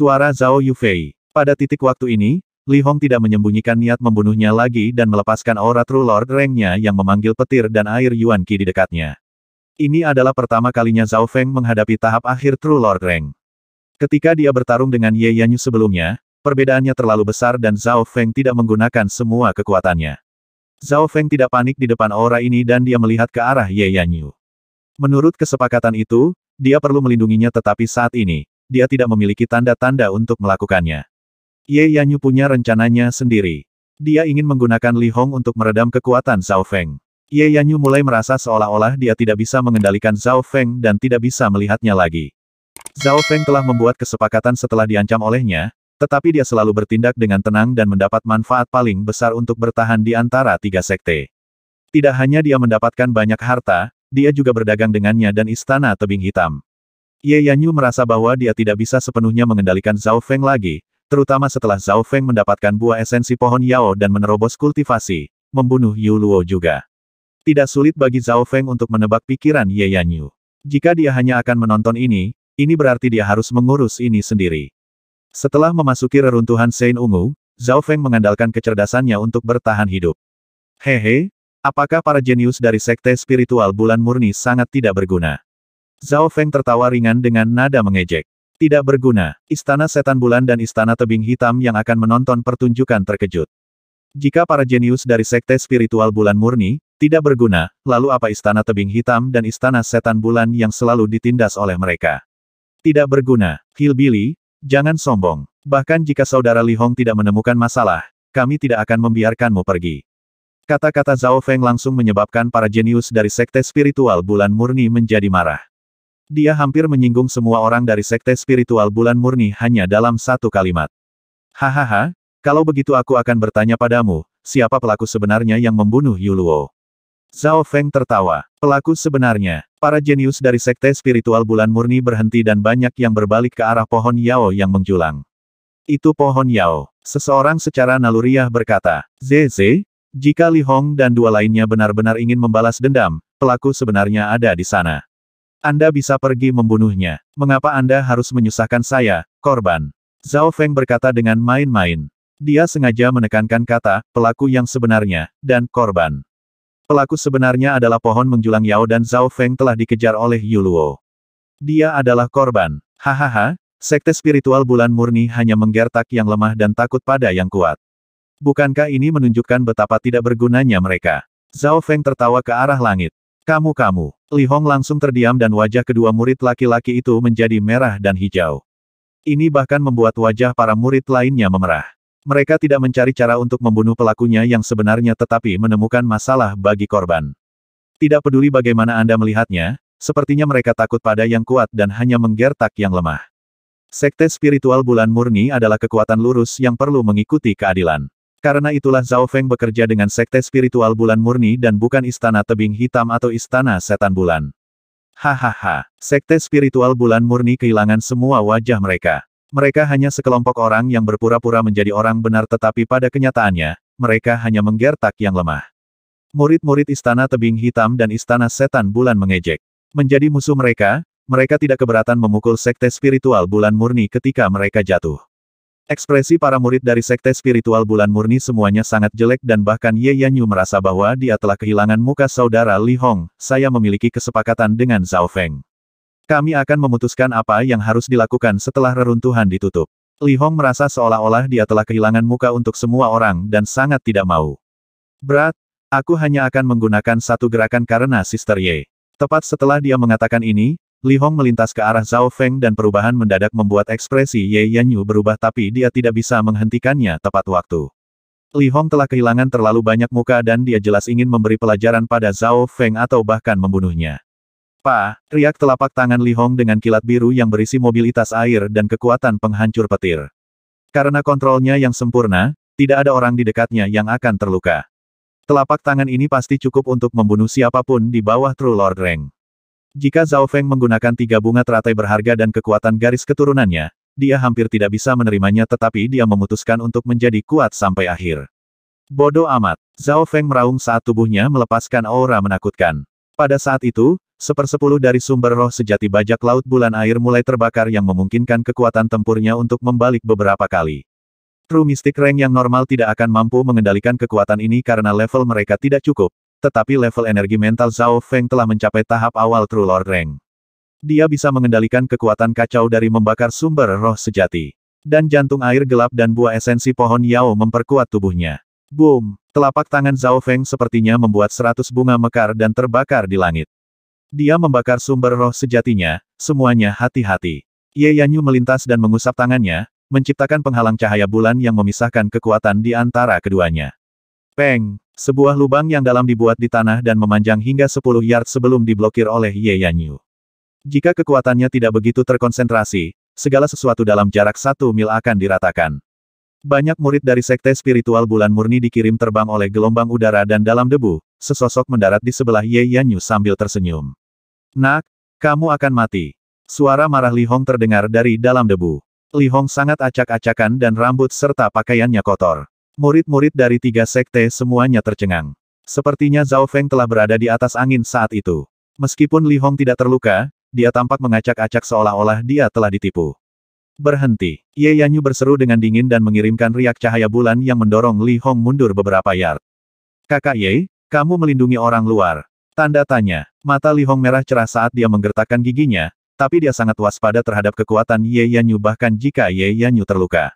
Suara Zhao Yufei. Pada titik waktu ini, Li Hong tidak menyembunyikan niat membunuhnya lagi dan melepaskan aura True Lord Rengnya yang memanggil petir dan air Yuan Qi di dekatnya. Ini adalah pertama kalinya Zhao Feng menghadapi tahap akhir True Lord Reng. Ketika dia bertarung dengan Ye Yanyu sebelumnya, perbedaannya terlalu besar dan Zhao Feng tidak menggunakan semua kekuatannya. Zhao Feng tidak panik di depan aura ini dan dia melihat ke arah Ye Yanyu. Menurut kesepakatan itu, dia perlu melindunginya tetapi saat ini, dia tidak memiliki tanda-tanda untuk melakukannya. Ye Yanyu punya rencananya sendiri. Dia ingin menggunakan Li Hong untuk meredam kekuatan Zhao Feng. Ye Yanyu mulai merasa seolah-olah dia tidak bisa mengendalikan Zhao Feng dan tidak bisa melihatnya lagi. Zhao Feng telah membuat kesepakatan setelah diancam olehnya, tetapi dia selalu bertindak dengan tenang dan mendapat manfaat paling besar untuk bertahan di antara tiga sekte. Tidak hanya dia mendapatkan banyak harta, dia juga berdagang dengannya dan istana tebing hitam. Ye Yanyu merasa bahwa dia tidak bisa sepenuhnya mengendalikan Zhao Feng lagi, terutama setelah Zhao Feng mendapatkan buah esensi pohon Yao dan menerobos kultivasi, membunuh Yu Luo juga. Tidak sulit bagi Zhao Feng untuk menebak pikiran Ye Yanyu. Jika dia hanya akan menonton ini, ini berarti dia harus mengurus ini sendiri. Setelah memasuki reruntuhan Sein Ungu, Zhao Feng mengandalkan kecerdasannya untuk bertahan hidup. Hehe, apakah para jenius dari Sekte Spiritual Bulan Murni sangat tidak berguna? Zhao Feng tertawa ringan dengan nada mengejek. Tidak berguna, Istana Setan Bulan dan Istana Tebing Hitam yang akan menonton pertunjukan terkejut. Jika para jenius dari Sekte Spiritual Bulan Murni, tidak berguna, lalu apa Istana Tebing Hitam dan Istana Setan Bulan yang selalu ditindas oleh mereka? Tidak berguna, Hillbilly, jangan sombong. Bahkan jika saudara Li Hong tidak menemukan masalah, kami tidak akan membiarkanmu pergi. Kata-kata Zhao Feng langsung menyebabkan para jenius dari Sekte Spiritual Bulan Murni menjadi marah. Dia hampir menyinggung semua orang dari sekte spiritual bulan murni hanya dalam satu kalimat. Hahaha, kalau begitu aku akan bertanya padamu, siapa pelaku sebenarnya yang membunuh Yuluo? Zhao Feng tertawa. Pelaku sebenarnya, para jenius dari sekte spiritual bulan murni berhenti dan banyak yang berbalik ke arah pohon Yao yang menjulang. Itu pohon Yao. Seseorang secara naluriah berkata, ZZ, jika Li Hong dan dua lainnya benar-benar ingin membalas dendam, pelaku sebenarnya ada di sana. Anda bisa pergi membunuhnya. Mengapa Anda harus menyusahkan saya, korban? Zhao Feng berkata dengan main-main. Dia sengaja menekankan kata, pelaku yang sebenarnya, dan korban. Pelaku sebenarnya adalah pohon menjulang Yao dan Zhao Feng telah dikejar oleh Yuluo. Dia adalah korban. Hahaha, sekte spiritual bulan murni hanya menggertak yang lemah dan takut pada yang kuat. Bukankah ini menunjukkan betapa tidak bergunanya mereka? Zhao Feng tertawa ke arah langit. Kamu-kamu. Li Hong langsung terdiam dan wajah kedua murid laki-laki itu menjadi merah dan hijau. Ini bahkan membuat wajah para murid lainnya memerah. Mereka tidak mencari cara untuk membunuh pelakunya yang sebenarnya tetapi menemukan masalah bagi korban. Tidak peduli bagaimana Anda melihatnya, sepertinya mereka takut pada yang kuat dan hanya menggertak yang lemah. Sekte spiritual bulan murni adalah kekuatan lurus yang perlu mengikuti keadilan. Karena itulah Zhao Feng bekerja dengan sekte spiritual bulan murni dan bukan istana tebing hitam atau istana setan bulan. Hahaha, sekte spiritual bulan murni kehilangan semua wajah mereka. Mereka hanya sekelompok orang yang berpura-pura menjadi orang benar tetapi pada kenyataannya, mereka hanya menggertak yang lemah. Murid-murid istana tebing hitam dan istana setan bulan mengejek. Menjadi musuh mereka, mereka tidak keberatan memukul sekte spiritual bulan murni ketika mereka jatuh. Ekspresi para murid dari Sekte Spiritual Bulan Murni semuanya sangat jelek dan bahkan Ye Yanyu merasa bahwa dia telah kehilangan muka saudara Li Hong, saya memiliki kesepakatan dengan Zhao Feng. Kami akan memutuskan apa yang harus dilakukan setelah reruntuhan ditutup. Li Hong merasa seolah-olah dia telah kehilangan muka untuk semua orang dan sangat tidak mau. Berat, aku hanya akan menggunakan satu gerakan karena Sister Ye. Tepat setelah dia mengatakan ini, Li Hong melintas ke arah Zhao Feng dan perubahan mendadak membuat ekspresi Ye Yanyu berubah tapi dia tidak bisa menghentikannya tepat waktu. Li Hong telah kehilangan terlalu banyak muka dan dia jelas ingin memberi pelajaran pada Zhao Feng atau bahkan membunuhnya. Pa, riak telapak tangan Li Hong dengan kilat biru yang berisi mobilitas air dan kekuatan penghancur petir. Karena kontrolnya yang sempurna, tidak ada orang di dekatnya yang akan terluka. Telapak tangan ini pasti cukup untuk membunuh siapapun di bawah True Lord Rank. Jika Zhao Feng menggunakan tiga bunga teratai berharga dan kekuatan garis keturunannya, dia hampir tidak bisa menerimanya tetapi dia memutuskan untuk menjadi kuat sampai akhir. Bodoh amat, Zhao Feng meraung saat tubuhnya melepaskan aura menakutkan. Pada saat itu, sepersepuluh dari sumber roh sejati bajak laut bulan air mulai terbakar yang memungkinkan kekuatan tempurnya untuk membalik beberapa kali. True Mystic Rank yang normal tidak akan mampu mengendalikan kekuatan ini karena level mereka tidak cukup, tetapi level energi mental Zhao Feng telah mencapai tahap awal True Lord Rank. Dia bisa mengendalikan kekuatan kacau dari membakar sumber roh sejati. Dan jantung air gelap dan buah esensi pohon Yao memperkuat tubuhnya. Boom! Telapak tangan Zhao Feng sepertinya membuat seratus bunga mekar dan terbakar di langit. Dia membakar sumber roh sejatinya, semuanya hati-hati. Ye Yanyu melintas dan mengusap tangannya, menciptakan penghalang cahaya bulan yang memisahkan kekuatan di antara keduanya. Peng! Sebuah lubang yang dalam dibuat di tanah dan memanjang hingga 10 yard sebelum diblokir oleh Ye Yanyu. Jika kekuatannya tidak begitu terkonsentrasi, segala sesuatu dalam jarak satu mil akan diratakan. Banyak murid dari sekte spiritual bulan murni dikirim terbang oleh gelombang udara dan dalam debu, sesosok mendarat di sebelah Ye Yanyu sambil tersenyum. Nak, kamu akan mati. Suara marah Li Hong terdengar dari dalam debu. Li Hong sangat acak-acakan dan rambut serta pakaiannya kotor. Murid-murid dari tiga sekte semuanya tercengang. Sepertinya Zhao Feng telah berada di atas angin saat itu. Meskipun Li Hong tidak terluka, dia tampak mengacak-acak seolah-olah dia telah ditipu. Berhenti. Ye Yanyu berseru dengan dingin dan mengirimkan riak cahaya bulan yang mendorong Li Hong mundur beberapa yard. Kakak Ye, kamu melindungi orang luar. Tanda tanya. Mata Li Hong merah cerah saat dia menggertakkan giginya, tapi dia sangat waspada terhadap kekuatan Ye Yanyu bahkan jika Ye Yanyu terluka.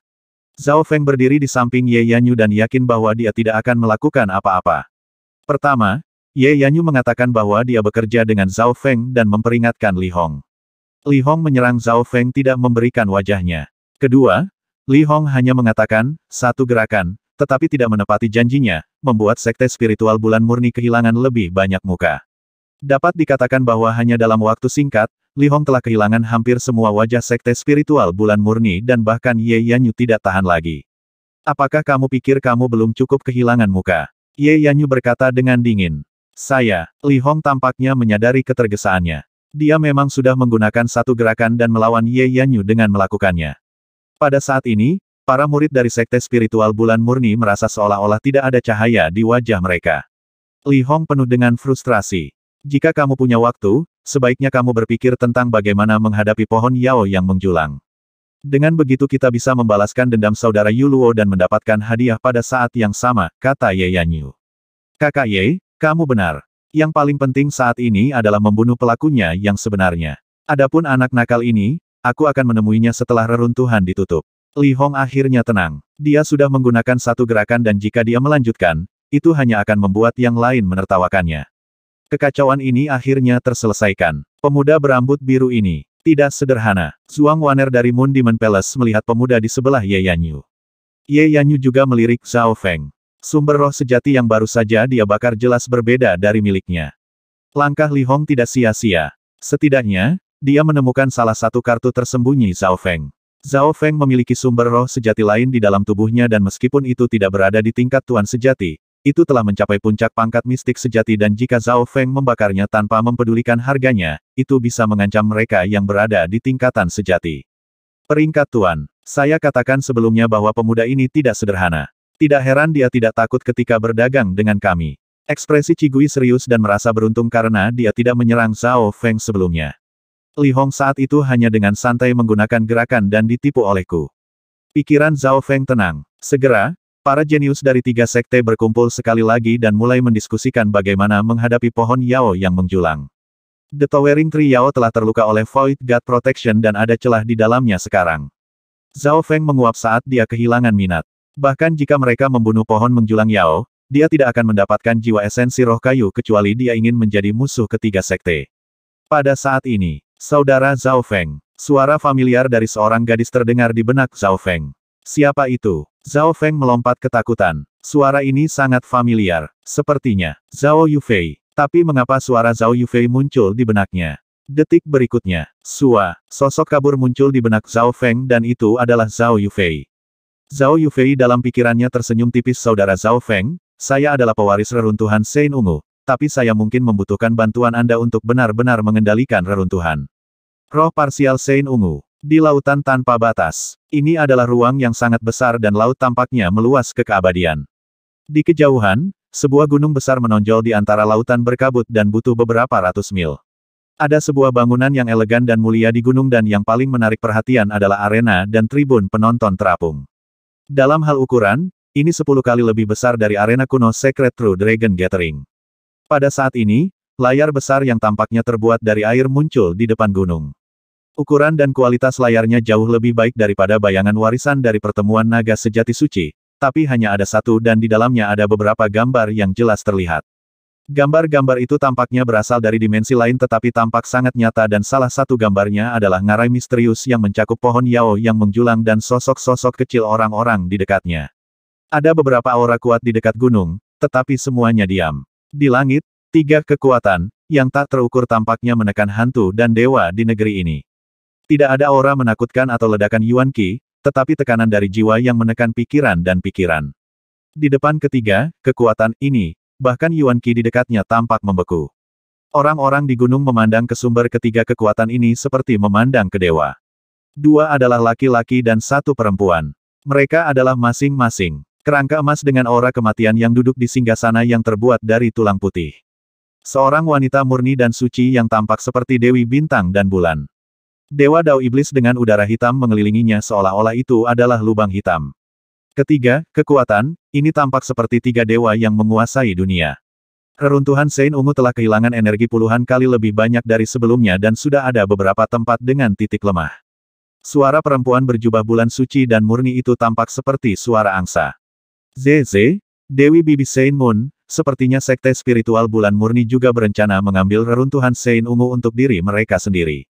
Zhao Feng berdiri di samping Ye Yanyu dan yakin bahwa dia tidak akan melakukan apa-apa. Pertama, Ye Yanyu mengatakan bahwa dia bekerja dengan Zhao Feng dan memperingatkan Li Hong. Li Hong menyerang Zhao Feng tidak memberikan wajahnya. Kedua, Li Hong hanya mengatakan, satu gerakan, tetapi tidak menepati janjinya, membuat sekte spiritual bulan murni kehilangan lebih banyak muka. Dapat dikatakan bahwa hanya dalam waktu singkat, Li Hong telah kehilangan hampir semua wajah sekte spiritual bulan murni dan bahkan Ye Yanyu tidak tahan lagi. Apakah kamu pikir kamu belum cukup kehilangan muka? Ye Yanyu berkata dengan dingin. Saya, Li Hong tampaknya menyadari ketergesaannya. Dia memang sudah menggunakan satu gerakan dan melawan Ye Yanyu dengan melakukannya. Pada saat ini, para murid dari sekte spiritual bulan murni merasa seolah-olah tidak ada cahaya di wajah mereka. Li Hong penuh dengan frustrasi. Jika kamu punya waktu, sebaiknya kamu berpikir tentang bagaimana menghadapi pohon Yao yang menjulang. Dengan begitu kita bisa membalaskan dendam saudara Yuluo dan mendapatkan hadiah pada saat yang sama, kata Ye Yanyu. Kakak Ye, kamu benar. Yang paling penting saat ini adalah membunuh pelakunya yang sebenarnya. Adapun anak nakal ini, aku akan menemuinya setelah reruntuhan ditutup. Li Hong akhirnya tenang. Dia sudah menggunakan satu gerakan dan jika dia melanjutkan, itu hanya akan membuat yang lain menertawakannya. Kekacauan ini akhirnya terselesaikan. Pemuda berambut biru ini tidak sederhana. Zhuang Waner dari Moon Demon Palace melihat pemuda di sebelah Ye Yanyu. Ye Yanyu juga melirik Zhao Feng. Sumber roh sejati yang baru saja dia bakar jelas berbeda dari miliknya. Langkah Li Hong tidak sia-sia. Setidaknya, dia menemukan salah satu kartu tersembunyi Zhao Feng. Zhao Feng memiliki sumber roh sejati lain di dalam tubuhnya dan meskipun itu tidak berada di tingkat tuan sejati, itu telah mencapai puncak pangkat mistik sejati dan jika Zhao Feng membakarnya tanpa mempedulikan harganya, itu bisa mengancam mereka yang berada di tingkatan sejati. Peringkat Tuan, saya katakan sebelumnya bahwa pemuda ini tidak sederhana. Tidak heran dia tidak takut ketika berdagang dengan kami. Ekspresi Cigui serius dan merasa beruntung karena dia tidak menyerang Zhao Feng sebelumnya. Li Hong saat itu hanya dengan santai menggunakan gerakan dan ditipu olehku. Pikiran Zhao Feng tenang. Segera, Para jenius dari tiga sekte berkumpul sekali lagi dan mulai mendiskusikan bagaimana menghadapi pohon Yao yang menjulang. The Towering Tree Yao telah terluka oleh Void God Protection dan ada celah di dalamnya sekarang. Zhao Feng menguap saat dia kehilangan minat. Bahkan jika mereka membunuh pohon menjulang Yao, dia tidak akan mendapatkan jiwa esensi roh kayu kecuali dia ingin menjadi musuh ketiga sekte. Pada saat ini, saudara Zhao Feng, suara familiar dari seorang gadis terdengar di benak Zhao Feng. Siapa itu? Zhao Feng melompat ketakutan. Suara ini sangat familiar. Sepertinya, Zhao Yufei. Tapi mengapa suara Zhao Yufei muncul di benaknya? Detik berikutnya, Sua, sosok kabur muncul di benak Zhao Feng dan itu adalah Zhao Yufei. Zhao Yufei dalam pikirannya tersenyum tipis saudara Zhao Feng, saya adalah pewaris reruntuhan Sein Ungu, tapi saya mungkin membutuhkan bantuan Anda untuk benar-benar mengendalikan reruntuhan. Roh parsial Sein Ungu, di lautan tanpa batas, ini adalah ruang yang sangat besar dan laut tampaknya meluas ke keabadian. Di kejauhan, sebuah gunung besar menonjol di antara lautan berkabut dan butuh beberapa ratus mil. Ada sebuah bangunan yang elegan dan mulia di gunung dan yang paling menarik perhatian adalah arena dan tribun penonton terapung. Dalam hal ukuran, ini sepuluh kali lebih besar dari arena kuno Secret True Dragon Gathering. Pada saat ini, layar besar yang tampaknya terbuat dari air muncul di depan gunung. Ukuran dan kualitas layarnya jauh lebih baik daripada bayangan warisan dari pertemuan naga sejati suci, tapi hanya ada satu dan di dalamnya ada beberapa gambar yang jelas terlihat. Gambar-gambar itu tampaknya berasal dari dimensi lain tetapi tampak sangat nyata dan salah satu gambarnya adalah ngarai misterius yang mencakup pohon Yao yang menjulang dan sosok-sosok kecil orang-orang di dekatnya. Ada beberapa aura kuat di dekat gunung, tetapi semuanya diam. Di langit, tiga kekuatan, yang tak terukur tampaknya menekan hantu dan dewa di negeri ini. Tidak ada aura menakutkan atau ledakan Yuan Qi, tetapi tekanan dari jiwa yang menekan pikiran dan pikiran. Di depan ketiga, kekuatan ini, bahkan Yuan Qi di dekatnya tampak membeku. Orang-orang di gunung memandang ke sumber ketiga kekuatan ini seperti memandang ke dewa. Dua adalah laki-laki dan satu perempuan. Mereka adalah masing-masing. Kerangka emas dengan aura kematian yang duduk di singgasana yang terbuat dari tulang putih. Seorang wanita murni dan suci yang tampak seperti Dewi Bintang dan Bulan. Dewa Dao Iblis dengan udara hitam mengelilinginya seolah-olah itu adalah lubang hitam. Ketiga, kekuatan, ini tampak seperti tiga dewa yang menguasai dunia. Reruntuhan Sein Ungu telah kehilangan energi puluhan kali lebih banyak dari sebelumnya dan sudah ada beberapa tempat dengan titik lemah. Suara perempuan berjubah bulan suci dan murni itu tampak seperti suara angsa. ZZ, Dewi Bibi Sein Moon, sepertinya sekte spiritual bulan murni juga berencana mengambil reruntuhan Sein Ungu untuk diri mereka sendiri.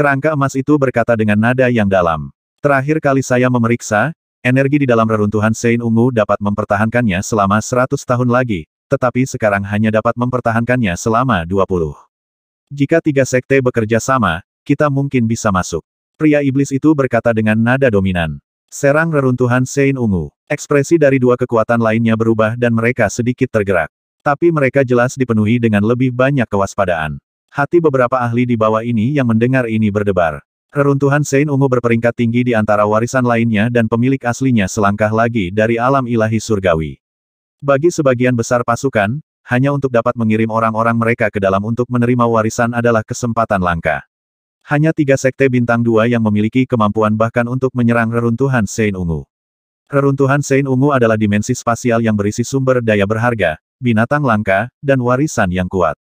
Kerangka emas itu berkata dengan nada yang dalam. Terakhir kali saya memeriksa, energi di dalam reruntuhan Sein Ungu dapat mempertahankannya selama 100 tahun lagi, tetapi sekarang hanya dapat mempertahankannya selama 20. Jika tiga sekte bekerja sama, kita mungkin bisa masuk. Pria iblis itu berkata dengan nada dominan. Serang reruntuhan Sein Ungu. Ekspresi dari dua kekuatan lainnya berubah dan mereka sedikit tergerak. Tapi mereka jelas dipenuhi dengan lebih banyak kewaspadaan. Hati beberapa ahli di bawah ini yang mendengar ini berdebar. Reruntuhan Sein Ungu berperingkat tinggi di antara warisan lainnya dan pemilik aslinya selangkah lagi dari alam ilahi surgawi. Bagi sebagian besar pasukan, hanya untuk dapat mengirim orang-orang mereka ke dalam untuk menerima warisan adalah kesempatan langka. Hanya tiga sekte bintang dua yang memiliki kemampuan bahkan untuk menyerang reruntuhan Sein Ungu. Reruntuhan Sein Ungu adalah dimensi spasial yang berisi sumber daya berharga, binatang langka, dan warisan yang kuat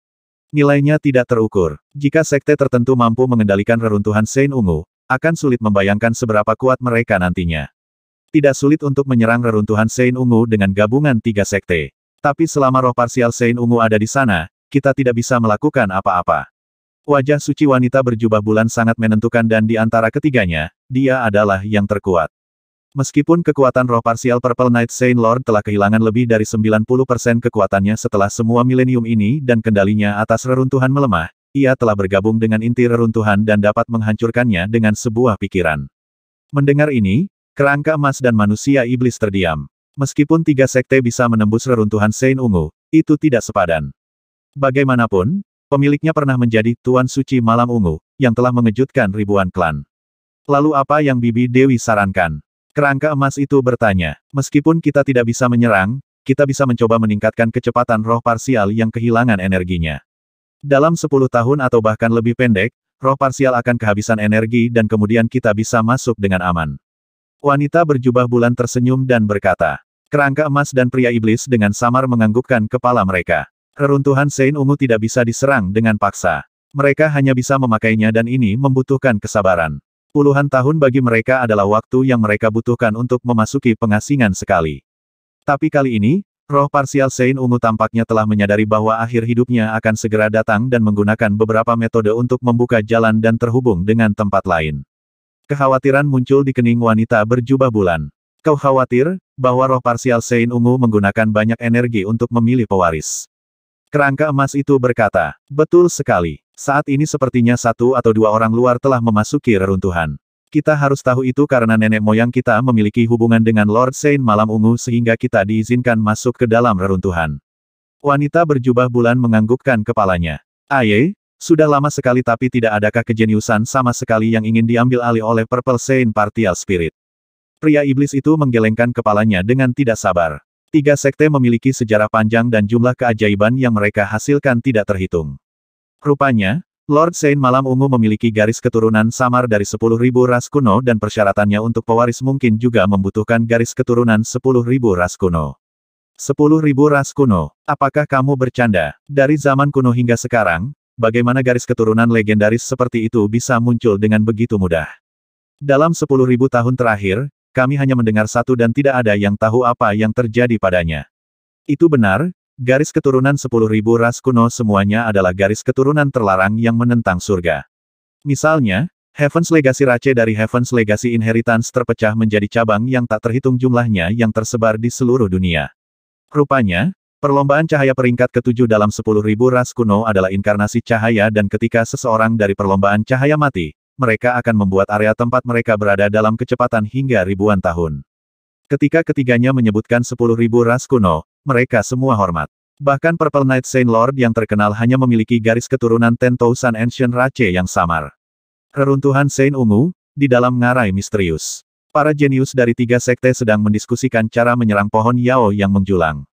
nilainya tidak terukur. Jika sekte tertentu mampu mengendalikan reruntuhan Sein Ungu, akan sulit membayangkan seberapa kuat mereka nantinya. Tidak sulit untuk menyerang reruntuhan Sein Ungu dengan gabungan tiga sekte. Tapi selama roh parsial Sein Ungu ada di sana, kita tidak bisa melakukan apa-apa. Wajah suci wanita berjubah bulan sangat menentukan dan di antara ketiganya, dia adalah yang terkuat. Meskipun kekuatan roh parsial Purple Knight Saint Lord telah kehilangan lebih dari 90% kekuatannya setelah semua milenium ini dan kendalinya atas reruntuhan melemah, ia telah bergabung dengan inti reruntuhan dan dapat menghancurkannya dengan sebuah pikiran. Mendengar ini, kerangka emas dan manusia iblis terdiam. Meskipun tiga sekte bisa menembus reruntuhan Saint Ungu, itu tidak sepadan. Bagaimanapun, pemiliknya pernah menjadi Tuan Suci Malam Ungu, yang telah mengejutkan ribuan klan. Lalu apa yang Bibi Dewi sarankan? Kerangka emas itu bertanya, meskipun kita tidak bisa menyerang, kita bisa mencoba meningkatkan kecepatan roh parsial yang kehilangan energinya. Dalam 10 tahun atau bahkan lebih pendek, roh parsial akan kehabisan energi dan kemudian kita bisa masuk dengan aman. Wanita berjubah bulan tersenyum dan berkata, kerangka emas dan pria iblis dengan samar menganggukkan kepala mereka. Reruntuhan Sein Ungu tidak bisa diserang dengan paksa. Mereka hanya bisa memakainya dan ini membutuhkan kesabaran. Puluhan tahun bagi mereka adalah waktu yang mereka butuhkan untuk memasuki pengasingan sekali. Tapi kali ini, roh parsial Sein Ungu tampaknya telah menyadari bahwa akhir hidupnya akan segera datang dan menggunakan beberapa metode untuk membuka jalan dan terhubung dengan tempat lain. Kekhawatiran muncul di kening wanita berjubah bulan. Kau khawatir, bahwa roh parsial Sein Ungu menggunakan banyak energi untuk memilih pewaris. Kerangka emas itu berkata, betul sekali. Saat ini sepertinya satu atau dua orang luar telah memasuki reruntuhan. Kita harus tahu itu karena nenek moyang kita memiliki hubungan dengan Lord Saint Malam Ungu sehingga kita diizinkan masuk ke dalam reruntuhan. Wanita berjubah bulan menganggukkan kepalanya. Aye, sudah lama sekali tapi tidak adakah kejeniusan sama sekali yang ingin diambil alih oleh Purple Saint Partial Spirit. Pria iblis itu menggelengkan kepalanya dengan tidak sabar. Tiga sekte memiliki sejarah panjang dan jumlah keajaiban yang mereka hasilkan tidak terhitung. Rupanya, Lord Saint Malam Ungu memiliki garis keturunan samar dari 10.000 ras kuno dan persyaratannya untuk pewaris mungkin juga membutuhkan garis keturunan 10.000 ras kuno. 10.000 ras kuno, apakah kamu bercanda? Dari zaman kuno hingga sekarang, bagaimana garis keturunan legendaris seperti itu bisa muncul dengan begitu mudah? Dalam 10.000 tahun terakhir, kami hanya mendengar satu dan tidak ada yang tahu apa yang terjadi padanya. Itu benar, Garis keturunan 10.000 ras kuno semuanya adalah garis keturunan terlarang yang menentang surga. Misalnya, Heaven's Legacy rache dari Heaven's Legacy Inheritance terpecah menjadi cabang yang tak terhitung jumlahnya yang tersebar di seluruh dunia. Rupanya, Perlombaan cahaya peringkat ketujuh dalam 10.000 ras kuno adalah inkarnasi cahaya dan ketika seseorang dari perlombaan cahaya mati, mereka akan membuat area tempat mereka berada dalam kecepatan hingga ribuan tahun. Ketika ketiganya menyebutkan 10.000 ras kuno, mereka semua hormat. Bahkan Purple Knight Saint Lord yang terkenal hanya memiliki garis keturunan Ten Thousand Ancient Rache yang samar. Reruntuhan Saint Ungu, di dalam ngarai misterius. Para jenius dari tiga sekte sedang mendiskusikan cara menyerang pohon Yao yang menjulang.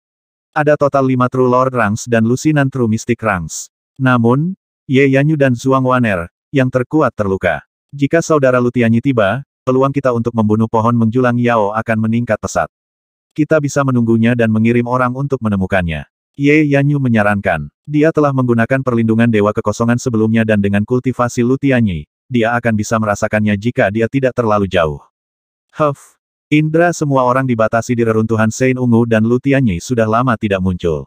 Ada total lima True Lord Ranks dan Lusinan True Mystic Ranks. Namun, Ye Yanyu dan Zhuang Waner, yang terkuat terluka. Jika saudara Lutianyi tiba, peluang kita untuk membunuh pohon menjulang Yao akan meningkat pesat. Kita bisa menunggunya dan mengirim orang untuk menemukannya. Ye Yanyu menyarankan, dia telah menggunakan perlindungan Dewa Kekosongan sebelumnya dan dengan kultivasi Lutianyi, dia akan bisa merasakannya jika dia tidak terlalu jauh. Huff! Indra semua orang dibatasi di reruntuhan Sein Ungu dan Lutianyi sudah lama tidak muncul.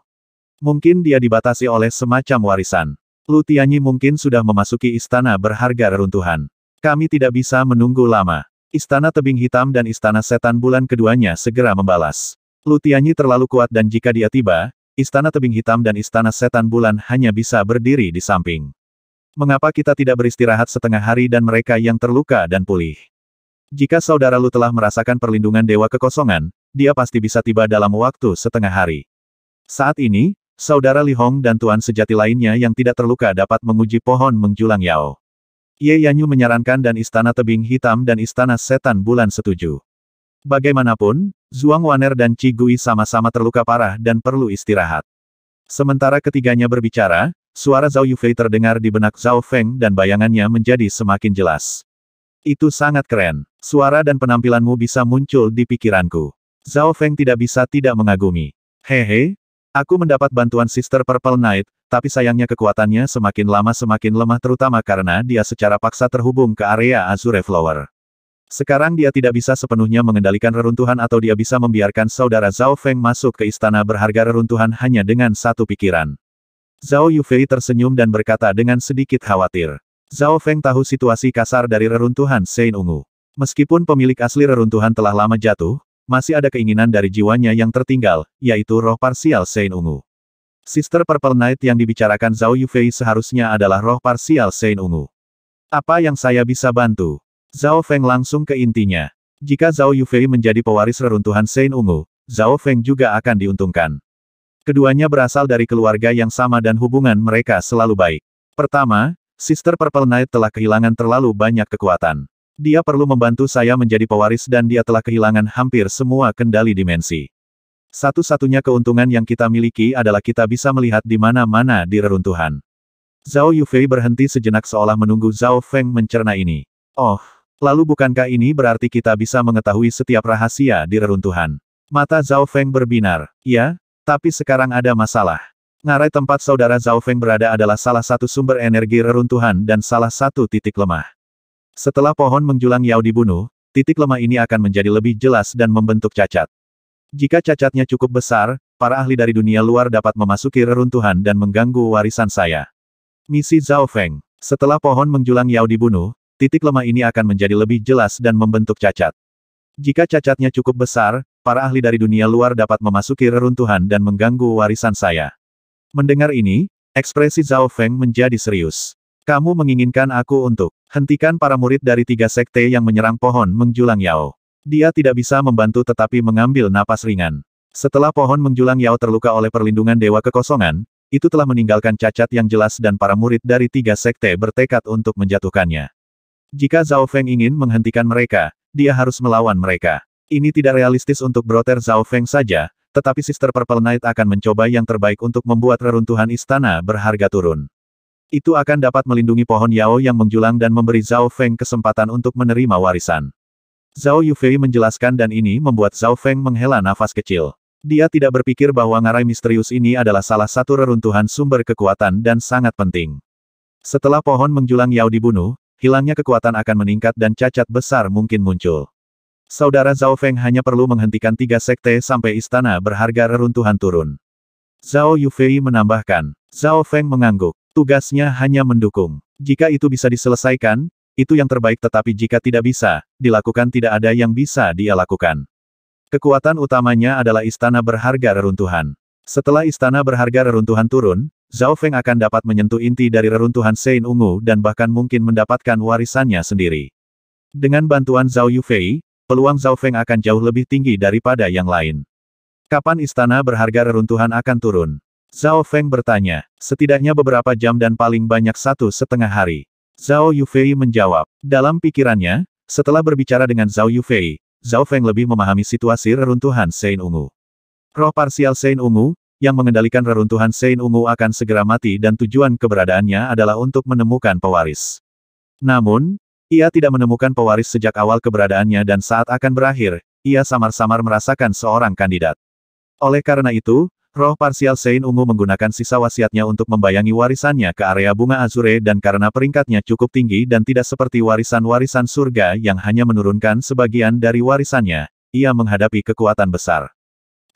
Mungkin dia dibatasi oleh semacam warisan. Lutianyi mungkin sudah memasuki istana berharga reruntuhan. Kami tidak bisa menunggu lama. Istana Tebing Hitam dan Istana Setan Bulan keduanya segera membalas. Lutianyi terlalu kuat dan jika dia tiba, Istana Tebing Hitam dan Istana Setan Bulan hanya bisa berdiri di samping. Mengapa kita tidak beristirahat setengah hari dan mereka yang terluka dan pulih? Jika saudara Lu telah merasakan perlindungan Dewa Kekosongan, dia pasti bisa tiba dalam waktu setengah hari. Saat ini, saudara Li Hong dan Tuan Sejati lainnya yang tidak terluka dapat menguji pohon menjulang Yao. Ye Yanyu menyarankan dan Istana Tebing Hitam dan Istana Setan Bulan setuju. Bagaimanapun, Zhuang Waner dan Qi Gui sama-sama terluka parah dan perlu istirahat. Sementara ketiganya berbicara, suara Zhao Yufei terdengar di benak Zhao Feng dan bayangannya menjadi semakin jelas. Itu sangat keren. Suara dan penampilanmu bisa muncul di pikiranku. Zhao Feng tidak bisa tidak mengagumi. Hehe, Aku mendapat bantuan Sister Purple Knight, tapi sayangnya kekuatannya semakin lama semakin lemah terutama karena dia secara paksa terhubung ke area Azure Flower. Sekarang dia tidak bisa sepenuhnya mengendalikan reruntuhan atau dia bisa membiarkan saudara Zhao Feng masuk ke istana berharga reruntuhan hanya dengan satu pikiran. Zhao Yufei tersenyum dan berkata dengan sedikit khawatir. Zhao Feng tahu situasi kasar dari reruntuhan Sein Ungu. Meskipun pemilik asli reruntuhan telah lama jatuh, masih ada keinginan dari jiwanya yang tertinggal, yaitu roh parsial Sein Ungu. Sister Purple Knight yang dibicarakan Zhao Yufei seharusnya adalah roh parsial Sein Ungu. Apa yang saya bisa bantu? Zhao Feng langsung ke intinya. Jika Zhao Yufei menjadi pewaris reruntuhan Sein Ungu, Zhao Feng juga akan diuntungkan. Keduanya berasal dari keluarga yang sama dan hubungan mereka selalu baik. Pertama, Sister Purple Knight telah kehilangan terlalu banyak kekuatan. Dia perlu membantu saya menjadi pewaris dan dia telah kehilangan hampir semua kendali dimensi. Satu-satunya keuntungan yang kita miliki adalah kita bisa melihat di mana-mana di reruntuhan. Zhao Yufei berhenti sejenak seolah menunggu Zhao Feng mencerna ini. Oh, lalu bukankah ini berarti kita bisa mengetahui setiap rahasia di reruntuhan? Mata Zhao Feng berbinar. Ya, tapi sekarang ada masalah. Ngarai tempat saudara Zhao Feng berada adalah salah satu sumber energi reruntuhan dan salah satu titik lemah. Setelah pohon menjulang Yao dibunuh, titik lemah ini akan menjadi lebih jelas dan membentuk cacat. Jika cacatnya cukup besar, para ahli dari dunia luar dapat memasuki reruntuhan dan mengganggu warisan saya. Misi Zhao Feng. Setelah pohon menjulang Yao dibunuh, titik lemah ini akan menjadi lebih jelas dan membentuk cacat. Jika cacatnya cukup besar, para ahli dari dunia luar dapat memasuki reruntuhan dan mengganggu warisan saya. Mendengar ini, ekspresi Zhao Feng menjadi serius. Kamu menginginkan aku untuk Hentikan para murid dari tiga sekte yang menyerang pohon menjulang Yao. Dia tidak bisa membantu tetapi mengambil napas ringan. Setelah pohon menjulang Yao terluka oleh perlindungan Dewa Kekosongan, itu telah meninggalkan cacat yang jelas dan para murid dari tiga sekte bertekad untuk menjatuhkannya. Jika Zhao Feng ingin menghentikan mereka, dia harus melawan mereka. Ini tidak realistis untuk Broter Zhao Feng saja, tetapi Sister Purple Knight akan mencoba yang terbaik untuk membuat reruntuhan istana berharga turun itu akan dapat melindungi pohon Yao yang menjulang dan memberi Zhao Feng kesempatan untuk menerima warisan. Zhao Yufei menjelaskan dan ini membuat Zhao Feng menghela nafas kecil. Dia tidak berpikir bahwa ngarai misterius ini adalah salah satu reruntuhan sumber kekuatan dan sangat penting. Setelah pohon menjulang Yao dibunuh, hilangnya kekuatan akan meningkat dan cacat besar mungkin muncul. Saudara Zhao Feng hanya perlu menghentikan tiga sekte sampai istana berharga reruntuhan turun. Zhao Yufei menambahkan. Zhao Feng mengangguk. Tugasnya hanya mendukung. Jika itu bisa diselesaikan, itu yang terbaik tetapi jika tidak bisa, dilakukan tidak ada yang bisa dia lakukan. Kekuatan utamanya adalah istana berharga reruntuhan. Setelah istana berharga reruntuhan turun, Zhao Feng akan dapat menyentuh inti dari reruntuhan Sein Ungu dan bahkan mungkin mendapatkan warisannya sendiri. Dengan bantuan Zhao Yufei, peluang Zhao Feng akan jauh lebih tinggi daripada yang lain. Kapan istana berharga reruntuhan akan turun? Zhao Feng bertanya, setidaknya beberapa jam dan paling banyak satu setengah hari. Zhao Yufei menjawab. Dalam pikirannya, setelah berbicara dengan Zhao Yufei, Zhao Feng lebih memahami situasi reruntuhan Sein Ungu. Roh parsial Sein Ungu, yang mengendalikan reruntuhan Sein Ungu akan segera mati dan tujuan keberadaannya adalah untuk menemukan pewaris. Namun, ia tidak menemukan pewaris sejak awal keberadaannya dan saat akan berakhir, ia samar-samar merasakan seorang kandidat. Oleh karena itu, Roh parsial Sein Ungu menggunakan sisa wasiatnya untuk membayangi warisannya ke area bunga azure dan karena peringkatnya cukup tinggi dan tidak seperti warisan-warisan surga yang hanya menurunkan sebagian dari warisannya, ia menghadapi kekuatan besar.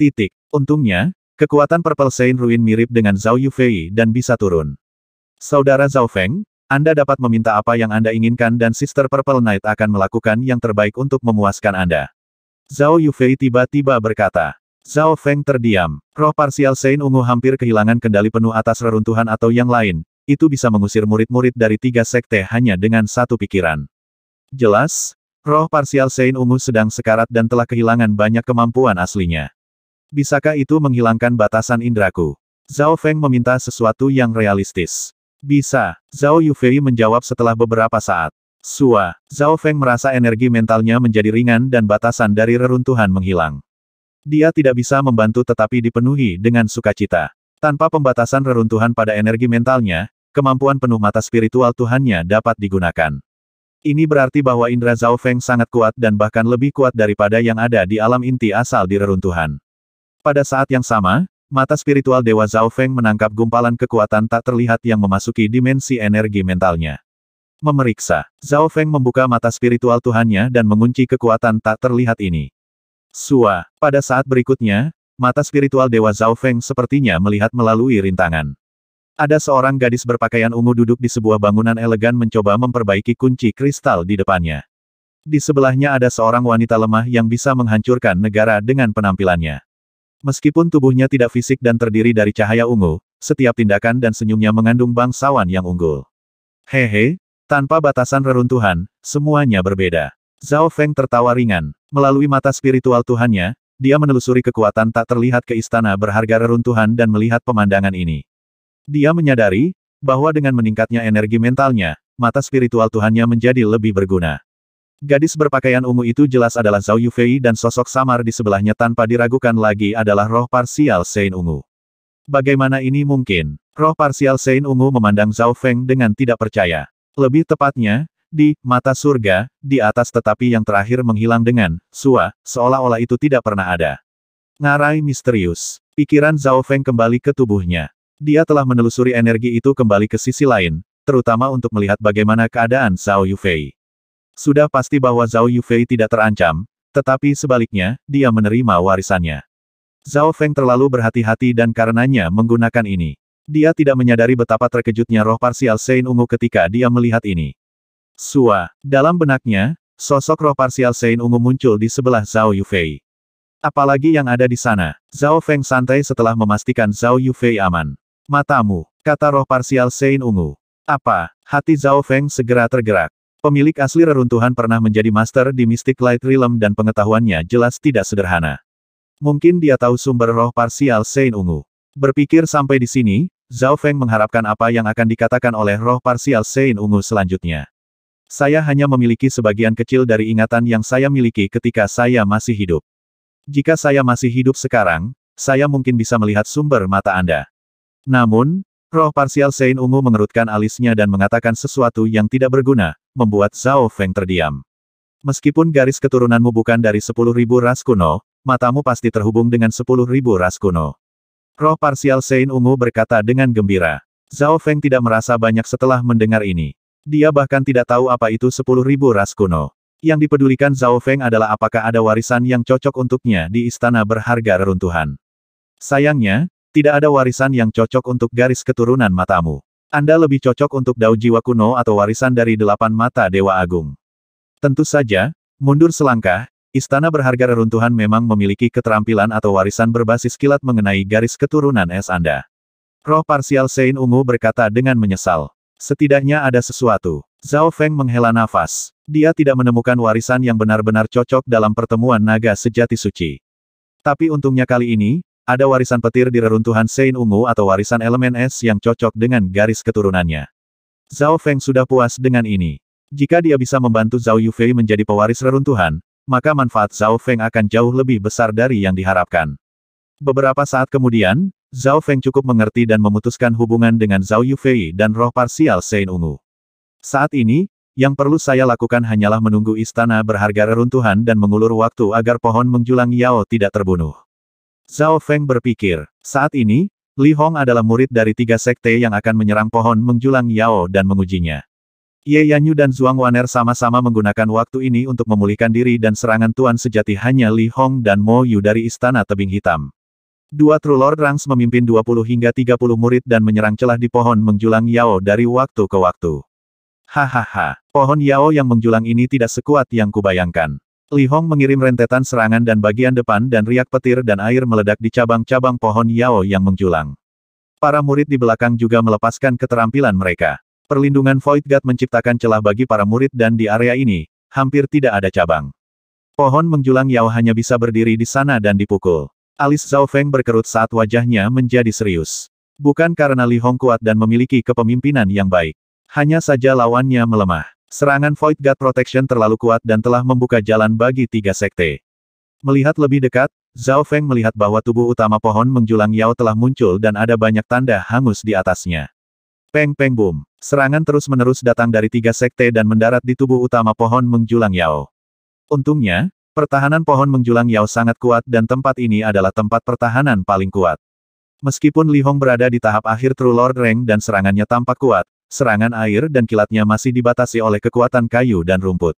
Titik. Untungnya, kekuatan Purple Sein Ruin mirip dengan Zhao Yufei dan bisa turun. Saudara Zhao Feng, Anda dapat meminta apa yang Anda inginkan dan Sister Purple Knight akan melakukan yang terbaik untuk memuaskan Anda. Zhao Yufei tiba-tiba berkata. Zhao Feng terdiam. Roh parsial Sein Ungu hampir kehilangan kendali penuh atas reruntuhan atau yang lain, itu bisa mengusir murid-murid dari tiga sekte hanya dengan satu pikiran. Jelas, roh parsial Sein Ungu sedang sekarat dan telah kehilangan banyak kemampuan aslinya. Bisakah itu menghilangkan batasan indraku? Zhao Feng meminta sesuatu yang realistis. Bisa, Zhao Yufei menjawab setelah beberapa saat. Sua, Zhao Feng merasa energi mentalnya menjadi ringan dan batasan dari reruntuhan menghilang. Dia tidak bisa membantu tetapi dipenuhi dengan sukacita. Tanpa pembatasan reruntuhan pada energi mentalnya, kemampuan penuh mata spiritual Tuhannya dapat digunakan. Ini berarti bahwa Indra Zhao Feng sangat kuat dan bahkan lebih kuat daripada yang ada di alam inti asal di reruntuhan. Pada saat yang sama, mata spiritual Dewa Zhao Feng menangkap gumpalan kekuatan tak terlihat yang memasuki dimensi energi mentalnya. Memeriksa, Zhao Feng membuka mata spiritual Tuhannya dan mengunci kekuatan tak terlihat ini. Sua. Pada saat berikutnya, mata spiritual Dewa Zhao Feng sepertinya melihat melalui rintangan. Ada seorang gadis berpakaian ungu duduk di sebuah bangunan elegan mencoba memperbaiki kunci kristal di depannya. Di sebelahnya ada seorang wanita lemah yang bisa menghancurkan negara dengan penampilannya. Meskipun tubuhnya tidak fisik dan terdiri dari cahaya ungu, setiap tindakan dan senyumnya mengandung bangsawan yang unggul. Hehe, tanpa batasan reruntuhan, semuanya berbeda. Zhao Feng tertawa ringan. Melalui mata spiritual Tuhannya, dia menelusuri kekuatan tak terlihat ke istana berharga reruntuhan dan melihat pemandangan ini. Dia menyadari, bahwa dengan meningkatnya energi mentalnya, mata spiritual Tuhannya menjadi lebih berguna. Gadis berpakaian ungu itu jelas adalah Zhao Yufei dan sosok samar di sebelahnya tanpa diragukan lagi adalah roh parsial Sein Ungu. Bagaimana ini mungkin? Roh parsial Sein Ungu memandang Zhao Feng dengan tidak percaya. Lebih tepatnya, di mata surga, di atas tetapi yang terakhir menghilang dengan sua, seolah-olah itu tidak pernah ada. Ngarai misterius. Pikiran Zhao Feng kembali ke tubuhnya. Dia telah menelusuri energi itu kembali ke sisi lain, terutama untuk melihat bagaimana keadaan Zhao Yufei. Sudah pasti bahwa Zhao Yufei tidak terancam, tetapi sebaliknya, dia menerima warisannya. Zhao Feng terlalu berhati-hati dan karenanya menggunakan ini. Dia tidak menyadari betapa terkejutnya roh parsial Sein Ungu ketika dia melihat ini. Sua. Dalam benaknya, sosok roh parsial Sein Ungu muncul di sebelah Zhao Yufei. Apalagi yang ada di sana. Zhao Feng santai setelah memastikan Zhao Yufei aman. Matamu, kata roh parsial Sein Ungu. Apa? Hati Zhao Feng segera tergerak. Pemilik asli reruntuhan pernah menjadi master di Mystic Light Realm dan pengetahuannya jelas tidak sederhana. Mungkin dia tahu sumber roh parsial Sein Ungu. Berpikir sampai di sini, Zhao Feng mengharapkan apa yang akan dikatakan oleh roh parsial Sein Ungu selanjutnya. Saya hanya memiliki sebagian kecil dari ingatan yang saya miliki ketika saya masih hidup. Jika saya masih hidup sekarang, saya mungkin bisa melihat sumber mata Anda. Namun, roh parsial Sein Ungu mengerutkan alisnya dan mengatakan sesuatu yang tidak berguna, membuat Zhao Feng terdiam. Meskipun garis keturunanmu bukan dari sepuluh ribu ras kuno, matamu pasti terhubung dengan sepuluh ribu ras kuno. Roh parsial Sein Ungu berkata dengan gembira. Zhao Feng tidak merasa banyak setelah mendengar ini. Dia bahkan tidak tahu apa itu sepuluh ribu ras kuno. Yang dipedulikan Zhao Feng adalah apakah ada warisan yang cocok untuknya di istana berharga reruntuhan. Sayangnya, tidak ada warisan yang cocok untuk garis keturunan matamu. Anda lebih cocok untuk dao jiwa kuno atau warisan dari delapan mata Dewa Agung. Tentu saja, mundur selangkah, istana berharga reruntuhan memang memiliki keterampilan atau warisan berbasis kilat mengenai garis keturunan es Anda. Roh parsial Sein Ungu berkata dengan menyesal. Setidaknya ada sesuatu. Zhao Feng menghela nafas. Dia tidak menemukan warisan yang benar-benar cocok dalam pertemuan naga sejati suci. Tapi untungnya kali ini, ada warisan petir di reruntuhan Sein Ungu atau warisan elemen es yang cocok dengan garis keturunannya. Zhao Feng sudah puas dengan ini. Jika dia bisa membantu Zhao Yufei menjadi pewaris reruntuhan, maka manfaat Zhao Feng akan jauh lebih besar dari yang diharapkan. Beberapa saat kemudian, Zhao Feng cukup mengerti dan memutuskan hubungan dengan Zhao Yufei dan roh parsial Sein Ungu. Saat ini, yang perlu saya lakukan hanyalah menunggu istana berharga reruntuhan dan mengulur waktu agar pohon menjulang Yao tidak terbunuh. Zhao Feng berpikir, saat ini, Li Hong adalah murid dari tiga sekte yang akan menyerang pohon menjulang Yao dan mengujinya. Ye Yanyu dan Zhuang Waner sama-sama menggunakan waktu ini untuk memulihkan diri dan serangan Tuan sejati hanya Li Hong dan Mo Yu dari Istana Tebing Hitam. Dua True Lord Rangs memimpin 20 hingga 30 murid dan menyerang celah di pohon menjulang Yao dari waktu ke waktu. Hahaha, pohon Yao yang menjulang ini tidak sekuat yang kubayangkan. Li Hong mengirim rentetan serangan dan bagian depan dan riak petir dan air meledak di cabang-cabang pohon Yao yang menjulang. Para murid di belakang juga melepaskan keterampilan mereka. Perlindungan Void God menciptakan celah bagi para murid dan di area ini, hampir tidak ada cabang. Pohon menjulang Yao hanya bisa berdiri di sana dan dipukul. Alis Zhao Feng berkerut saat wajahnya menjadi serius. Bukan karena Li Hong kuat dan memiliki kepemimpinan yang baik. Hanya saja lawannya melemah. Serangan Void God Protection terlalu kuat dan telah membuka jalan bagi tiga sekte. Melihat lebih dekat, Zhao Feng melihat bahwa tubuh utama pohon menjulang Yao telah muncul dan ada banyak tanda hangus di atasnya. Peng peng boom. Serangan terus-menerus datang dari tiga sekte dan mendarat di tubuh utama pohon menjulang Yao. Untungnya, Pertahanan pohon menjulang Yao sangat kuat dan tempat ini adalah tempat pertahanan paling kuat. Meskipun Li Hong berada di tahap akhir True Lord Rank dan serangannya tampak kuat, serangan air dan kilatnya masih dibatasi oleh kekuatan kayu dan rumput.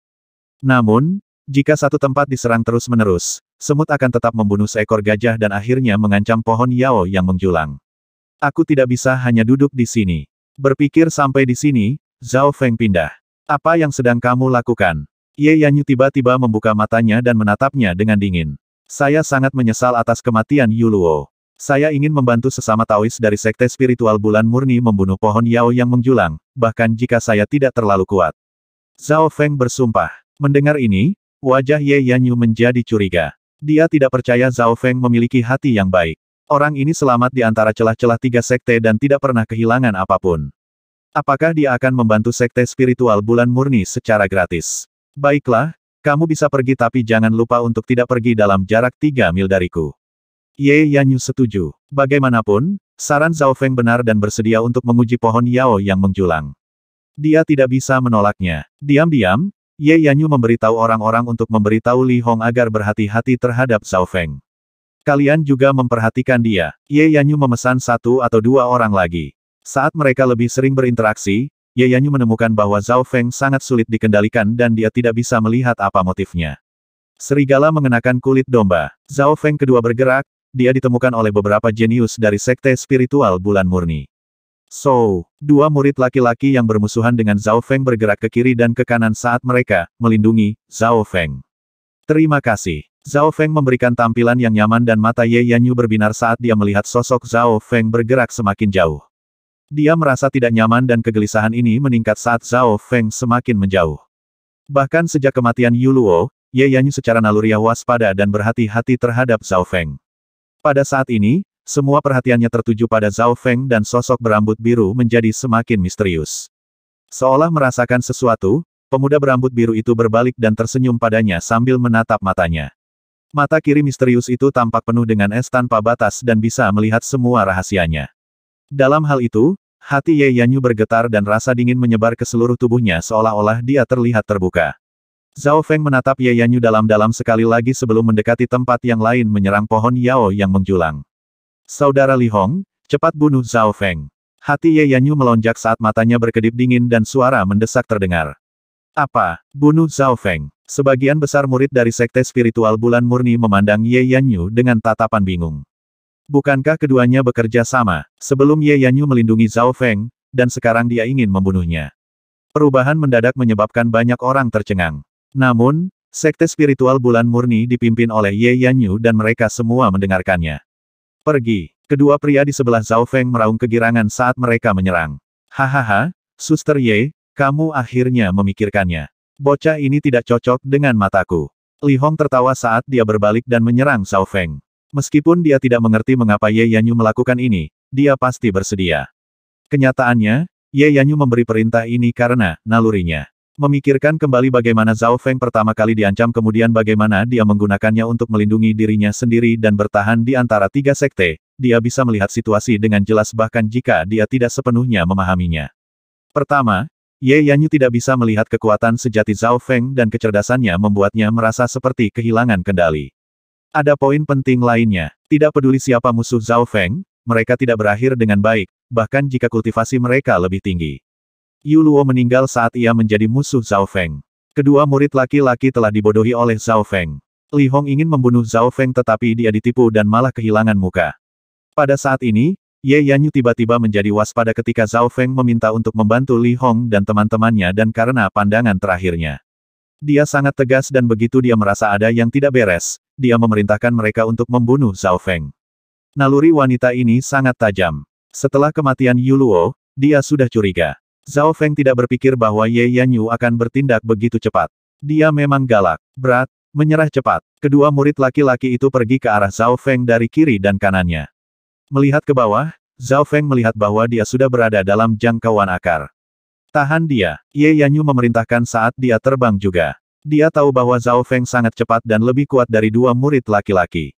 Namun, jika satu tempat diserang terus-menerus, semut akan tetap membunuh seekor gajah dan akhirnya mengancam pohon Yao yang menjulang. Aku tidak bisa hanya duduk di sini. Berpikir sampai di sini, Zhao Feng pindah. Apa yang sedang kamu lakukan? Ye Yanyu tiba-tiba membuka matanya dan menatapnya dengan dingin. Saya sangat menyesal atas kematian Yuluo. Saya ingin membantu sesama Taois dari Sekte Spiritual Bulan Murni membunuh pohon Yao yang menjulang, bahkan jika saya tidak terlalu kuat. Zhao Feng bersumpah. Mendengar ini, wajah Ye Yanyu menjadi curiga. Dia tidak percaya Zhao Feng memiliki hati yang baik. Orang ini selamat di antara celah-celah tiga sekte dan tidak pernah kehilangan apapun. Apakah dia akan membantu sekte spiritual bulan murni secara gratis? Baiklah, kamu bisa pergi tapi jangan lupa untuk tidak pergi dalam jarak tiga mil dariku. Ye Yanyu setuju. Bagaimanapun, saran Zhao Feng benar dan bersedia untuk menguji pohon Yao yang menjulang. Dia tidak bisa menolaknya. Diam-diam, Ye Yanyu memberitahu orang-orang untuk memberitahu Li Hong agar berhati-hati terhadap Zhao Feng. Kalian juga memperhatikan dia. Ye Yanyu memesan satu atau dua orang lagi. Saat mereka lebih sering berinteraksi, Ye Yanyu menemukan bahwa Zhao Feng sangat sulit dikendalikan dan dia tidak bisa melihat apa motifnya. Serigala mengenakan kulit domba. Zhao Feng kedua bergerak, dia ditemukan oleh beberapa jenius dari sekte spiritual bulan murni. So, dua murid laki-laki yang bermusuhan dengan Zhao Feng bergerak ke kiri dan ke kanan saat mereka melindungi Zhao Feng. Terima kasih. Zhao Feng memberikan tampilan yang nyaman dan mata Ye Yanyu berbinar saat dia melihat sosok Zhao Feng bergerak semakin jauh. Dia merasa tidak nyaman dan kegelisahan ini meningkat saat Zhao Feng semakin menjauh. Bahkan sejak kematian Yuluo, Ye Yanyu secara naluriah waspada dan berhati-hati terhadap Zhao Feng. Pada saat ini, semua perhatiannya tertuju pada Zhao Feng dan sosok berambut biru menjadi semakin misterius. Seolah merasakan sesuatu, pemuda berambut biru itu berbalik dan tersenyum padanya sambil menatap matanya. Mata kiri misterius itu tampak penuh dengan es tanpa batas dan bisa melihat semua rahasianya. Dalam hal itu, hati Ye Yanyu bergetar dan rasa dingin menyebar ke seluruh tubuhnya seolah-olah dia terlihat terbuka. Zhao Feng menatap Ye Yanyu dalam-dalam sekali lagi sebelum mendekati tempat yang lain menyerang pohon Yao yang menjulang. Saudara Li Hong, cepat bunuh Zhao Feng. Hati Ye Yanyu melonjak saat matanya berkedip dingin dan suara mendesak terdengar. Apa? Bunuh Zhao Feng. Sebagian besar murid dari sekte spiritual bulan murni memandang Ye Yanyu dengan tatapan bingung. Bukankah keduanya bekerja sama, sebelum Ye Yanyu melindungi Zhao Feng, dan sekarang dia ingin membunuhnya. Perubahan mendadak menyebabkan banyak orang tercengang. Namun, sekte spiritual bulan murni dipimpin oleh Ye Yanyu dan mereka semua mendengarkannya. Pergi, kedua pria di sebelah Zhao Feng meraung kegirangan saat mereka menyerang. Hahaha, suster Ye, kamu akhirnya memikirkannya. Bocah ini tidak cocok dengan mataku. Li Hong tertawa saat dia berbalik dan menyerang Zhao Feng. Meskipun dia tidak mengerti mengapa Ye Yanyu melakukan ini, dia pasti bersedia. Kenyataannya, Ye Yanyu memberi perintah ini karena nalurinya. Memikirkan kembali bagaimana Zhao Feng pertama kali diancam kemudian bagaimana dia menggunakannya untuk melindungi dirinya sendiri dan bertahan di antara tiga sekte, dia bisa melihat situasi dengan jelas bahkan jika dia tidak sepenuhnya memahaminya. Pertama, Ye Yanyu tidak bisa melihat kekuatan sejati Zhao Feng dan kecerdasannya membuatnya merasa seperti kehilangan kendali. Ada poin penting lainnya. Tidak peduli siapa musuh Zhao Feng, mereka tidak berakhir dengan baik, bahkan jika kultivasi mereka lebih tinggi. Yu Luo meninggal saat ia menjadi musuh Zhao Feng. Kedua murid laki-laki telah dibodohi oleh Zhao Feng. Li Hong ingin membunuh Zhao Feng tetapi dia ditipu dan malah kehilangan muka. Pada saat ini, Ye Yanyu tiba-tiba menjadi waspada ketika Zhao Feng meminta untuk membantu Li Hong dan teman-temannya dan karena pandangan terakhirnya. Dia sangat tegas dan begitu dia merasa ada yang tidak beres, dia memerintahkan mereka untuk membunuh Zhao Feng. Naluri wanita ini sangat tajam. Setelah kematian Yuluo, dia sudah curiga. Zhao Feng tidak berpikir bahwa Ye Yan Yu akan bertindak begitu cepat. Dia memang galak, berat, menyerah cepat. Kedua murid laki-laki itu pergi ke arah Zhao Feng dari kiri dan kanannya. Melihat ke bawah, Zhao Feng melihat bahwa dia sudah berada dalam jangkauan akar. Tahan dia, Ye Yanyu memerintahkan saat dia terbang juga. Dia tahu bahwa Zhao Feng sangat cepat dan lebih kuat dari dua murid laki-laki.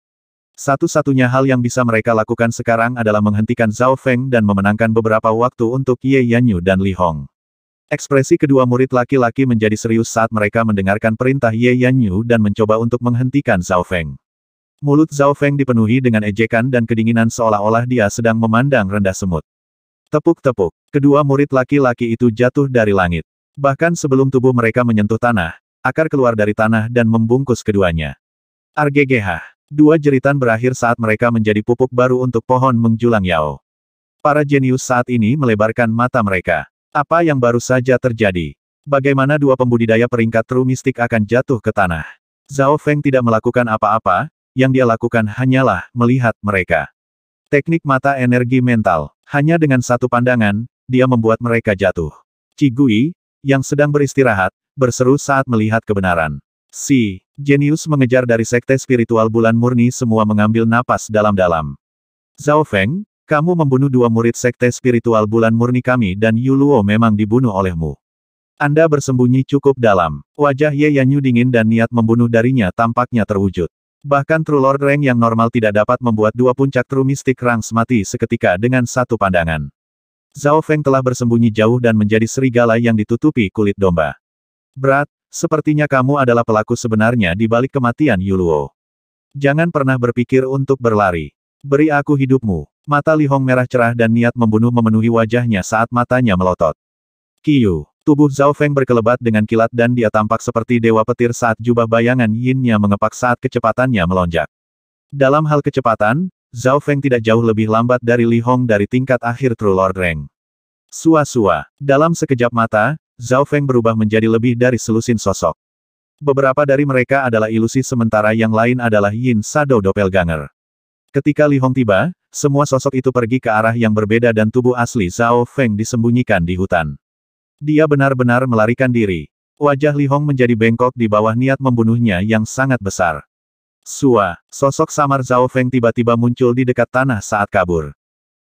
Satu-satunya hal yang bisa mereka lakukan sekarang adalah menghentikan Zhao Feng dan memenangkan beberapa waktu untuk Ye Yanyu dan Li Hong. Ekspresi kedua murid laki-laki menjadi serius saat mereka mendengarkan perintah Ye Yanyu dan mencoba untuk menghentikan Zhao Feng. Mulut Zhao Feng dipenuhi dengan ejekan dan kedinginan seolah-olah dia sedang memandang rendah semut. Tepuk-tepuk, kedua murid laki-laki itu jatuh dari langit. Bahkan sebelum tubuh mereka menyentuh tanah, Akar keluar dari tanah dan membungkus keduanya. Argegeh. Dua jeritan berakhir saat mereka menjadi pupuk baru untuk pohon menjulang Yao. Para jenius saat ini melebarkan mata mereka. Apa yang baru saja terjadi? Bagaimana dua pembudidaya peringkat true mistik akan jatuh ke tanah? Zhao Feng tidak melakukan apa-apa, yang dia lakukan hanyalah melihat mereka. Teknik mata energi mental. Hanya dengan satu pandangan, dia membuat mereka jatuh. Cigui, yang sedang beristirahat, berseru saat melihat kebenaran. Si, jenius mengejar dari sekte spiritual bulan murni semua mengambil napas dalam-dalam. Zhao Feng, kamu membunuh dua murid sekte spiritual bulan murni kami dan Yu Luo memang dibunuh olehmu. Anda bersembunyi cukup dalam. Wajah Ye Yanyu dingin dan niat membunuh darinya tampaknya terwujud. Bahkan True Lord Reng yang normal tidak dapat membuat dua puncak True Mystic Rangs mati seketika dengan satu pandangan. Zhao Feng telah bersembunyi jauh dan menjadi serigala yang ditutupi kulit domba. Berat, sepertinya kamu adalah pelaku sebenarnya di balik kematian Yuluo. Jangan pernah berpikir untuk berlari. Beri aku hidupmu. Mata Li Hong merah cerah dan niat membunuh memenuhi wajahnya saat matanya melotot. Kiyu. Tubuh Zhao Feng berkelebat dengan kilat dan dia tampak seperti dewa petir saat jubah bayangan yinnya mengepak saat kecepatannya melonjak. Dalam hal kecepatan, Zhao Feng tidak jauh lebih lambat dari Li Hong dari tingkat akhir True Lord Rank. Sua-sua. Dalam sekejap mata, Zhao Feng berubah menjadi lebih dari selusin sosok. Beberapa dari mereka adalah ilusi sementara yang lain adalah Yin Sado Doppelganger. Ketika Li Hong tiba, semua sosok itu pergi ke arah yang berbeda dan tubuh asli Zhao Feng disembunyikan di hutan. Dia benar-benar melarikan diri. Wajah Li Hong menjadi bengkok di bawah niat membunuhnya yang sangat besar. Sua, sosok samar Zhao Feng tiba-tiba muncul di dekat tanah saat kabur.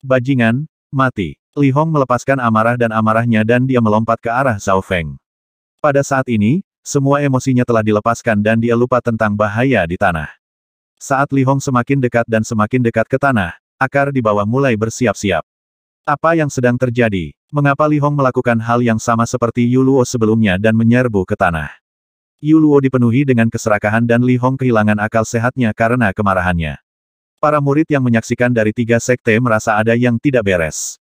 Bajingan, mati. Li Hong melepaskan amarah dan amarahnya dan dia melompat ke arah Zhao Feng. Pada saat ini, semua emosinya telah dilepaskan dan dia lupa tentang bahaya di tanah. Saat Li Hong semakin dekat dan semakin dekat ke tanah, akar di bawah mulai bersiap-siap. Apa yang sedang terjadi? Mengapa Li Hong melakukan hal yang sama seperti Yuluo sebelumnya dan menyerbu ke tanah? Yuluo dipenuhi dengan keserakahan dan Li Hong kehilangan akal sehatnya karena kemarahannya. Para murid yang menyaksikan dari tiga sekte merasa ada yang tidak beres.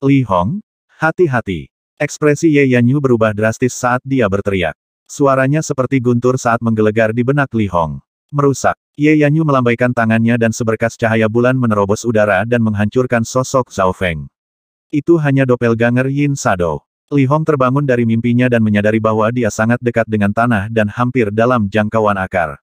Li Hong, hati-hati. Ekspresi Ye Yanyu berubah drastis saat dia berteriak. Suaranya seperti guntur saat menggelegar di benak Li Hong. Merusak. Ye Yanyu melambaikan tangannya dan seberkas cahaya bulan menerobos udara dan menghancurkan sosok Zhao Feng. Itu hanya dopel ganger Yin Sado. Li Hong terbangun dari mimpinya dan menyadari bahwa dia sangat dekat dengan tanah dan hampir dalam jangkauan akar.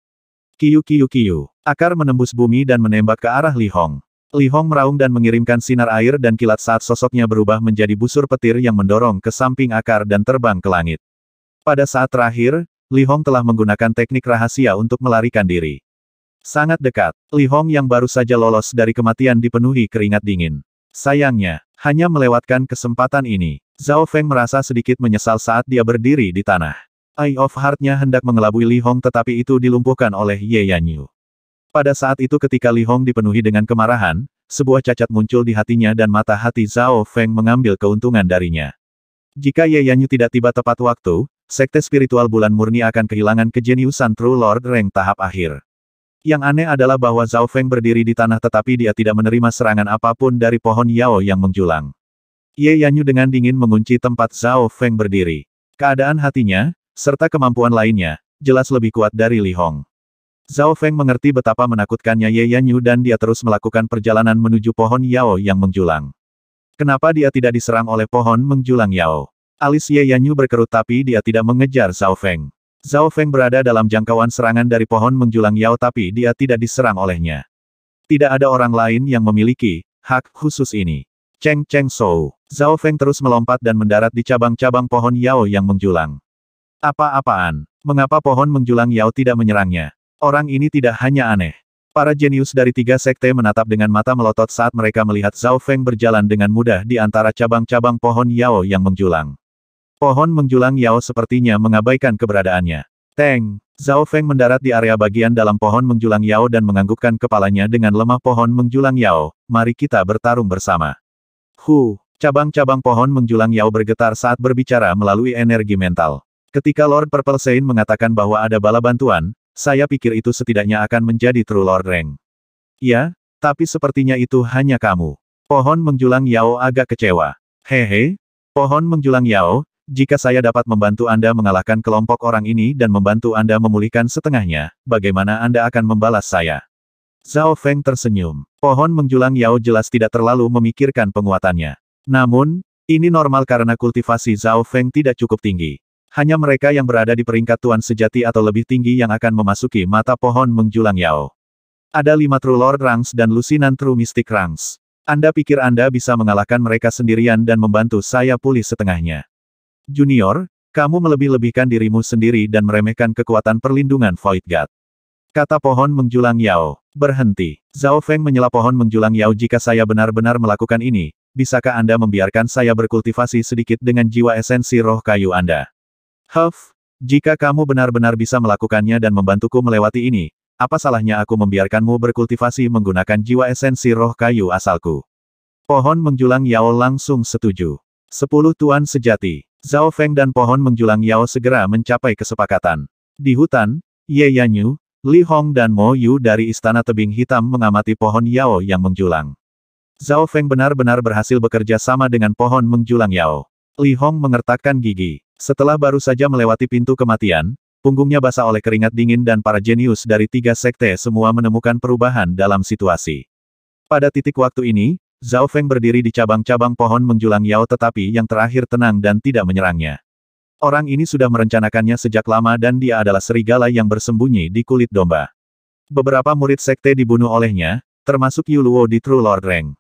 Kiyu kiyu kiyu. Akar menembus bumi dan menembak ke arah Li Hong. Li Hong meraung dan mengirimkan sinar air dan kilat saat sosoknya berubah menjadi busur petir yang mendorong ke samping akar dan terbang ke langit. Pada saat terakhir, Li Hong telah menggunakan teknik rahasia untuk melarikan diri. Sangat dekat, Li Hong yang baru saja lolos dari kematian dipenuhi keringat dingin. Sayangnya, hanya melewatkan kesempatan ini. Zhao Feng merasa sedikit menyesal saat dia berdiri di tanah. Eye of Heart-nya hendak mengelabui Li Hong tetapi itu dilumpuhkan oleh Ye Yanyu. Pada saat itu ketika Li Hong dipenuhi dengan kemarahan, sebuah cacat muncul di hatinya dan mata hati Zhao Feng mengambil keuntungan darinya. Jika Ye Yanyu tidak tiba tepat waktu, sekte spiritual bulan murni akan kehilangan kejeniusan True Lord Reng tahap akhir. Yang aneh adalah bahwa Zhao Feng berdiri di tanah tetapi dia tidak menerima serangan apapun dari pohon Yao yang menjulang. Ye Yanyu dengan dingin mengunci tempat Zhao Feng berdiri. Keadaan hatinya, serta kemampuan lainnya, jelas lebih kuat dari Li Hong. Zhao Feng mengerti betapa menakutkannya Ye Yanyu dan dia terus melakukan perjalanan menuju pohon Yao yang menjulang. Kenapa dia tidak diserang oleh pohon menjulang Yao? Alis Ye Yanyu berkerut tapi dia tidak mengejar Zhao Feng. Zhao Feng berada dalam jangkauan serangan dari pohon menjulang Yao tapi dia tidak diserang olehnya. Tidak ada orang lain yang memiliki hak khusus ini. Cheng Cheng Shou. Zhao Feng terus melompat dan mendarat di cabang-cabang pohon Yao yang menjulang. Apa-apaan? Mengapa pohon menjulang Yao tidak menyerangnya? Orang ini tidak hanya aneh. Para jenius dari tiga sekte menatap dengan mata melotot saat mereka melihat Zhao Feng berjalan dengan mudah di antara cabang-cabang pohon Yao yang menjulang. Pohon menjulang Yao sepertinya mengabaikan keberadaannya. Teng! Zhao Feng mendarat di area bagian dalam pohon menjulang Yao dan menganggukkan kepalanya dengan lemah pohon menjulang Yao, mari kita bertarung bersama. Hu! Cabang-cabang pohon menjulang Yao bergetar saat berbicara melalui energi mental. Ketika Lord Purple Saint mengatakan bahwa ada bala bantuan, saya pikir itu setidaknya akan menjadi True Lord Rank. Ya, tapi sepertinya itu hanya kamu. Pohon menjulang Yao agak kecewa. Hehe, pohon menjulang Yao, jika saya dapat membantu Anda mengalahkan kelompok orang ini dan membantu Anda memulihkan setengahnya, bagaimana Anda akan membalas saya? Zhao Feng tersenyum. Pohon menjulang Yao jelas tidak terlalu memikirkan penguatannya. Namun, ini normal karena kultivasi Zhao Feng tidak cukup tinggi. Hanya mereka yang berada di peringkat tuan sejati atau lebih tinggi yang akan memasuki mata pohon menjulang Yao. Ada lima True Lord Ranks dan Lusinan True Mystic Ranks. Anda pikir Anda bisa mengalahkan mereka sendirian dan membantu saya pulih setengahnya. Junior, kamu melebih-lebihkan dirimu sendiri dan meremehkan kekuatan perlindungan Void God. Kata pohon menjulang Yao. Berhenti. Zhao Feng menyela pohon menjulang Yao jika saya benar-benar melakukan ini, bisakah Anda membiarkan saya berkultivasi sedikit dengan jiwa esensi roh kayu Anda? Huff, jika kamu benar-benar bisa melakukannya dan membantuku melewati ini, apa salahnya aku membiarkanmu berkultivasi menggunakan jiwa esensi roh kayu asalku? Pohon menjulang Yao langsung setuju. Sepuluh tuan sejati. Zhao Feng dan pohon menjulang Yao segera mencapai kesepakatan. Di hutan, Ye Yanyu, Li Hong dan Mo Yu dari Istana Tebing Hitam mengamati pohon Yao yang menjulang. Zhao Feng benar-benar berhasil bekerja sama dengan pohon menjulang Yao. Li Hong mengertakkan gigi. Setelah baru saja melewati pintu kematian, punggungnya basah oleh keringat dingin dan para jenius dari tiga sekte semua menemukan perubahan dalam situasi. Pada titik waktu ini, Zhao Feng berdiri di cabang-cabang pohon menjulang Yao tetapi yang terakhir tenang dan tidak menyerangnya. Orang ini sudah merencanakannya sejak lama dan dia adalah serigala yang bersembunyi di kulit domba. Beberapa murid sekte dibunuh olehnya, termasuk Yu Luo di True Lord Rank.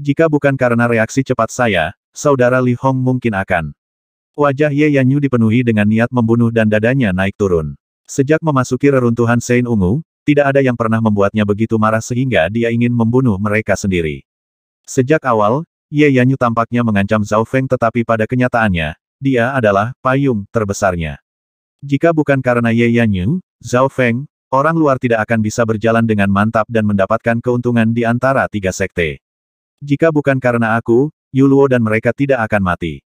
Jika bukan karena reaksi cepat saya, saudara Li Hong mungkin akan Wajah Ye Yanyu dipenuhi dengan niat membunuh dan dadanya naik turun. Sejak memasuki reruntuhan Sein Ungu, tidak ada yang pernah membuatnya begitu marah sehingga dia ingin membunuh mereka sendiri. Sejak awal, Ye Yanyu tampaknya mengancam Zhao Feng tetapi pada kenyataannya, dia adalah payung terbesarnya. Jika bukan karena Ye Yanyu, Zhao Feng, orang luar tidak akan bisa berjalan dengan mantap dan mendapatkan keuntungan di antara tiga sekte. Jika bukan karena aku, Yuluo dan mereka tidak akan mati.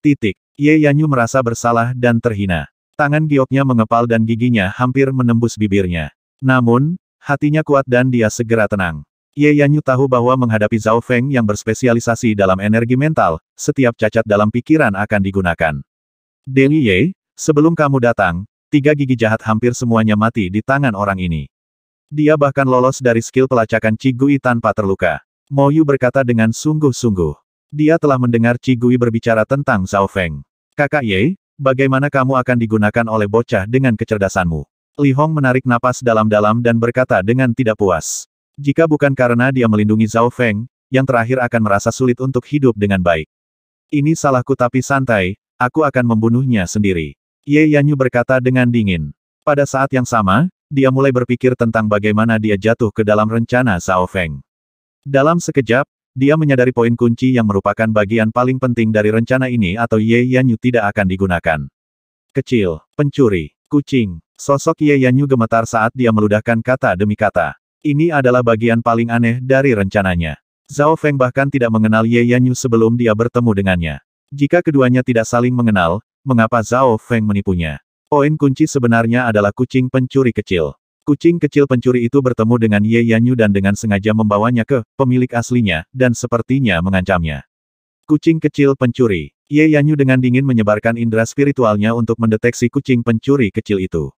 Titik. Ye Yanyu merasa bersalah dan terhina. Tangan gioknya mengepal dan giginya hampir menembus bibirnya. Namun, hatinya kuat dan dia segera tenang. Ye Yanyu tahu bahwa menghadapi Zhao Feng yang berspesialisasi dalam energi mental, setiap cacat dalam pikiran akan digunakan. Deng Ye, sebelum kamu datang, tiga gigi jahat hampir semuanya mati di tangan orang ini. Dia bahkan lolos dari skill pelacakan Cigui tanpa terluka. Moyu berkata dengan sungguh-sungguh. Dia telah mendengar Cigui berbicara tentang Zhao Feng. Kakak Ye, bagaimana kamu akan digunakan oleh bocah dengan kecerdasanmu? Li Hong menarik napas dalam-dalam dan berkata dengan tidak puas. Jika bukan karena dia melindungi Zhao Feng, yang terakhir akan merasa sulit untuk hidup dengan baik. Ini salahku tapi santai, aku akan membunuhnya sendiri. Ye Yanyu berkata dengan dingin. Pada saat yang sama, dia mulai berpikir tentang bagaimana dia jatuh ke dalam rencana Zhao Feng. Dalam sekejap, dia menyadari poin kunci yang merupakan bagian paling penting dari rencana ini atau Ye Yanyu tidak akan digunakan. Kecil, pencuri, kucing, sosok Ye Yanyu gemetar saat dia meludahkan kata demi kata. Ini adalah bagian paling aneh dari rencananya. Zhao Feng bahkan tidak mengenal Ye Yanyu sebelum dia bertemu dengannya. Jika keduanya tidak saling mengenal, mengapa Zhao Feng menipunya? Poin kunci sebenarnya adalah kucing pencuri kecil. Kucing kecil pencuri itu bertemu dengan Ye Yanyu dan dengan sengaja membawanya ke pemilik aslinya, dan sepertinya mengancamnya. Kucing kecil pencuri. Ye Yanyu dengan dingin menyebarkan indera spiritualnya untuk mendeteksi kucing pencuri kecil itu.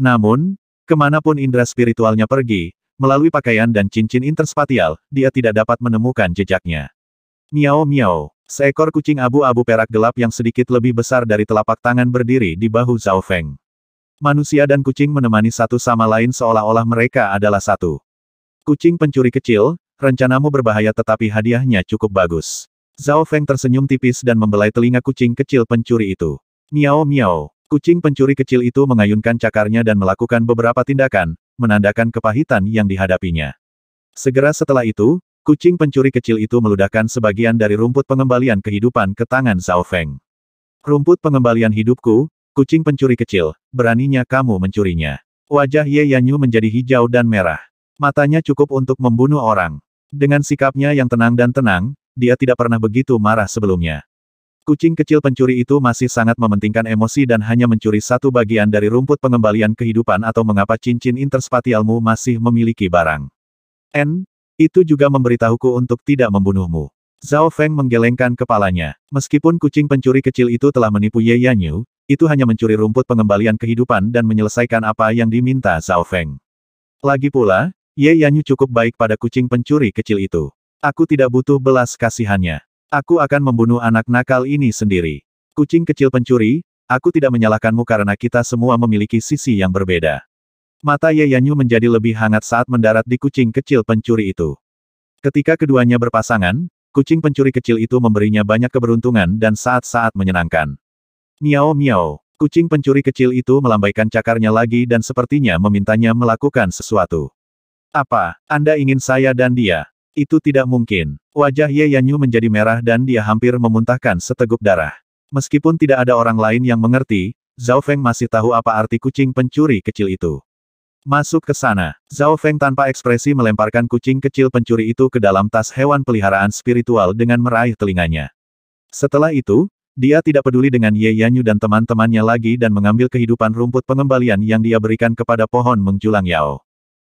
Namun, kemanapun indera spiritualnya pergi, melalui pakaian dan cincin interspatial, dia tidak dapat menemukan jejaknya. Miao miao. Seekor kucing abu-abu perak gelap yang sedikit lebih besar dari telapak tangan berdiri di bahu Zhao Feng. Manusia dan kucing menemani satu sama lain seolah-olah mereka adalah satu. Kucing pencuri kecil, rencanamu berbahaya tetapi hadiahnya cukup bagus. Zhao Feng tersenyum tipis dan membelai telinga kucing kecil pencuri itu. Miao miao. Kucing pencuri kecil itu mengayunkan cakarnya dan melakukan beberapa tindakan, menandakan kepahitan yang dihadapinya. Segera setelah itu, kucing pencuri kecil itu meludahkan sebagian dari rumput pengembalian kehidupan ke tangan Zhao Feng. Rumput pengembalian hidupku, Kucing pencuri kecil, beraninya kamu mencurinya. Wajah Ye Yanyu menjadi hijau dan merah. Matanya cukup untuk membunuh orang. Dengan sikapnya yang tenang dan tenang, dia tidak pernah begitu marah sebelumnya. Kucing kecil pencuri itu masih sangat mementingkan emosi dan hanya mencuri satu bagian dari rumput pengembalian kehidupan atau mengapa cincin interspatialmu masih memiliki barang. N, itu juga memberitahuku untuk tidak membunuhmu. Zhao Feng menggelengkan kepalanya. Meskipun kucing pencuri kecil itu telah menipu Ye Yanyu, itu hanya mencuri rumput pengembalian kehidupan dan menyelesaikan apa yang diminta Zhao Feng. Lagi pula, Ye Yanyu cukup baik pada kucing pencuri kecil itu. Aku tidak butuh belas kasihannya. Aku akan membunuh anak nakal ini sendiri. Kucing kecil pencuri, aku tidak menyalahkanmu karena kita semua memiliki sisi yang berbeda. Mata Ye Yanyu menjadi lebih hangat saat mendarat di kucing kecil pencuri itu. Ketika keduanya berpasangan, kucing pencuri kecil itu memberinya banyak keberuntungan dan saat-saat menyenangkan. Miao miao. Kucing pencuri kecil itu melambaikan cakarnya lagi dan sepertinya memintanya melakukan sesuatu. Apa, Anda ingin saya dan dia? Itu tidak mungkin. Wajah Ye Yanyu menjadi merah dan dia hampir memuntahkan seteguk darah. Meskipun tidak ada orang lain yang mengerti, Zhao Feng masih tahu apa arti kucing pencuri kecil itu. Masuk ke sana. Zhao Feng tanpa ekspresi melemparkan kucing kecil pencuri itu ke dalam tas hewan peliharaan spiritual dengan meraih telinganya. Setelah itu, dia tidak peduli dengan Ye Yanyu dan teman-temannya lagi dan mengambil kehidupan rumput pengembalian yang dia berikan kepada pohon mengjulang Yao.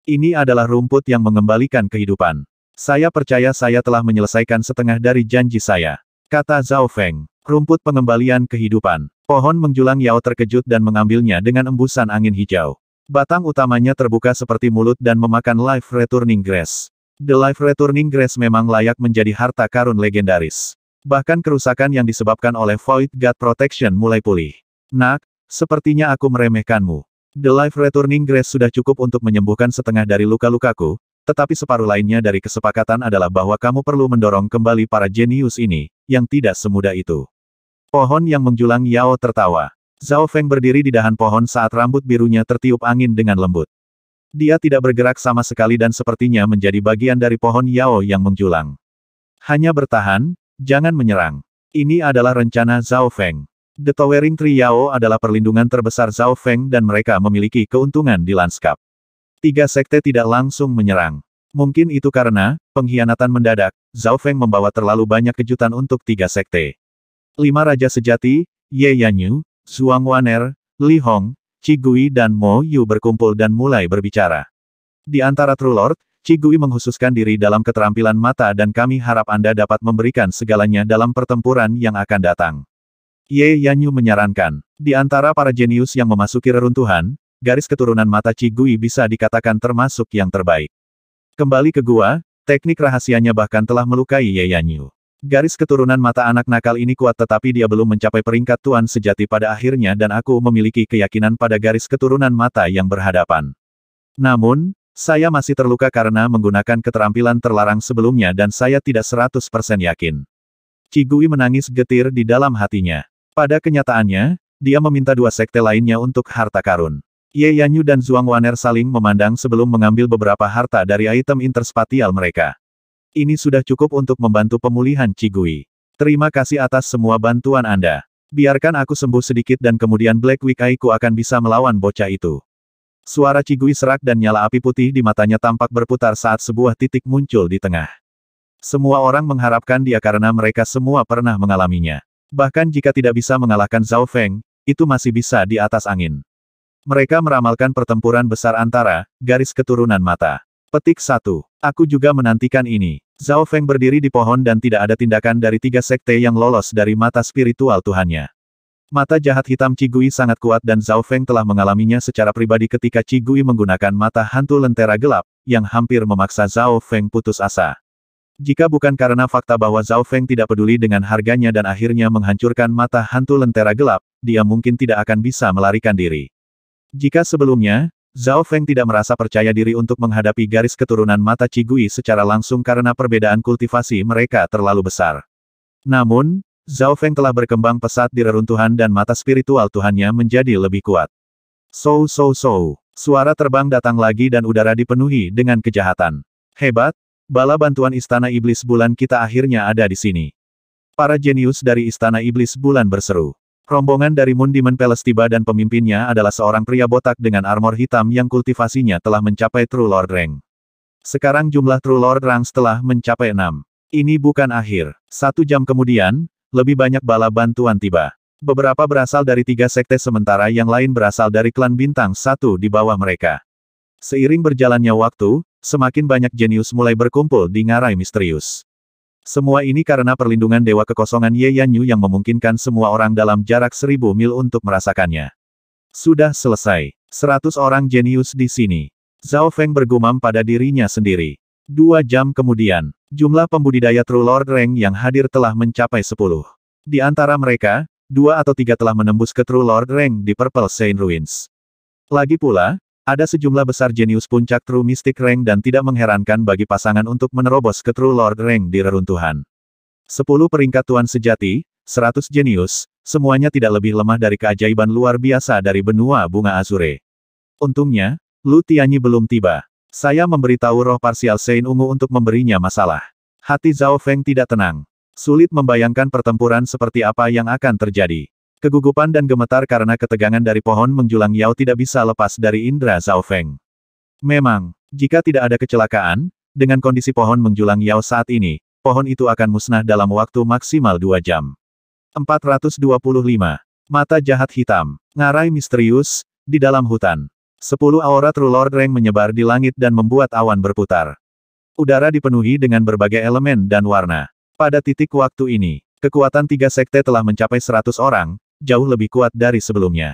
Ini adalah rumput yang mengembalikan kehidupan. Saya percaya saya telah menyelesaikan setengah dari janji saya. Kata Zhao Feng. Rumput pengembalian kehidupan. Pohon mengjulang Yao terkejut dan mengambilnya dengan embusan angin hijau. Batang utamanya terbuka seperti mulut dan memakan life returning grass. The life returning grass memang layak menjadi harta karun legendaris. Bahkan kerusakan yang disebabkan oleh Void God Protection mulai pulih. Nak, sepertinya aku meremehkanmu. The Life Returning Grace sudah cukup untuk menyembuhkan setengah dari luka-lukaku, tetapi separuh lainnya dari kesepakatan adalah bahwa kamu perlu mendorong kembali para jenius ini, yang tidak semudah itu. Pohon yang menjulang Yao tertawa. Zhao Feng berdiri di dahan pohon saat rambut birunya tertiup angin dengan lembut. Dia tidak bergerak sama sekali dan sepertinya menjadi bagian dari pohon Yao yang menjulang. Hanya bertahan, Jangan menyerang. Ini adalah rencana Zhao Feng. The Towering Trio adalah perlindungan terbesar Zhao Feng dan mereka memiliki keuntungan di lanskap. Tiga sekte tidak langsung menyerang. Mungkin itu karena, pengkhianatan mendadak, Zhao Feng membawa terlalu banyak kejutan untuk tiga sekte. Lima Raja Sejati, Ye Yanyu, Zhuang Waner, Li Hong, Qi Gui dan Mo Yu berkumpul dan mulai berbicara. Di antara True Lord, Cigui menghususkan diri dalam keterampilan mata dan kami harap Anda dapat memberikan segalanya dalam pertempuran yang akan datang. Ye Yanyu menyarankan, di antara para jenius yang memasuki reruntuhan, garis keturunan mata Cigui bisa dikatakan termasuk yang terbaik. Kembali ke gua, teknik rahasianya bahkan telah melukai Ye Yanyu. Garis keturunan mata anak nakal ini kuat tetapi dia belum mencapai peringkat tuan sejati pada akhirnya dan aku memiliki keyakinan pada garis keturunan mata yang berhadapan. Namun, saya masih terluka karena menggunakan keterampilan terlarang sebelumnya dan saya tidak 100% yakin. Cigui menangis getir di dalam hatinya. Pada kenyataannya, dia meminta dua sekte lainnya untuk harta karun. Ye Yanyu dan Zhuang Waner saling memandang sebelum mengambil beberapa harta dari item interspatial mereka. Ini sudah cukup untuk membantu pemulihan Cigui. Terima kasih atas semua bantuan Anda. Biarkan aku sembuh sedikit dan kemudian Black Week Aiku akan bisa melawan bocah itu. Suara cigui serak dan nyala api putih di matanya tampak berputar saat sebuah titik muncul di tengah. Semua orang mengharapkan dia karena mereka semua pernah mengalaminya. Bahkan jika tidak bisa mengalahkan Zhao Feng, itu masih bisa di atas angin. Mereka meramalkan pertempuran besar antara garis keturunan mata. Petik satu. Aku juga menantikan ini. Zhao Feng berdiri di pohon dan tidak ada tindakan dari tiga sekte yang lolos dari mata spiritual Tuhannya. Mata jahat hitam Cigui sangat kuat dan Zhao Feng telah mengalaminya secara pribadi ketika Cigui menggunakan mata hantu lentera gelap, yang hampir memaksa Zhao Feng putus asa. Jika bukan karena fakta bahwa Zhao Feng tidak peduli dengan harganya dan akhirnya menghancurkan mata hantu lentera gelap, dia mungkin tidak akan bisa melarikan diri. Jika sebelumnya, Zhao Feng tidak merasa percaya diri untuk menghadapi garis keturunan mata Cigui secara langsung karena perbedaan kultivasi mereka terlalu besar. Namun, Zhao Feng telah berkembang pesat di reruntuhan dan mata spiritual Tuhannya menjadi lebih kuat. So, so, so. suara terbang datang lagi dan udara dipenuhi dengan kejahatan. Hebat, bala bantuan Istana Iblis Bulan kita akhirnya ada di sini. Para jenius dari Istana Iblis Bulan berseru. Rombongan dari Mundiman Palace tiba dan pemimpinnya adalah seorang pria botak dengan armor hitam yang kultivasinya telah mencapai True Lord Rank. Sekarang jumlah True Lord Rank telah mencapai enam. Ini bukan akhir. Satu jam kemudian, lebih banyak bala bantuan tiba. Beberapa berasal dari tiga sekte sementara yang lain berasal dari klan bintang satu di bawah mereka. Seiring berjalannya waktu, semakin banyak jenius mulai berkumpul di ngarai misterius. Semua ini karena perlindungan Dewa Kekosongan Ye Yanyu yang memungkinkan semua orang dalam jarak seribu mil untuk merasakannya. Sudah selesai. Seratus orang jenius di sini. Zhao Feng bergumam pada dirinya sendiri. Dua jam kemudian, Jumlah pembudidaya True Lord Rank yang hadir telah mencapai 10. Di antara mereka, dua atau tiga telah menembus ke True Lord Rank di Purple Saint Ruins. Lagi pula, ada sejumlah besar jenius puncak True Mystic Rank dan tidak mengherankan bagi pasangan untuk menerobos ke True Lord Rank di reruntuhan. 10 peringkat tuan sejati, 100 jenius, semuanya tidak lebih lemah dari keajaiban luar biasa dari benua bunga Azure. Untungnya, Lu Tianyi belum tiba. Saya memberitahu roh parsial Sein Ungu untuk memberinya masalah. Hati Zhao Feng tidak tenang. Sulit membayangkan pertempuran seperti apa yang akan terjadi. Kegugupan dan gemetar karena ketegangan dari pohon menjulang Yao tidak bisa lepas dari indra Zhao Feng. Memang, jika tidak ada kecelakaan, dengan kondisi pohon menjulang Yao saat ini, pohon itu akan musnah dalam waktu maksimal dua jam. 425. Mata Jahat Hitam. Ngarai misterius, di dalam hutan. Sepuluh aura True Lord Rank menyebar di langit dan membuat awan berputar. Udara dipenuhi dengan berbagai elemen dan warna. Pada titik waktu ini, kekuatan tiga sekte telah mencapai seratus orang, jauh lebih kuat dari sebelumnya.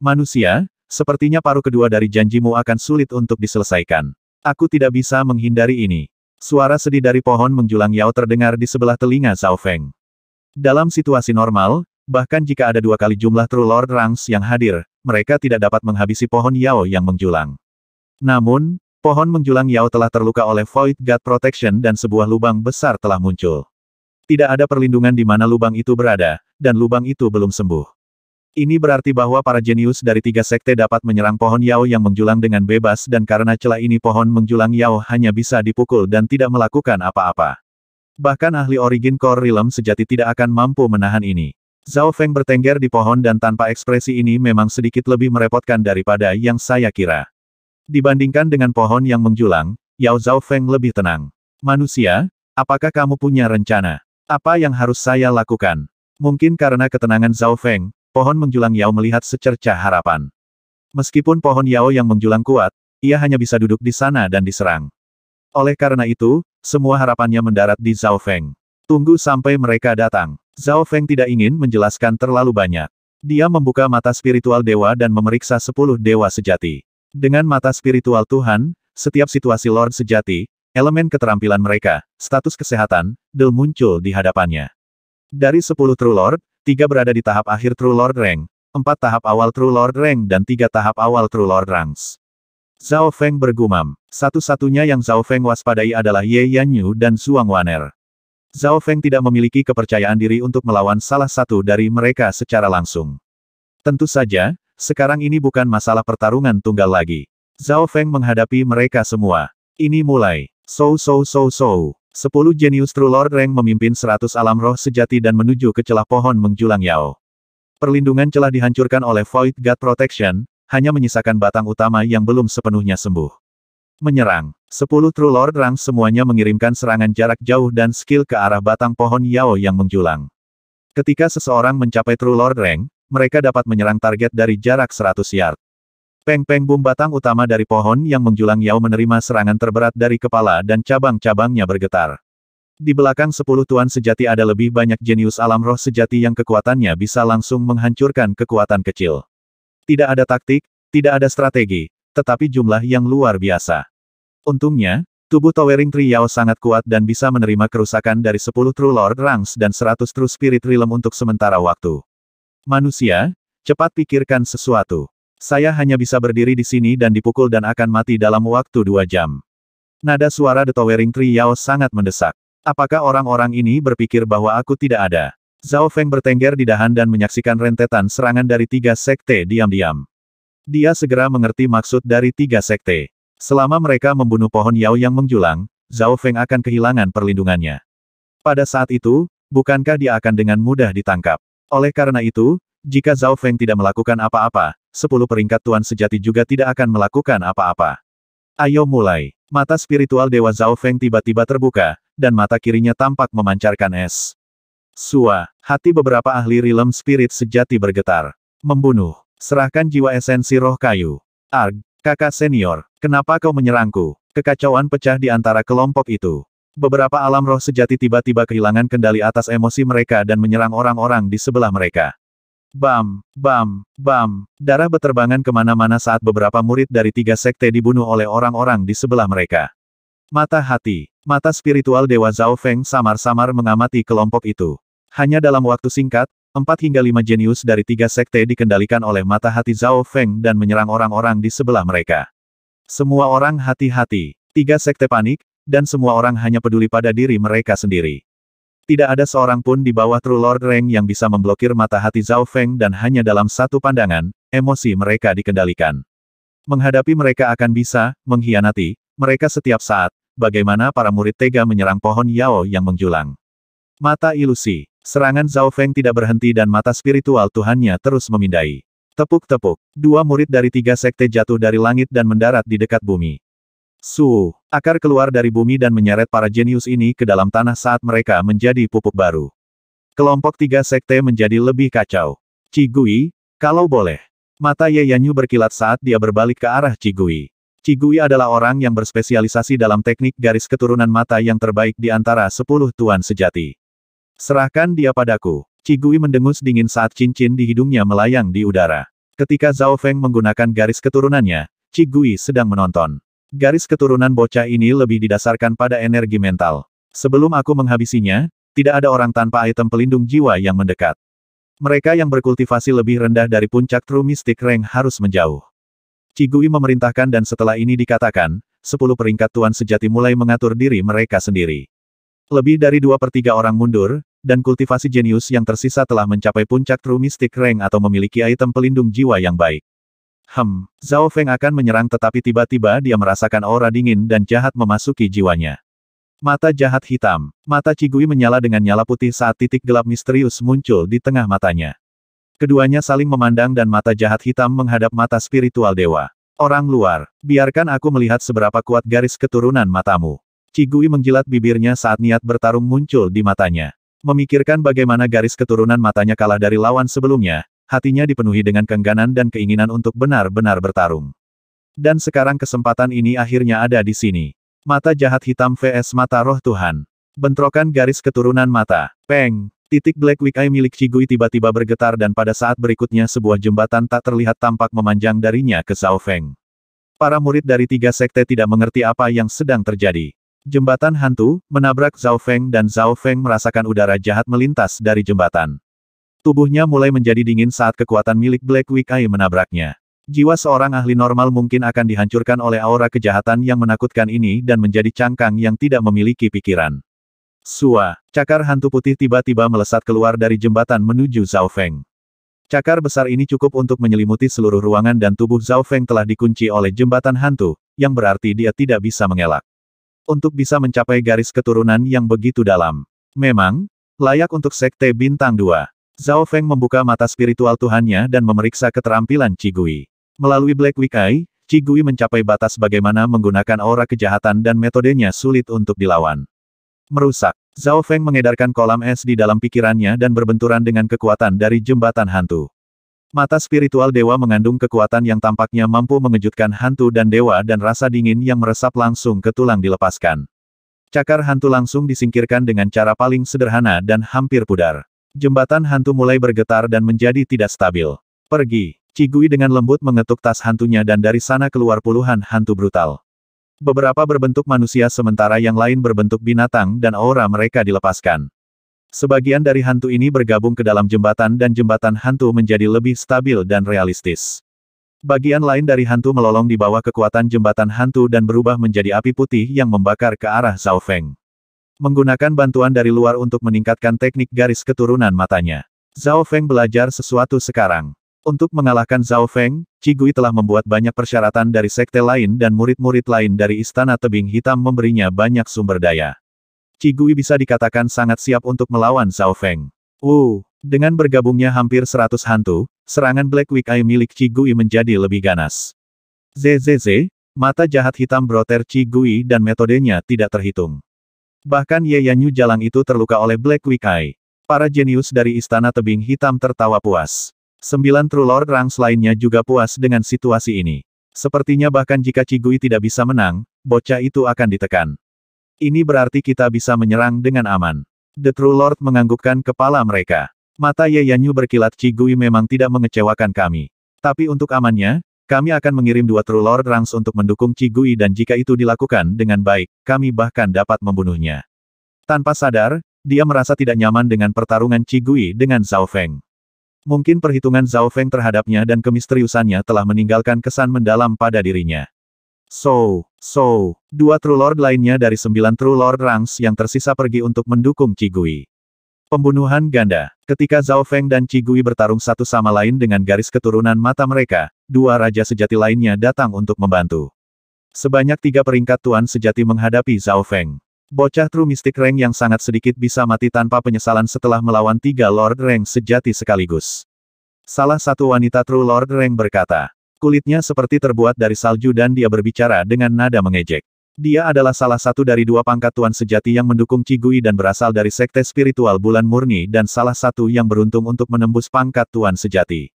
Manusia, sepertinya paruh kedua dari janjimu akan sulit untuk diselesaikan. Aku tidak bisa menghindari ini. Suara sedih dari pohon menjulang Yao terdengar di sebelah telinga Zhao Feng. Dalam situasi normal, Bahkan jika ada dua kali jumlah True Lord Rangs yang hadir, mereka tidak dapat menghabisi pohon Yao yang menjulang. Namun, pohon menjulang Yao telah terluka oleh Void God Protection dan sebuah lubang besar telah muncul. Tidak ada perlindungan di mana lubang itu berada, dan lubang itu belum sembuh. Ini berarti bahwa para jenius dari tiga sekte dapat menyerang pohon Yao yang menjulang dengan bebas dan karena celah ini pohon menjulang Yao hanya bisa dipukul dan tidak melakukan apa-apa. Bahkan ahli origin core realm sejati tidak akan mampu menahan ini. Zhao Feng bertengger di pohon dan tanpa ekspresi ini memang sedikit lebih merepotkan daripada yang saya kira. Dibandingkan dengan pohon yang menjulang, Yao Zhao Feng lebih tenang. Manusia, apakah kamu punya rencana? Apa yang harus saya lakukan? Mungkin karena ketenangan Zhao Feng, pohon menjulang Yao melihat secercah harapan. Meskipun pohon Yao yang menjulang kuat, ia hanya bisa duduk di sana dan diserang. Oleh karena itu, semua harapannya mendarat di Zhao Feng. Tunggu sampai mereka datang. Zhao Feng tidak ingin menjelaskan terlalu banyak. Dia membuka mata spiritual dewa dan memeriksa sepuluh dewa sejati. Dengan mata spiritual Tuhan, setiap situasi Lord sejati, elemen keterampilan mereka, status kesehatan, del muncul di hadapannya. Dari sepuluh True Lord, tiga berada di tahap akhir True Lord Rank, empat tahap awal True Lord Rank dan tiga tahap awal True Lord Ranks. Zhao Feng bergumam. Satu-satunya yang Zhao Feng waspadai adalah Ye Yanyu dan Zhuang Waner. Zhao Feng tidak memiliki kepercayaan diri untuk melawan salah satu dari mereka secara langsung. Tentu saja, sekarang ini bukan masalah pertarungan tunggal lagi. Zhao Feng menghadapi mereka semua. Ini mulai. So so so so. Sepuluh jenius True Lord Reng memimpin seratus alam roh sejati dan menuju ke celah pohon menjulang Yao. Perlindungan celah dihancurkan oleh Void God Protection, hanya menyisakan batang utama yang belum sepenuhnya sembuh. Menyerang. Sepuluh True Lord Rang semuanya mengirimkan serangan jarak jauh dan skill ke arah batang pohon Yao yang menjulang. Ketika seseorang mencapai True Lord Rank, mereka dapat menyerang target dari jarak 100 yard. Peng-peng bum batang utama dari pohon yang menjulang Yao menerima serangan terberat dari kepala dan cabang-cabangnya bergetar. Di belakang sepuluh tuan sejati ada lebih banyak jenius alam roh sejati yang kekuatannya bisa langsung menghancurkan kekuatan kecil. Tidak ada taktik, tidak ada strategi, tetapi jumlah yang luar biasa. Untungnya, tubuh Towering Triao sangat kuat dan bisa menerima kerusakan dari 10 True Lord Ranks dan 100 True Spirit Realm untuk sementara waktu. Manusia, cepat pikirkan sesuatu. Saya hanya bisa berdiri di sini dan dipukul dan akan mati dalam waktu dua jam. Nada suara The Towering Tree Yao sangat mendesak. Apakah orang-orang ini berpikir bahwa aku tidak ada? Zhao Feng bertengger di dahan dan menyaksikan rentetan serangan dari tiga sekte diam-diam. Dia segera mengerti maksud dari tiga sekte. Selama mereka membunuh pohon Yao yang menjulang, Zhao Feng akan kehilangan perlindungannya. Pada saat itu, bukankah dia akan dengan mudah ditangkap? Oleh karena itu, jika Zhao Feng tidak melakukan apa-apa, sepuluh peringkat tuan sejati juga tidak akan melakukan apa-apa. Ayo mulai. Mata spiritual Dewa Zhao Feng tiba-tiba terbuka, dan mata kirinya tampak memancarkan es. Sua, hati beberapa ahli Rilem spirit sejati bergetar. Membunuh. Serahkan jiwa esensi roh kayu. Arg, kakak senior, kenapa kau menyerangku? Kekacauan pecah di antara kelompok itu. Beberapa alam roh sejati tiba-tiba kehilangan kendali atas emosi mereka dan menyerang orang-orang di sebelah mereka. Bam, bam, bam, darah beterbangan kemana-mana saat beberapa murid dari tiga sekte dibunuh oleh orang-orang di sebelah mereka. Mata hati, mata spiritual Dewa Zhao Feng samar-samar mengamati kelompok itu. Hanya dalam waktu singkat, Empat hingga lima jenius dari tiga sekte dikendalikan oleh mata hati Zhao Feng dan menyerang orang-orang di sebelah mereka. Semua orang hati-hati. Tiga sekte panik, dan semua orang hanya peduli pada diri mereka sendiri. Tidak ada seorang pun di bawah True Lord Reng yang bisa memblokir mata hati Zhao Feng dan hanya dalam satu pandangan, emosi mereka dikendalikan. Menghadapi mereka akan bisa, mengkhianati, mereka setiap saat, bagaimana para murid tega menyerang pohon Yao yang menjulang. Mata ilusi. Serangan Zhao Feng tidak berhenti dan mata spiritual Tuhannya terus memindai. Tepuk-tepuk, dua murid dari tiga sekte jatuh dari langit dan mendarat di dekat bumi. Su, akar keluar dari bumi dan menyeret para jenius ini ke dalam tanah saat mereka menjadi pupuk baru. Kelompok tiga sekte menjadi lebih kacau. Cigui, kalau boleh. Mata Ye Yanyu berkilat saat dia berbalik ke arah Cigui. Cigui adalah orang yang berspesialisasi dalam teknik garis keturunan mata yang terbaik di antara sepuluh tuan sejati. Serahkan dia padaku. Cigui mendengus dingin saat cincin di hidungnya melayang di udara. Ketika Zhao Feng menggunakan garis keturunannya, Cigui sedang menonton. Garis keturunan bocah ini lebih didasarkan pada energi mental. Sebelum aku menghabisinya, tidak ada orang tanpa item pelindung jiwa yang mendekat. Mereka yang berkultivasi lebih rendah dari puncak True Mystic Rank harus menjauh. Cigui memerintahkan dan setelah ini dikatakan, sepuluh peringkat tuan sejati mulai mengatur diri mereka sendiri. Lebih dari dua per tiga orang mundur, dan kultivasi jenius yang tersisa telah mencapai puncak True Mystic Rank atau memiliki item pelindung jiwa yang baik. Hmm, Zhao Feng akan menyerang tetapi tiba-tiba dia merasakan aura dingin dan jahat memasuki jiwanya. Mata jahat hitam, mata Cigui menyala dengan nyala putih saat titik gelap misterius muncul di tengah matanya. Keduanya saling memandang dan mata jahat hitam menghadap mata spiritual dewa. Orang luar, biarkan aku melihat seberapa kuat garis keturunan matamu. Cigui menjilat bibirnya saat niat bertarung muncul di matanya. Memikirkan bagaimana garis keturunan matanya kalah dari lawan sebelumnya, hatinya dipenuhi dengan keengganan dan keinginan untuk benar-benar bertarung. Dan sekarang kesempatan ini akhirnya ada di sini. Mata jahat hitam vs mata roh Tuhan. Bentrokan garis keturunan mata. Peng! Titik Black Wick Eye milik Cigui tiba-tiba bergetar dan pada saat berikutnya sebuah jembatan tak terlihat tampak memanjang darinya ke Zhao Feng. Para murid dari tiga sekte tidak mengerti apa yang sedang terjadi. Jembatan hantu, menabrak Zhao Feng dan Zhao Feng merasakan udara jahat melintas dari jembatan. Tubuhnya mulai menjadi dingin saat kekuatan milik Black Wikai menabraknya. Jiwa seorang ahli normal mungkin akan dihancurkan oleh aura kejahatan yang menakutkan ini dan menjadi cangkang yang tidak memiliki pikiran. Sua, cakar hantu putih tiba-tiba melesat keluar dari jembatan menuju Zhao Feng. Cakar besar ini cukup untuk menyelimuti seluruh ruangan dan tubuh Zhao Feng telah dikunci oleh jembatan hantu, yang berarti dia tidak bisa mengelak untuk bisa mencapai garis keturunan yang begitu dalam. Memang, layak untuk sekte bintang 2. Zhao Feng membuka mata spiritual Tuhannya dan memeriksa keterampilan Cigui. Melalui Black Eye, Cigui mencapai batas bagaimana menggunakan aura kejahatan dan metodenya sulit untuk dilawan. Merusak, Zhao Feng mengedarkan kolam es di dalam pikirannya dan berbenturan dengan kekuatan dari jembatan hantu. Mata spiritual dewa mengandung kekuatan yang tampaknya mampu mengejutkan hantu dan dewa dan rasa dingin yang meresap langsung ke tulang dilepaskan. Cakar hantu langsung disingkirkan dengan cara paling sederhana dan hampir pudar. Jembatan hantu mulai bergetar dan menjadi tidak stabil. Pergi. Cigui dengan lembut mengetuk tas hantunya dan dari sana keluar puluhan hantu brutal. Beberapa berbentuk manusia sementara yang lain berbentuk binatang dan aura mereka dilepaskan. Sebagian dari hantu ini bergabung ke dalam jembatan dan jembatan hantu menjadi lebih stabil dan realistis. Bagian lain dari hantu melolong di bawah kekuatan jembatan hantu dan berubah menjadi api putih yang membakar ke arah Zhao Feng. Menggunakan bantuan dari luar untuk meningkatkan teknik garis keturunan matanya. Zhao Feng belajar sesuatu sekarang. Untuk mengalahkan Zhao Feng, Cigui telah membuat banyak persyaratan dari sekte lain dan murid-murid lain dari Istana Tebing Hitam memberinya banyak sumber daya. Cigui bisa dikatakan sangat siap untuk melawan Zhao Feng. Wu, uh, dengan bergabungnya hampir 100 hantu, serangan Black Week Eye milik Cigui menjadi lebih ganas. ZZZ, mata jahat hitam broter Cigui dan metodenya tidak terhitung. Bahkan Ye Yanyu Jalang itu terluka oleh Black Week Eye. Para jenius dari Istana Tebing Hitam tertawa puas. Sembilan True Lord Rangs lainnya juga puas dengan situasi ini. Sepertinya bahkan jika Cigui tidak bisa menang, bocah itu akan ditekan. Ini berarti kita bisa menyerang dengan aman. The True Lord menganggukkan kepala mereka. Mata Ye Yanyu berkilat Cigui memang tidak mengecewakan kami. Tapi untuk amannya, kami akan mengirim dua True Lord Rangs untuk mendukung Cigui dan jika itu dilakukan dengan baik, kami bahkan dapat membunuhnya. Tanpa sadar, dia merasa tidak nyaman dengan pertarungan Cigui dengan Zhao Feng. Mungkin perhitungan Zhao Feng terhadapnya dan kemisteriusannya telah meninggalkan kesan mendalam pada dirinya. So, so, dua True Lord lainnya dari sembilan True Lord ranks yang tersisa pergi untuk mendukung Cigui. Pembunuhan ganda. Ketika Zhao Feng dan Cigui bertarung satu sama lain dengan garis keturunan mata mereka, dua raja sejati lainnya datang untuk membantu. Sebanyak tiga peringkat tuan sejati menghadapi Zhao Feng. Bocah True Mystic Rank yang sangat sedikit bisa mati tanpa penyesalan setelah melawan tiga Lord Rank sejati sekaligus. Salah satu wanita True Lord Rank berkata, Kulitnya seperti terbuat dari salju dan dia berbicara dengan nada mengejek. Dia adalah salah satu dari dua pangkat tuan sejati yang mendukung Cigui dan berasal dari sekte spiritual bulan murni dan salah satu yang beruntung untuk menembus pangkat tuan sejati.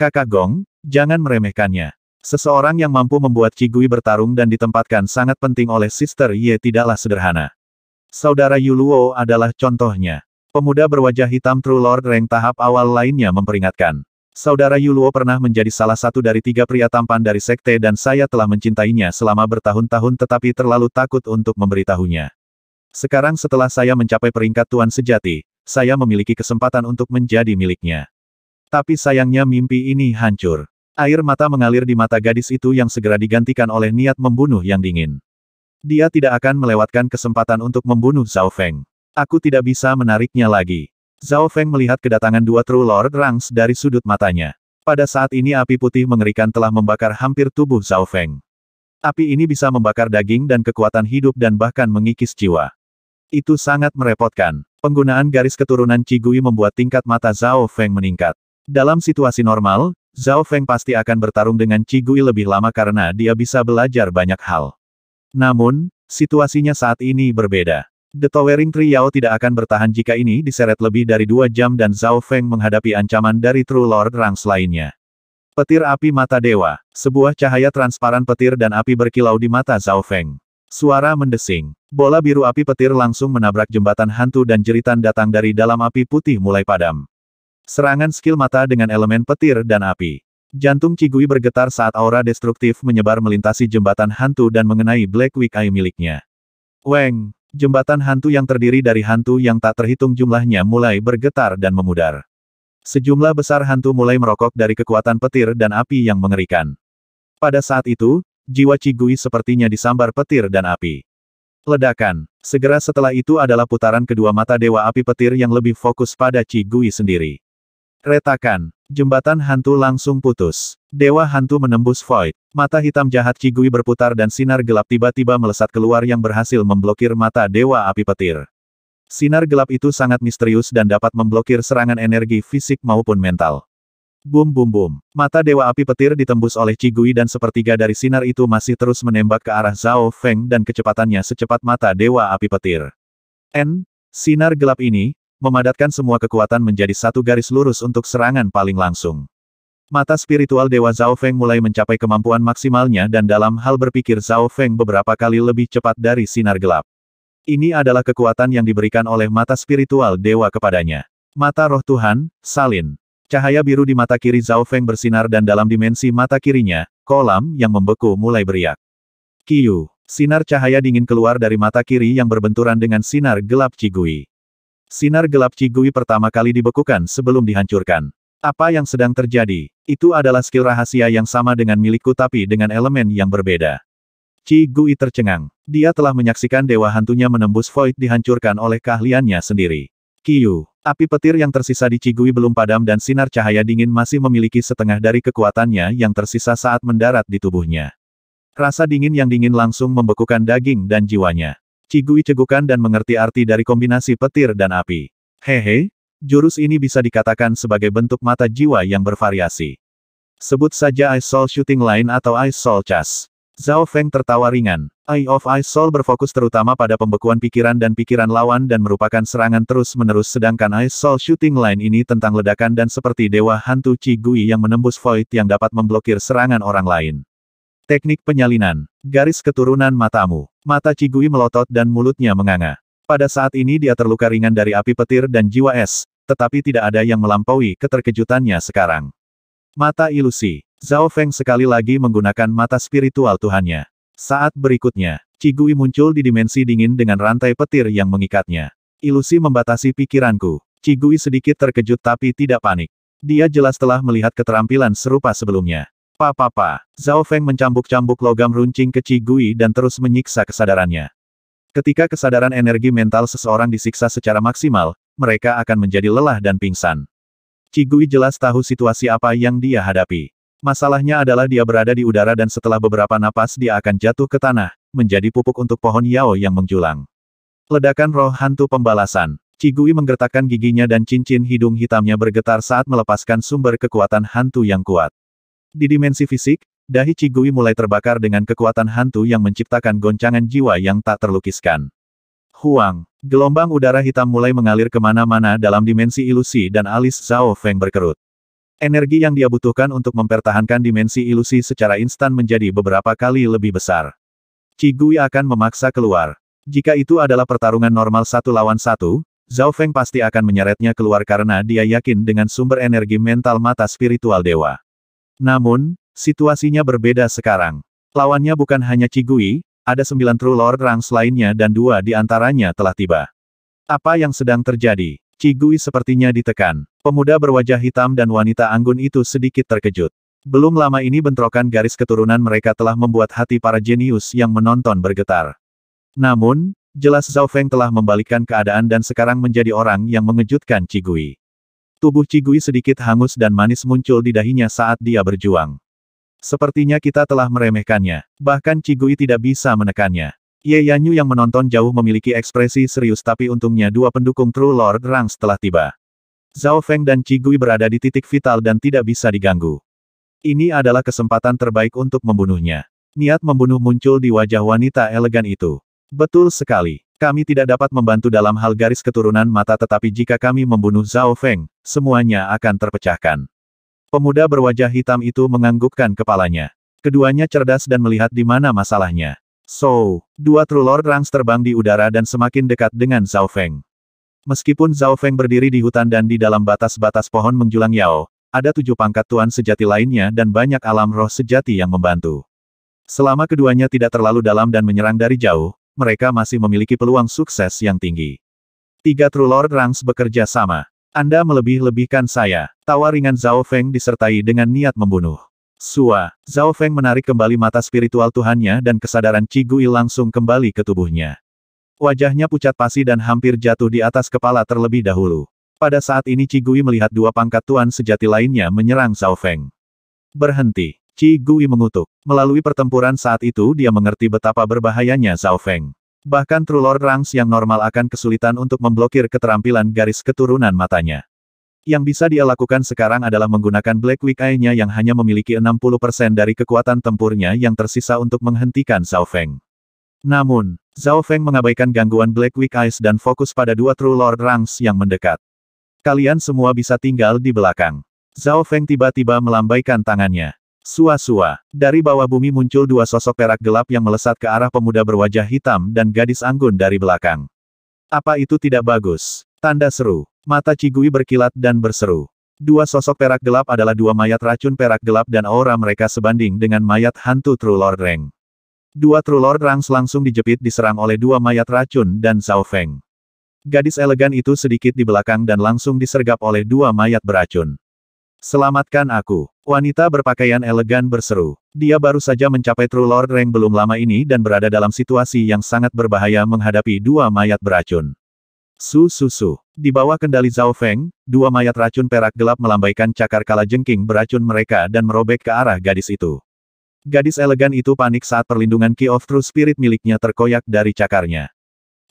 Kakak Gong, jangan meremehkannya. Seseorang yang mampu membuat Cigui bertarung dan ditempatkan sangat penting oleh Sister Ye tidaklah sederhana. Saudara Yuluo adalah contohnya. Pemuda berwajah hitam True Lord Reng tahap awal lainnya memperingatkan. Saudara Yuluo pernah menjadi salah satu dari tiga pria tampan dari sekte dan saya telah mencintainya selama bertahun-tahun tetapi terlalu takut untuk memberitahunya. Sekarang setelah saya mencapai peringkat tuan sejati, saya memiliki kesempatan untuk menjadi miliknya. Tapi sayangnya mimpi ini hancur. Air mata mengalir di mata gadis itu yang segera digantikan oleh niat membunuh yang dingin. Dia tidak akan melewatkan kesempatan untuk membunuh Zhao Feng. Aku tidak bisa menariknya lagi. Zhao Feng melihat kedatangan dua True Lord Rangs dari sudut matanya. Pada saat ini api putih mengerikan telah membakar hampir tubuh Zhao Feng. Api ini bisa membakar daging dan kekuatan hidup dan bahkan mengikis jiwa. Itu sangat merepotkan. Penggunaan garis keturunan Cigui membuat tingkat mata Zhao Feng meningkat. Dalam situasi normal, Zhao Feng pasti akan bertarung dengan Cigui lebih lama karena dia bisa belajar banyak hal. Namun, situasinya saat ini berbeda. The Towering Tree Yao tidak akan bertahan jika ini diseret lebih dari dua jam dan Zhao Feng menghadapi ancaman dari True Lord Rangs lainnya. Petir Api Mata Dewa, sebuah cahaya transparan petir dan api berkilau di mata Zhao Feng. Suara mendesing. Bola biru api petir langsung menabrak jembatan hantu dan jeritan datang dari dalam api putih mulai padam. Serangan skill mata dengan elemen petir dan api. Jantung Cigui bergetar saat aura destruktif menyebar melintasi jembatan hantu dan mengenai Black Week Eye miliknya. Weng, Jembatan hantu yang terdiri dari hantu yang tak terhitung jumlahnya mulai bergetar dan memudar. Sejumlah besar hantu mulai merokok dari kekuatan petir dan api yang mengerikan. Pada saat itu, jiwa Cigui sepertinya disambar petir dan api. Ledakan. Segera setelah itu adalah putaran kedua mata Dewa Api Petir yang lebih fokus pada Cigui sendiri. Retakan. Jembatan hantu langsung putus. Dewa hantu menembus void. Mata hitam jahat Cigui berputar dan sinar gelap tiba-tiba melesat keluar yang berhasil memblokir mata dewa api petir. Sinar gelap itu sangat misterius dan dapat memblokir serangan energi fisik maupun mental. Bum bum bum. Mata dewa api petir ditembus oleh Cigui dan sepertiga dari sinar itu masih terus menembak ke arah Zhao Feng dan kecepatannya secepat mata dewa api petir. N. Sinar gelap ini, memadatkan semua kekuatan menjadi satu garis lurus untuk serangan paling langsung. Mata spiritual Dewa Zhao Feng mulai mencapai kemampuan maksimalnya dan dalam hal berpikir Zhao Feng beberapa kali lebih cepat dari sinar gelap. Ini adalah kekuatan yang diberikan oleh mata spiritual Dewa kepadanya. Mata roh Tuhan, salin. Cahaya biru di mata kiri Zhao Feng bersinar dan dalam dimensi mata kirinya, kolam yang membeku mulai beriak. Kiyu, sinar cahaya dingin keluar dari mata kiri yang berbenturan dengan sinar gelap Cigui. Sinar gelap Cigui pertama kali dibekukan sebelum dihancurkan. Apa yang sedang terjadi? Itu adalah skill rahasia yang sama dengan milikku tapi dengan elemen yang berbeda. Cigui tercengang. Dia telah menyaksikan dewa hantunya menembus void dihancurkan oleh keahliannya sendiri. Kiyu, api petir yang tersisa di Cigui belum padam dan sinar cahaya dingin masih memiliki setengah dari kekuatannya yang tersisa saat mendarat di tubuhnya. Rasa dingin yang dingin langsung membekukan daging dan jiwanya. Cigui cegukan dan mengerti arti dari kombinasi petir dan api. Hehe, jurus ini bisa dikatakan sebagai bentuk mata jiwa yang bervariasi. Sebut saja Ice Soul Shooting Line atau Ice Soul Chas. Zhao Feng tertawa ringan. Eye of Ice Soul berfokus terutama pada pembekuan pikiran dan pikiran lawan dan merupakan serangan terus-menerus sedangkan Ice Soul Shooting Line ini tentang ledakan dan seperti dewa hantu Cigui yang menembus void yang dapat memblokir serangan orang lain. Teknik penyalinan. Garis keturunan matamu. Mata Cigui melotot dan mulutnya menganga. Pada saat ini dia terluka ringan dari api petir dan jiwa es, tetapi tidak ada yang melampaui keterkejutannya sekarang. Mata ilusi. Zhao Feng sekali lagi menggunakan mata spiritual Tuhannya. Saat berikutnya, Cigui muncul di dimensi dingin dengan rantai petir yang mengikatnya. Ilusi membatasi pikiranku. Cigui sedikit terkejut tapi tidak panik. Dia jelas telah melihat keterampilan serupa sebelumnya. Papa-papa, Zhao Feng mencambuk-cambuk logam runcing ke Cigui dan terus menyiksa kesadarannya. Ketika kesadaran energi mental seseorang disiksa secara maksimal, mereka akan menjadi lelah dan pingsan. Cigui jelas tahu situasi apa yang dia hadapi. Masalahnya adalah dia berada di udara dan setelah beberapa napas dia akan jatuh ke tanah, menjadi pupuk untuk pohon Yao yang menjulang. Ledakan roh hantu pembalasan. Cigui menggertakkan giginya dan cincin hidung hitamnya bergetar saat melepaskan sumber kekuatan hantu yang kuat. Di dimensi fisik, dahi Cigui mulai terbakar dengan kekuatan hantu yang menciptakan goncangan jiwa yang tak terlukiskan. Huang, gelombang udara hitam mulai mengalir kemana-mana dalam dimensi ilusi dan alis Zhao Feng berkerut. Energi yang dia butuhkan untuk mempertahankan dimensi ilusi secara instan menjadi beberapa kali lebih besar. Cigui akan memaksa keluar. Jika itu adalah pertarungan normal satu lawan satu, Zhao Feng pasti akan menyeretnya keluar karena dia yakin dengan sumber energi mental mata spiritual dewa. Namun, situasinya berbeda sekarang. Lawannya bukan hanya Cigui, ada sembilan True Lord Rangs lainnya dan dua di antaranya telah tiba. Apa yang sedang terjadi? Cigui sepertinya ditekan. Pemuda berwajah hitam dan wanita anggun itu sedikit terkejut. Belum lama ini bentrokan garis keturunan mereka telah membuat hati para jenius yang menonton bergetar. Namun, jelas Zhao Feng telah membalikkan keadaan dan sekarang menjadi orang yang mengejutkan Cigui. Tubuh Cigui sedikit hangus dan manis muncul di dahinya saat dia berjuang. Sepertinya kita telah meremehkannya. Bahkan Cigui tidak bisa menekannya. Ye Yanyu yang menonton jauh memiliki ekspresi serius tapi untungnya dua pendukung True Lord Rang setelah tiba. Zhao Feng dan Cigui berada di titik vital dan tidak bisa diganggu. Ini adalah kesempatan terbaik untuk membunuhnya. Niat membunuh muncul di wajah wanita elegan itu. Betul sekali. Kami tidak dapat membantu dalam hal garis keturunan mata tetapi jika kami membunuh Zhao Feng, semuanya akan terpecahkan. Pemuda berwajah hitam itu menganggukkan kepalanya. Keduanya cerdas dan melihat di mana masalahnya. So, dua True Lord Rangs terbang di udara dan semakin dekat dengan Zhao Feng. Meskipun Zhao Feng berdiri di hutan dan di dalam batas-batas pohon menjulang Yao, ada tujuh pangkat tuan sejati lainnya dan banyak alam roh sejati yang membantu. Selama keduanya tidak terlalu dalam dan menyerang dari jauh, mereka masih memiliki peluang sukses yang tinggi. Tiga True Lord Ranks bekerja sama. Anda melebih-lebihkan saya. Tawa ringan Zhao Feng disertai dengan niat membunuh. Sua, Zhao Feng menarik kembali mata spiritual Tuhannya dan kesadaran Cigui langsung kembali ke tubuhnya. Wajahnya pucat pasi dan hampir jatuh di atas kepala terlebih dahulu. Pada saat ini Cigui melihat dua pangkat Tuan sejati lainnya menyerang Zhao Feng. Berhenti. Qi Gui mengutuk. Melalui pertempuran saat itu dia mengerti betapa berbahayanya Zhao Feng. Bahkan True Lord Rangs yang normal akan kesulitan untuk memblokir keterampilan garis keturunan matanya. Yang bisa dia lakukan sekarang adalah menggunakan Black Weak Eye-nya yang hanya memiliki 60% dari kekuatan tempurnya yang tersisa untuk menghentikan Zhao Feng. Namun, Zhao Feng mengabaikan gangguan Black Weak Eyes dan fokus pada dua True Lord Rangs yang mendekat. Kalian semua bisa tinggal di belakang. Zhao Feng tiba-tiba melambaikan tangannya. Sua-sua. Dari bawah bumi muncul dua sosok perak gelap yang melesat ke arah pemuda berwajah hitam dan gadis anggun dari belakang. Apa itu tidak bagus? Tanda seru. Mata Cigui berkilat dan berseru. Dua sosok perak gelap adalah dua mayat racun perak gelap dan aura mereka sebanding dengan mayat hantu True Lord Reng. Dua True Lord Rangs langsung dijepit diserang oleh dua mayat racun dan Zhao Feng. Gadis elegan itu sedikit di belakang dan langsung disergap oleh dua mayat beracun. Selamatkan aku. Wanita berpakaian elegan berseru. Dia baru saja mencapai True Lord Rank belum lama ini dan berada dalam situasi yang sangat berbahaya menghadapi dua mayat beracun. Su su su. Di bawah kendali Zhao Feng, dua mayat racun perak gelap melambaikan cakar kala jengking beracun mereka dan merobek ke arah gadis itu. Gadis elegan itu panik saat perlindungan Key of True Spirit miliknya terkoyak dari cakarnya.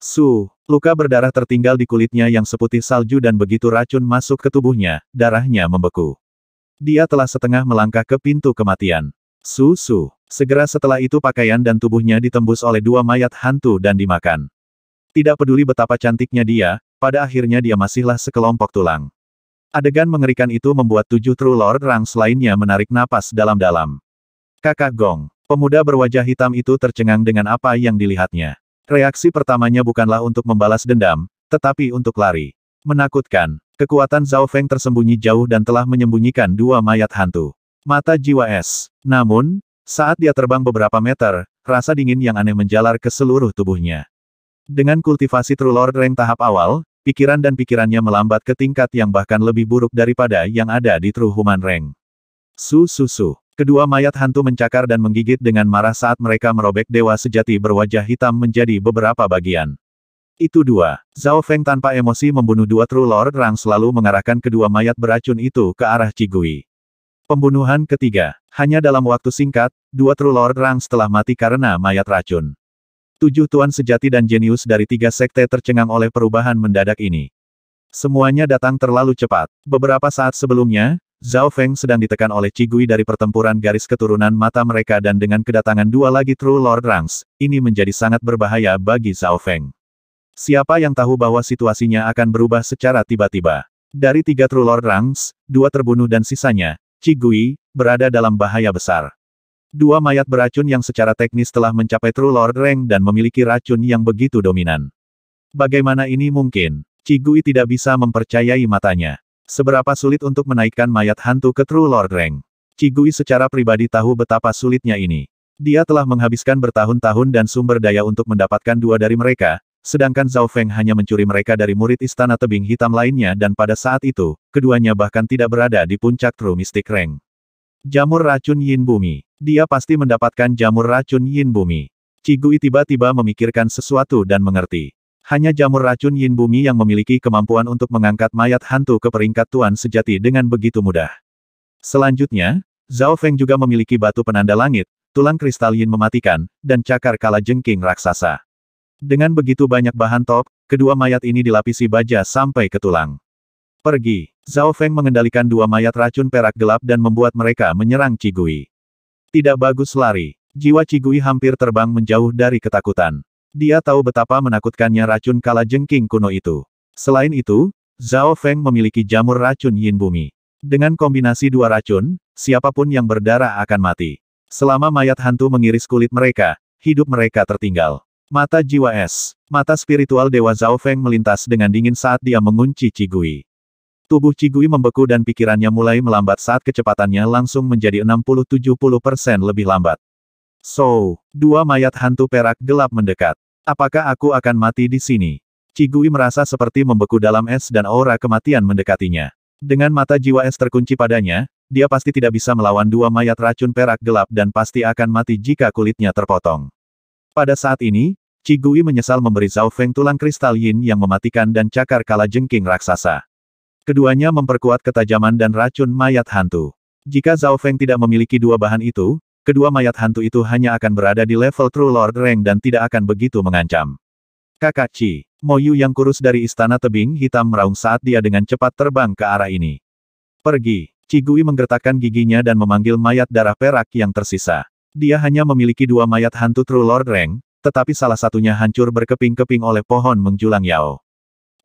Su, luka berdarah tertinggal di kulitnya yang seputih salju dan begitu racun masuk ke tubuhnya, darahnya membeku. Dia telah setengah melangkah ke pintu kematian. Susu. Segera setelah itu pakaian dan tubuhnya ditembus oleh dua mayat hantu dan dimakan. Tidak peduli betapa cantiknya dia, pada akhirnya dia masihlah sekelompok tulang. Adegan mengerikan itu membuat tujuh True Lord Rangs lainnya menarik napas dalam-dalam. Kakak Gong, pemuda berwajah hitam itu tercengang dengan apa yang dilihatnya. Reaksi pertamanya bukanlah untuk membalas dendam, tetapi untuk lari. Menakutkan, Kekuatan Zhao Feng tersembunyi jauh dan telah menyembunyikan dua mayat hantu. Mata jiwa es. Namun, saat dia terbang beberapa meter, rasa dingin yang aneh menjalar ke seluruh tubuhnya. Dengan kultivasi True Lord Rank tahap awal, pikiran dan pikirannya melambat ke tingkat yang bahkan lebih buruk daripada yang ada di True Human Rank. Su su su. Kedua mayat hantu mencakar dan menggigit dengan marah saat mereka merobek dewa sejati berwajah hitam menjadi beberapa bagian. Itu dua. Zhao Feng tanpa emosi membunuh dua True Lord Rang selalu mengarahkan kedua mayat beracun itu ke arah Cigui. Pembunuhan ketiga. Hanya dalam waktu singkat, dua True Lord Rang setelah mati karena mayat racun. Tujuh tuan sejati dan jenius dari tiga sekte tercengang oleh perubahan mendadak ini. Semuanya datang terlalu cepat. Beberapa saat sebelumnya, Zhao Feng sedang ditekan oleh Cigui dari pertempuran garis keturunan mata mereka dan dengan kedatangan dua lagi True Lord Rangs, ini menjadi sangat berbahaya bagi Zhao Feng. Siapa yang tahu bahwa situasinya akan berubah secara tiba-tiba. Dari tiga True Lord Ranks, dua terbunuh dan sisanya, Cigui, berada dalam bahaya besar. Dua mayat beracun yang secara teknis telah mencapai True Lord Rank dan memiliki racun yang begitu dominan. Bagaimana ini mungkin? Cigui tidak bisa mempercayai matanya. Seberapa sulit untuk menaikkan mayat hantu ke True Lord Rank. Cigui secara pribadi tahu betapa sulitnya ini. Dia telah menghabiskan bertahun-tahun dan sumber daya untuk mendapatkan dua dari mereka, Sedangkan Zhao Feng hanya mencuri mereka dari murid istana tebing hitam lainnya dan pada saat itu, keduanya bahkan tidak berada di puncak True Mystic Rank. Jamur racun Yin Bumi. Dia pasti mendapatkan jamur racun Yin Bumi. Cigui tiba-tiba memikirkan sesuatu dan mengerti. Hanya jamur racun Yin Bumi yang memiliki kemampuan untuk mengangkat mayat hantu ke peringkat tuan sejati dengan begitu mudah. Selanjutnya, Zhao Feng juga memiliki batu penanda langit, tulang kristal Yin mematikan, dan cakar kala jengking raksasa. Dengan begitu banyak bahan top, kedua mayat ini dilapisi baja sampai ke tulang. Pergi. Zhao Feng mengendalikan dua mayat racun perak gelap dan membuat mereka menyerang Cigui. Tidak bagus lari. Jiwa Cigui hampir terbang menjauh dari ketakutan. Dia tahu betapa menakutkannya racun kala jengking kuno itu. Selain itu, Zhao Feng memiliki jamur racun yin bumi. Dengan kombinasi dua racun, siapapun yang berdarah akan mati. Selama mayat hantu mengiris kulit mereka, hidup mereka tertinggal. Mata jiwa es. Mata spiritual Dewa Zhao Feng melintas dengan dingin saat dia mengunci Cigui. Tubuh Cigui membeku dan pikirannya mulai melambat saat kecepatannya langsung menjadi 60-70 lebih lambat. So, dua mayat hantu perak gelap mendekat. Apakah aku akan mati di sini? Cigui merasa seperti membeku dalam es dan aura kematian mendekatinya. Dengan mata jiwa es terkunci padanya, dia pasti tidak bisa melawan dua mayat racun perak gelap dan pasti akan mati jika kulitnya terpotong. Pada saat ini, Cigui menyesal memberi Zhao Feng tulang kristal yin yang mematikan dan cakar kala jengking raksasa. Keduanya memperkuat ketajaman dan racun mayat hantu. Jika Zhao Feng tidak memiliki dua bahan itu, kedua mayat hantu itu hanya akan berada di level True Lord Rank dan tidak akan begitu mengancam. Kakak Ci, Moyu yang kurus dari istana tebing hitam meraung saat dia dengan cepat terbang ke arah ini. Pergi, Cigui menggertakkan giginya dan memanggil mayat darah perak yang tersisa. Dia hanya memiliki dua mayat hantu True Lord Reng, tetapi salah satunya hancur berkeping-keping oleh pohon menjulang Yao.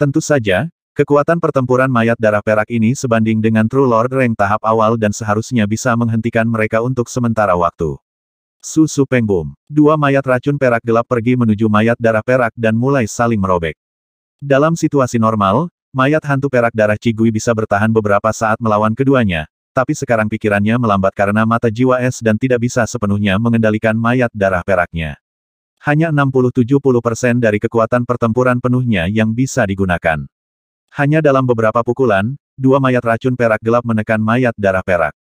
Tentu saja, kekuatan pertempuran mayat darah perak ini sebanding dengan True Lord Reng tahap awal dan seharusnya bisa menghentikan mereka untuk sementara waktu. Susu Pengbum, Dua mayat racun perak gelap pergi menuju mayat darah perak dan mulai saling merobek. Dalam situasi normal, mayat hantu perak darah Cigui bisa bertahan beberapa saat melawan keduanya, tapi sekarang pikirannya melambat karena mata jiwa es dan tidak bisa sepenuhnya mengendalikan mayat darah peraknya. Hanya 60-70% dari kekuatan pertempuran penuhnya yang bisa digunakan. Hanya dalam beberapa pukulan, dua mayat racun perak gelap menekan mayat darah perak.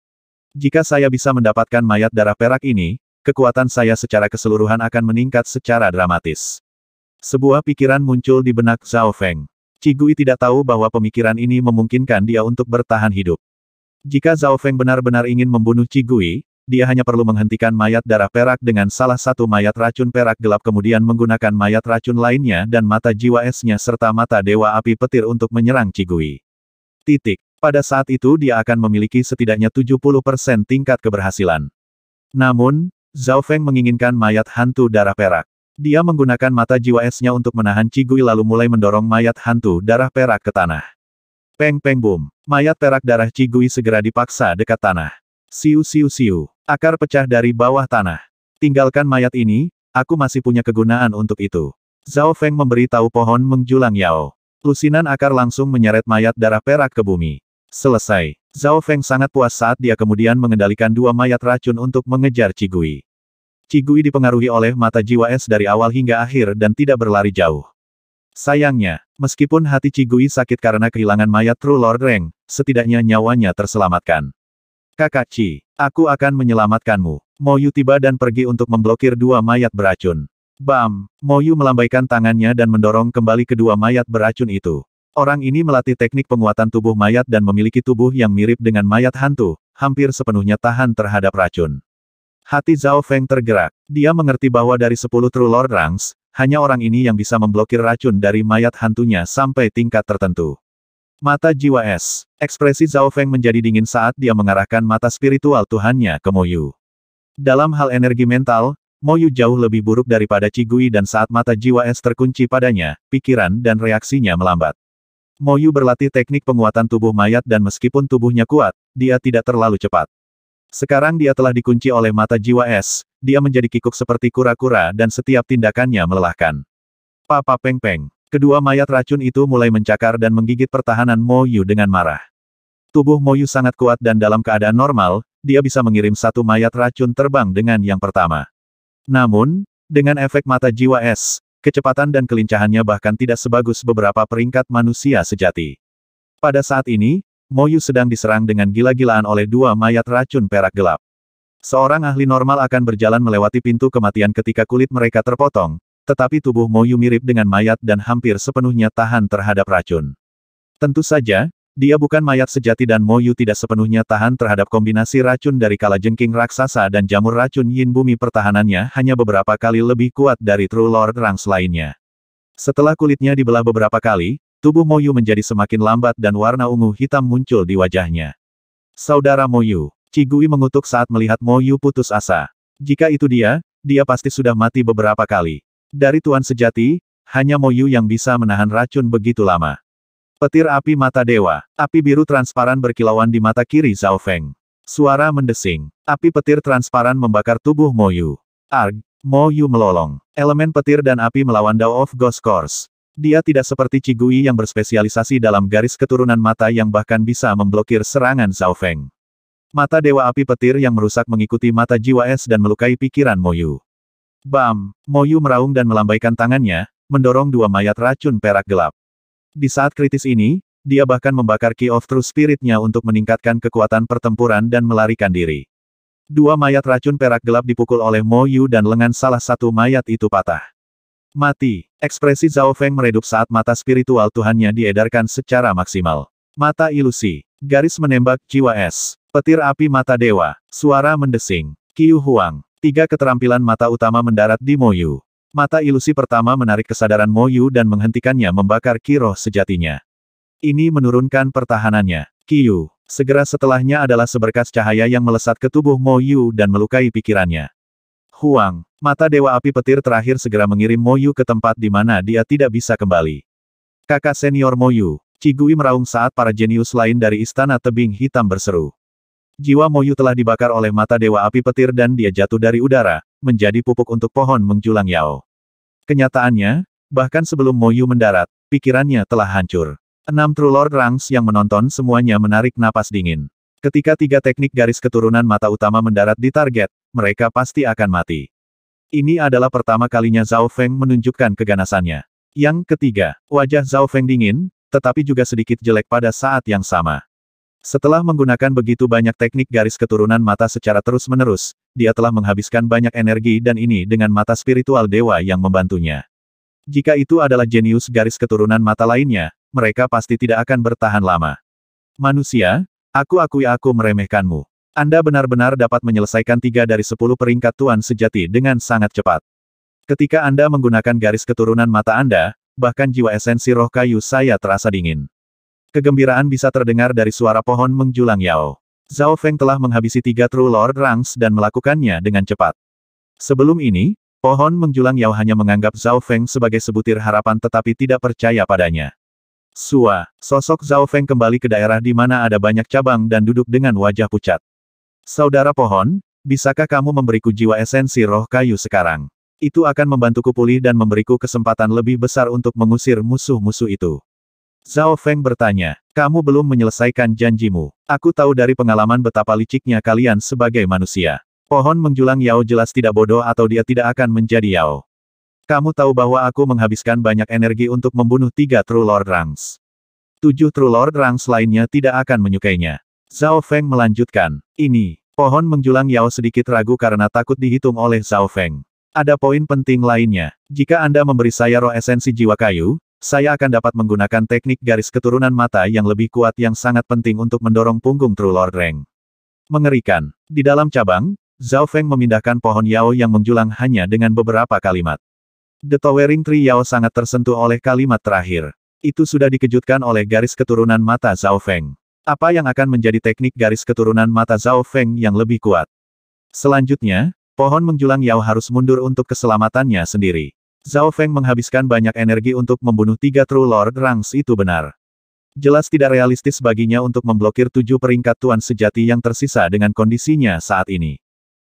Jika saya bisa mendapatkan mayat darah perak ini, kekuatan saya secara keseluruhan akan meningkat secara dramatis. Sebuah pikiran muncul di benak Zhao Feng. Cigui tidak tahu bahwa pemikiran ini memungkinkan dia untuk bertahan hidup. Jika Zhao Feng benar-benar ingin membunuh Cigui, dia hanya perlu menghentikan mayat darah perak dengan salah satu mayat racun perak gelap kemudian menggunakan mayat racun lainnya dan mata jiwa esnya serta mata dewa api petir untuk menyerang Cigui. Titik. Pada saat itu dia akan memiliki setidaknya 70% tingkat keberhasilan. Namun, Zhao Feng menginginkan mayat hantu darah perak. Dia menggunakan mata jiwa esnya untuk menahan Cigui lalu mulai mendorong mayat hantu darah perak ke tanah. Peng peng boom. Mayat perak darah Cigui segera dipaksa dekat tanah. Siu siu siu. Akar pecah dari bawah tanah. Tinggalkan mayat ini, aku masih punya kegunaan untuk itu. Zhao Feng memberi tahu pohon menjulang Yao. Lusinan akar langsung menyeret mayat darah perak ke bumi. Selesai. Zhao Feng sangat puas saat dia kemudian mengendalikan dua mayat racun untuk mengejar Cigui. Cigui dipengaruhi oleh mata jiwa es dari awal hingga akhir dan tidak berlari jauh. Sayangnya, meskipun hati Cigui sakit karena kehilangan mayat True Lord Reng, setidaknya nyawanya terselamatkan. Kakak Ci, aku akan menyelamatkanmu. Moyu tiba dan pergi untuk memblokir dua mayat beracun. Bam! Moyu melambaikan tangannya dan mendorong kembali kedua mayat beracun itu. Orang ini melatih teknik penguatan tubuh mayat dan memiliki tubuh yang mirip dengan mayat hantu, hampir sepenuhnya tahan terhadap racun. Hati Zhao Feng tergerak. Dia mengerti bahwa dari sepuluh True Lord Ranks, hanya orang ini yang bisa memblokir racun dari mayat hantunya sampai tingkat tertentu. Mata jiwa es. Ekspresi Zhao Feng menjadi dingin saat dia mengarahkan mata spiritual Tuhannya ke Moyu. Dalam hal energi mental, Moyu jauh lebih buruk daripada Cigui dan saat mata jiwa es terkunci padanya, pikiran dan reaksinya melambat. Moyu berlatih teknik penguatan tubuh mayat dan meskipun tubuhnya kuat, dia tidak terlalu cepat. Sekarang dia telah dikunci oleh mata jiwa es, dia menjadi kikuk seperti kura-kura dan setiap tindakannya melelahkan. Papa Peng Peng. Kedua mayat racun itu mulai mencakar dan menggigit pertahanan Mo Yu dengan marah. Tubuh Mo Yu sangat kuat dan dalam keadaan normal, dia bisa mengirim satu mayat racun terbang dengan yang pertama. Namun, dengan efek mata jiwa es, kecepatan dan kelincahannya bahkan tidak sebagus beberapa peringkat manusia sejati. Pada saat ini, Moyu sedang diserang dengan gila-gilaan oleh dua mayat racun perak gelap. Seorang ahli normal akan berjalan melewati pintu kematian ketika kulit mereka terpotong, tetapi tubuh Moyu mirip dengan mayat dan hampir sepenuhnya tahan terhadap racun. Tentu saja, dia bukan mayat sejati dan Moyu tidak sepenuhnya tahan terhadap kombinasi racun dari kalajengking raksasa dan jamur racun yin bumi pertahanannya hanya beberapa kali lebih kuat dari True Lord Rangs lainnya. Setelah kulitnya dibelah beberapa kali, tubuh Moyu menjadi semakin lambat dan warna ungu hitam muncul di wajahnya. Saudara Moyu, Cigui mengutuk saat melihat Moyu putus asa. Jika itu dia, dia pasti sudah mati beberapa kali. Dari Tuan Sejati, hanya Moyu yang bisa menahan racun begitu lama. Petir api mata dewa. Api biru transparan berkilauan di mata kiri Zhao Feng. Suara mendesing. Api petir transparan membakar tubuh Moyu. Arg, Moyu melolong. Elemen petir dan api melawan Dao of Ghost Course. Dia tidak seperti Cigui yang berspesialisasi dalam garis keturunan mata yang bahkan bisa memblokir serangan Zhao Feng. Mata Dewa Api Petir yang merusak mengikuti mata jiwa es dan melukai pikiran Moyu. Bam! Moyu meraung dan melambaikan tangannya, mendorong dua mayat racun perak gelap. Di saat kritis ini, dia bahkan membakar Key of True Spiritnya untuk meningkatkan kekuatan pertempuran dan melarikan diri. Dua mayat racun perak gelap dipukul oleh Moyu dan lengan salah satu mayat itu patah. Mati, ekspresi Zhao Feng meredup saat mata spiritual Tuhannya diedarkan secara maksimal. Mata ilusi. Garis menembak jiwa es. Petir api mata dewa. Suara mendesing. Kiyu Huang. Tiga keterampilan mata utama mendarat di Moyu. Mata ilusi pertama menarik kesadaran Moyu dan menghentikannya membakar Kiro sejatinya. Ini menurunkan pertahanannya. Kiyu. Segera setelahnya adalah seberkas cahaya yang melesat ke tubuh Moyu dan melukai pikirannya. Huang. Mata Dewa Api Petir terakhir segera mengirim Moyu ke tempat di mana dia tidak bisa kembali. Kakak senior Moyu, Cigui meraung saat para jenius lain dari istana tebing hitam berseru. Jiwa Moyu telah dibakar oleh mata dewa api petir dan dia jatuh dari udara, menjadi pupuk untuk pohon mengjulang Yao. Kenyataannya, bahkan sebelum Moyu mendarat, pikirannya telah hancur. Enam True Lord Rangs yang menonton semuanya menarik napas dingin. Ketika tiga teknik garis keturunan mata utama mendarat di target, mereka pasti akan mati. Ini adalah pertama kalinya Zhao Feng menunjukkan keganasannya. Yang ketiga, wajah Zhao Feng dingin, tetapi juga sedikit jelek pada saat yang sama. Setelah menggunakan begitu banyak teknik garis keturunan mata secara terus-menerus, dia telah menghabiskan banyak energi dan ini dengan mata spiritual dewa yang membantunya. Jika itu adalah jenius garis keturunan mata lainnya, mereka pasti tidak akan bertahan lama. Manusia, aku akui aku meremehkanmu. Anda benar-benar dapat menyelesaikan tiga dari sepuluh peringkat tuan sejati dengan sangat cepat. Ketika Anda menggunakan garis keturunan mata Anda, bahkan jiwa esensi roh kayu saya terasa dingin. Kegembiraan bisa terdengar dari suara pohon menjulang Yao. Zhao Feng telah menghabisi tiga True Lord Rangs dan melakukannya dengan cepat. Sebelum ini, pohon menjulang Yao hanya menganggap Zhao Feng sebagai sebutir harapan tetapi tidak percaya padanya. Sua, sosok Zhao Feng kembali ke daerah di mana ada banyak cabang dan duduk dengan wajah pucat. Saudara pohon, bisakah kamu memberiku jiwa esensi roh kayu sekarang? Itu akan membantuku pulih dan memberiku kesempatan lebih besar untuk mengusir musuh-musuh itu. Zhao Feng bertanya, kamu belum menyelesaikan janjimu. Aku tahu dari pengalaman betapa liciknya kalian sebagai manusia. Pohon menjulang Yao jelas tidak bodoh atau dia tidak akan menjadi Yao. Kamu tahu bahwa aku menghabiskan banyak energi untuk membunuh tiga True Lord Rangs. Tujuh True Lord Rangs lainnya tidak akan menyukainya. Zhao Feng melanjutkan, ini, pohon menjulang Yao sedikit ragu karena takut dihitung oleh Zhao Feng. Ada poin penting lainnya. Jika Anda memberi saya roh esensi jiwa kayu, saya akan dapat menggunakan teknik garis keturunan mata yang lebih kuat yang sangat penting untuk mendorong punggung True Lord Reng. Mengerikan. Di dalam cabang, Zhao Feng memindahkan pohon Yao yang menjulang hanya dengan beberapa kalimat. The Towering Tree Yao sangat tersentuh oleh kalimat terakhir. Itu sudah dikejutkan oleh garis keturunan mata Zhao Feng. Apa yang akan menjadi teknik garis keturunan mata Zhao Feng yang lebih kuat? Selanjutnya, Pohon menjulang Yao harus mundur untuk keselamatannya sendiri. Zhao Feng menghabiskan banyak energi untuk membunuh tiga True Lord Rangs itu benar. Jelas tidak realistis baginya untuk memblokir tujuh peringkat tuan sejati yang tersisa dengan kondisinya saat ini.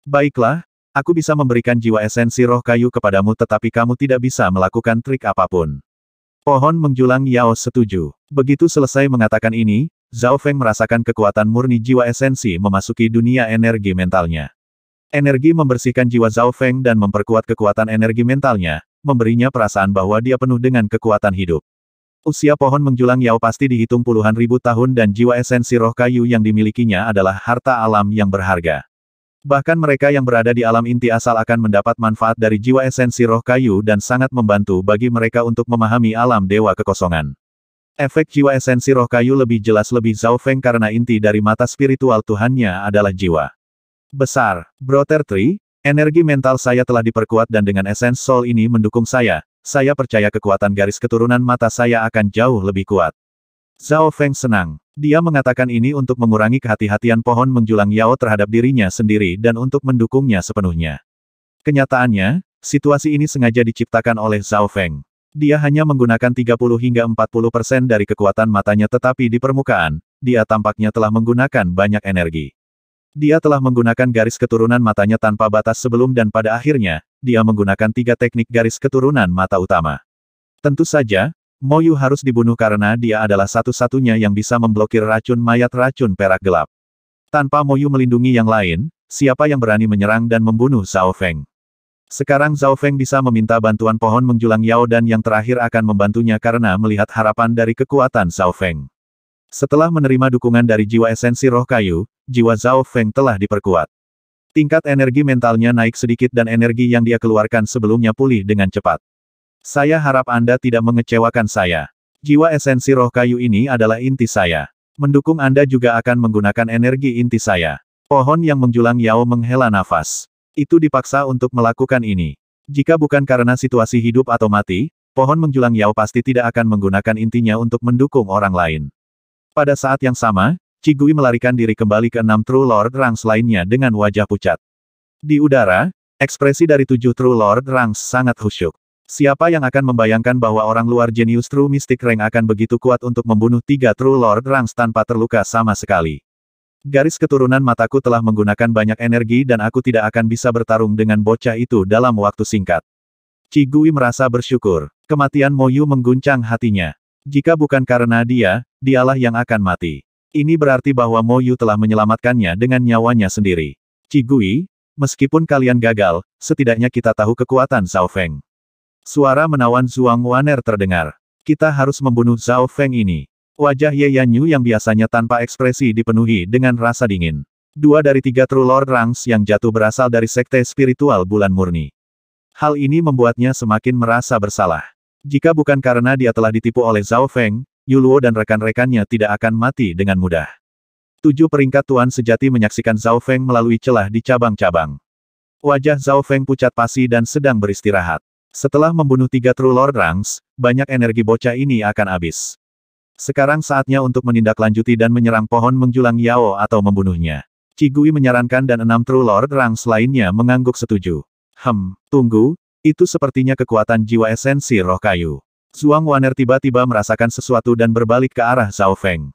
Baiklah, aku bisa memberikan jiwa esensi roh kayu kepadamu tetapi kamu tidak bisa melakukan trik apapun. Pohon menjulang Yao setuju. Begitu selesai mengatakan ini, Zhao Feng merasakan kekuatan murni jiwa esensi memasuki dunia energi mentalnya. Energi membersihkan jiwa Zhao Feng dan memperkuat kekuatan energi mentalnya, memberinya perasaan bahwa dia penuh dengan kekuatan hidup. Usia pohon menjulang Yao pasti dihitung puluhan ribu tahun dan jiwa esensi roh kayu yang dimilikinya adalah harta alam yang berharga. Bahkan mereka yang berada di alam inti asal akan mendapat manfaat dari jiwa esensi roh kayu dan sangat membantu bagi mereka untuk memahami alam dewa kekosongan. Efek jiwa esensi roh kayu lebih jelas lebih Zhao Feng karena inti dari mata spiritual Tuhannya adalah jiwa. Besar. Brother Tree, energi mental saya telah diperkuat dan dengan esens soul ini mendukung saya, saya percaya kekuatan garis keturunan mata saya akan jauh lebih kuat. Zhao Feng senang. Dia mengatakan ini untuk mengurangi kehati-hatian pohon menjulang Yao terhadap dirinya sendiri dan untuk mendukungnya sepenuhnya. Kenyataannya, situasi ini sengaja diciptakan oleh Zhao Feng. Dia hanya menggunakan 30 hingga 40 persen dari kekuatan matanya tetapi di permukaan, dia tampaknya telah menggunakan banyak energi. Dia telah menggunakan garis keturunan matanya tanpa batas sebelum dan pada akhirnya, dia menggunakan tiga teknik garis keturunan mata utama. Tentu saja, Moyu harus dibunuh karena dia adalah satu-satunya yang bisa memblokir racun mayat racun perak gelap. Tanpa Moyu melindungi yang lain, siapa yang berani menyerang dan membunuh Zhao Feng? Sekarang Zhao Feng bisa meminta bantuan pohon menjulang Yao dan yang terakhir akan membantunya karena melihat harapan dari kekuatan Zhao Feng. Setelah menerima dukungan dari jiwa esensi roh kayu, jiwa Zhao Feng telah diperkuat. Tingkat energi mentalnya naik sedikit dan energi yang dia keluarkan sebelumnya pulih dengan cepat. Saya harap Anda tidak mengecewakan saya. Jiwa esensi roh kayu ini adalah inti saya. Mendukung Anda juga akan menggunakan energi inti saya. Pohon yang menjulang Yao menghela nafas. Itu dipaksa untuk melakukan ini. Jika bukan karena situasi hidup atau mati, pohon menjulang Yao pasti tidak akan menggunakan intinya untuk mendukung orang lain. Pada saat yang sama, Cigui melarikan diri kembali ke enam True Lord Ranks lainnya dengan wajah pucat. Di udara, ekspresi dari tujuh True Lord Ranks sangat khusyuk. Siapa yang akan membayangkan bahwa orang luar jenius True Mystic Rank akan begitu kuat untuk membunuh tiga True Lord Ranks tanpa terluka sama sekali. Garis keturunan mataku telah menggunakan banyak energi dan aku tidak akan bisa bertarung dengan bocah itu dalam waktu singkat. Cigui merasa bersyukur. Kematian Moyu mengguncang hatinya. Jika bukan karena dia, dialah yang akan mati. Ini berarti bahwa Mo Yu telah menyelamatkannya dengan nyawanya sendiri. Cigui, meskipun kalian gagal, setidaknya kita tahu kekuatan Zhao Feng. Suara menawan Zhuang Waner terdengar. Kita harus membunuh Zhao Feng ini. Wajah Ye Yanyu yang biasanya tanpa ekspresi dipenuhi dengan rasa dingin. Dua dari tiga True Lord Ranks yang jatuh berasal dari sekte spiritual bulan murni. Hal ini membuatnya semakin merasa bersalah. Jika bukan karena dia telah ditipu oleh Zhao Feng, Yuluo dan rekan-rekannya tidak akan mati dengan mudah. Tujuh peringkat Tuan sejati menyaksikan Zhao Feng melalui celah di cabang-cabang. Wajah Zhao Feng pucat pasi dan sedang beristirahat. Setelah membunuh tiga True Lord Rangs, banyak energi bocah ini akan habis. Sekarang saatnya untuk menindaklanjuti dan menyerang pohon menjulang Yao atau membunuhnya. Cigui menyarankan dan enam True Lord Rangs lainnya mengangguk setuju. Hem, tunggu, itu sepertinya kekuatan jiwa esensi roh kayu. Zhuang Waner tiba-tiba merasakan sesuatu dan berbalik ke arah Zhao Feng.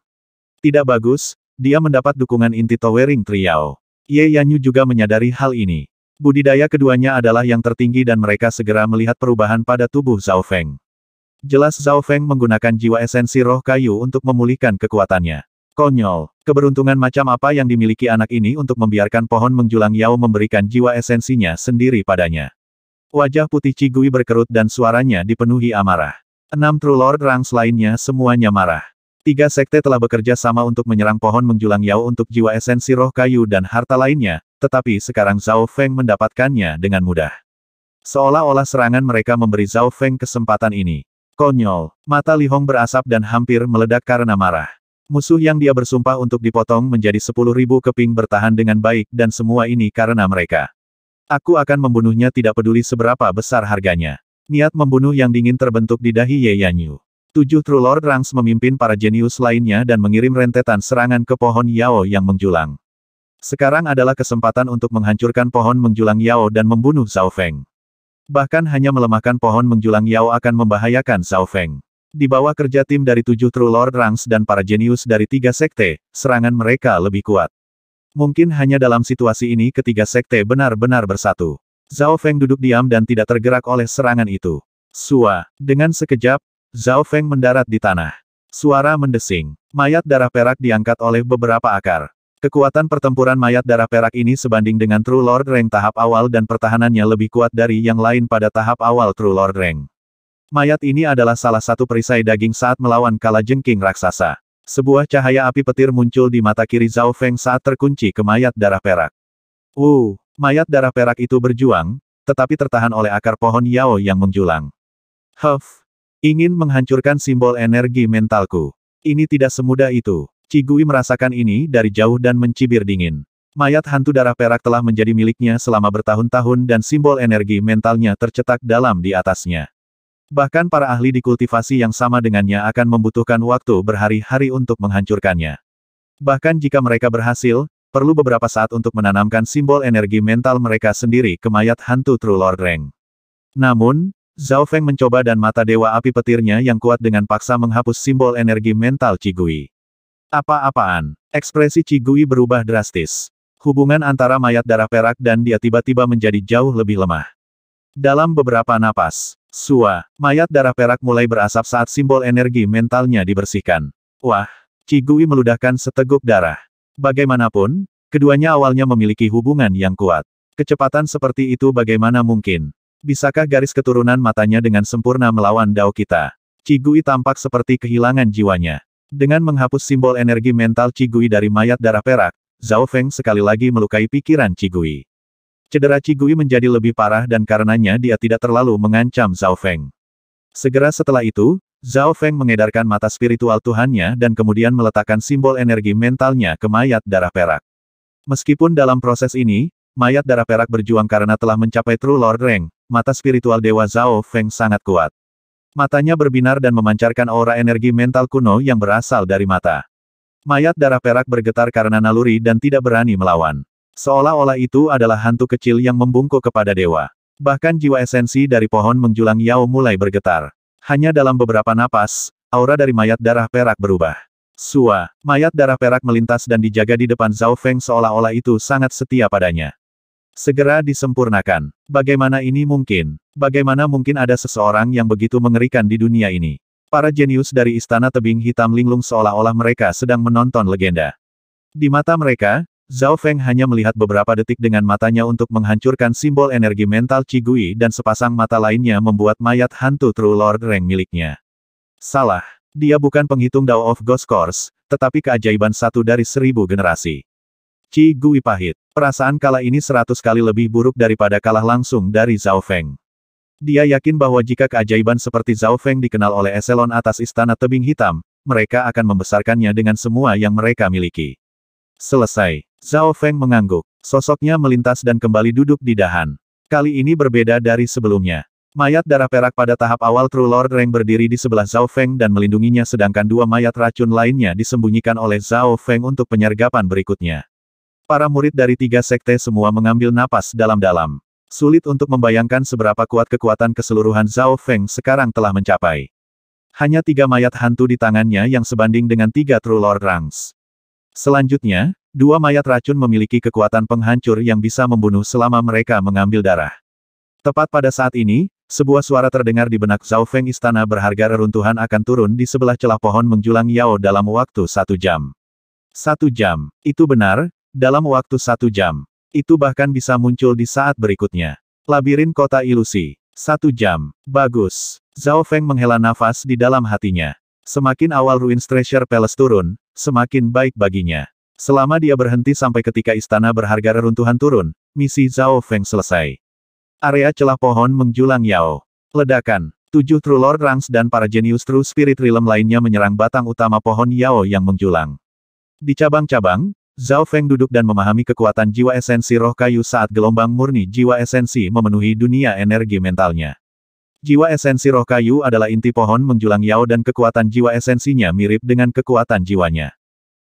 Tidak bagus, dia mendapat dukungan inti Towering Triao. Ye Yanyu juga menyadari hal ini. Budidaya keduanya adalah yang tertinggi dan mereka segera melihat perubahan pada tubuh Zhao Feng. Jelas Zhao Feng menggunakan jiwa esensi roh kayu untuk memulihkan kekuatannya. Konyol, keberuntungan macam apa yang dimiliki anak ini untuk membiarkan pohon menjulang Yao memberikan jiwa esensinya sendiri padanya. Wajah putih Cigui berkerut dan suaranya dipenuhi amarah. Enam True Lord Rangs lainnya semuanya marah. Tiga sekte telah bekerja sama untuk menyerang pohon menjulang Yao untuk jiwa esensi roh kayu dan harta lainnya, tetapi sekarang Zhao Feng mendapatkannya dengan mudah. Seolah-olah serangan mereka memberi Zhao Feng kesempatan ini. Konyol, mata Li Hong berasap dan hampir meledak karena marah. Musuh yang dia bersumpah untuk dipotong menjadi sepuluh ribu keping bertahan dengan baik dan semua ini karena mereka. Aku akan membunuhnya tidak peduli seberapa besar harganya. Niat membunuh yang dingin terbentuk di dahi Ye Yanyu. Tujuh True Lord Rangs memimpin para jenius lainnya dan mengirim rentetan serangan ke pohon Yao yang menjulang. Sekarang adalah kesempatan untuk menghancurkan pohon menjulang Yao dan membunuh Zhao Feng. Bahkan hanya melemahkan pohon menjulang Yao akan membahayakan Zhao Feng. Di bawah kerja tim dari tujuh True Lord Rangs dan para jenius dari tiga sekte, serangan mereka lebih kuat. Mungkin hanya dalam situasi ini ketiga sekte benar-benar bersatu. Zhao Feng duduk diam dan tidak tergerak oleh serangan itu. Sua, dengan sekejap, Zhao Feng mendarat di tanah. Suara mendesing. Mayat darah perak diangkat oleh beberapa akar. Kekuatan pertempuran mayat darah perak ini sebanding dengan True Lord Rank tahap awal dan pertahanannya lebih kuat dari yang lain pada tahap awal True Lord Rank. Mayat ini adalah salah satu perisai daging saat melawan kala jengking raksasa. Sebuah cahaya api petir muncul di mata kiri Zhao Feng saat terkunci ke mayat darah perak. Uh, mayat darah perak itu berjuang, tetapi tertahan oleh akar pohon Yao yang menjulang. Huff, ingin menghancurkan simbol energi mentalku. Ini tidak semudah itu. Cigui merasakan ini dari jauh dan mencibir dingin. Mayat hantu darah perak telah menjadi miliknya selama bertahun-tahun dan simbol energi mentalnya tercetak dalam di atasnya. Bahkan para ahli di kultivasi yang sama dengannya akan membutuhkan waktu berhari-hari untuk menghancurkannya. Bahkan jika mereka berhasil, perlu beberapa saat untuk menanamkan simbol energi mental mereka sendiri ke mayat hantu True Lord Reng. Namun, Zhao Feng mencoba dan mata dewa api petirnya yang kuat dengan paksa menghapus simbol energi mental Cigui. Apa-apaan? Ekspresi Cigui berubah drastis. Hubungan antara mayat darah perak dan dia tiba-tiba menjadi jauh lebih lemah. Dalam beberapa napas, Sua, mayat darah perak mulai berasap saat simbol energi mentalnya dibersihkan. Wah, Cigui meludahkan seteguk darah. Bagaimanapun, keduanya awalnya memiliki hubungan yang kuat. Kecepatan seperti itu bagaimana mungkin? Bisakah garis keturunan matanya dengan sempurna melawan Dao kita? Cigui tampak seperti kehilangan jiwanya. Dengan menghapus simbol energi mental Cigui dari mayat darah perak, Zhao Feng sekali lagi melukai pikiran Cigui. Cedera Cigui menjadi lebih parah dan karenanya dia tidak terlalu mengancam Zhao Feng. Segera setelah itu, Zhao Feng mengedarkan mata spiritual Tuhannya dan kemudian meletakkan simbol energi mentalnya ke mayat darah perak. Meskipun dalam proses ini, mayat darah perak berjuang karena telah mencapai True Lord Rank, mata spiritual Dewa Zhao Feng sangat kuat. Matanya berbinar dan memancarkan aura energi mental kuno yang berasal dari mata. Mayat darah perak bergetar karena naluri dan tidak berani melawan. Seolah-olah itu adalah hantu kecil yang membungkuk kepada dewa. Bahkan jiwa esensi dari pohon menjulang Yao mulai bergetar. Hanya dalam beberapa napas, aura dari mayat darah perak berubah. Sua, mayat darah perak melintas dan dijaga di depan Zhao Feng seolah-olah itu sangat setia padanya. Segera disempurnakan. Bagaimana ini mungkin? Bagaimana mungkin ada seseorang yang begitu mengerikan di dunia ini? Para jenius dari Istana Tebing Hitam linglung seolah-olah mereka sedang menonton legenda. Di mata mereka, Zhao Feng hanya melihat beberapa detik dengan matanya untuk menghancurkan simbol energi mental Cigui dan sepasang mata lainnya membuat mayat hantu True Lord Reng miliknya. Salah. Dia bukan penghitung Dao of Ghost Course, tetapi keajaiban satu dari seribu generasi. Cigui pahit. Perasaan kala ini seratus kali lebih buruk daripada kalah langsung dari Zhao Feng. Dia yakin bahwa jika keajaiban seperti Zhao Feng dikenal oleh eselon atas Istana Tebing Hitam, mereka akan membesarkannya dengan semua yang mereka miliki. Selesai. Zhao Feng mengangguk. Sosoknya melintas dan kembali duduk di dahan. Kali ini berbeda dari sebelumnya. Mayat darah perak pada tahap awal True Lord Reng berdiri di sebelah Zhao Feng dan melindunginya sedangkan dua mayat racun lainnya disembunyikan oleh Zhao Feng untuk penyergapan berikutnya. Para murid dari tiga sekte semua mengambil napas dalam-dalam. Sulit untuk membayangkan seberapa kuat kekuatan keseluruhan Zhao Feng sekarang telah mencapai. Hanya tiga mayat hantu di tangannya yang sebanding dengan tiga True Lord Rangs. Selanjutnya, dua mayat racun memiliki kekuatan penghancur yang bisa membunuh selama mereka mengambil darah. Tepat pada saat ini, sebuah suara terdengar di benak Zhao Feng istana berharga reruntuhan akan turun di sebelah celah pohon menjulang Yao dalam waktu satu jam. Satu jam, itu benar, dalam waktu satu jam. Itu bahkan bisa muncul di saat berikutnya. Labirin kota ilusi. Satu jam, bagus. Zhao Feng menghela nafas di dalam hatinya. Semakin awal Ruins Treasure Palace turun, semakin baik baginya. Selama dia berhenti sampai ketika istana berharga reruntuhan turun, misi Zhao Feng selesai. Area celah pohon menjulang Yao. Ledakan, tujuh True Lord Ranks dan para jenius True Spirit Realm lainnya menyerang batang utama pohon Yao yang menjulang. Di cabang-cabang, Zhao Feng duduk dan memahami kekuatan jiwa esensi roh kayu saat gelombang murni jiwa esensi memenuhi dunia energi mentalnya. Jiwa esensi roh kayu adalah inti pohon menjulang Yao dan kekuatan jiwa esensinya mirip dengan kekuatan jiwanya.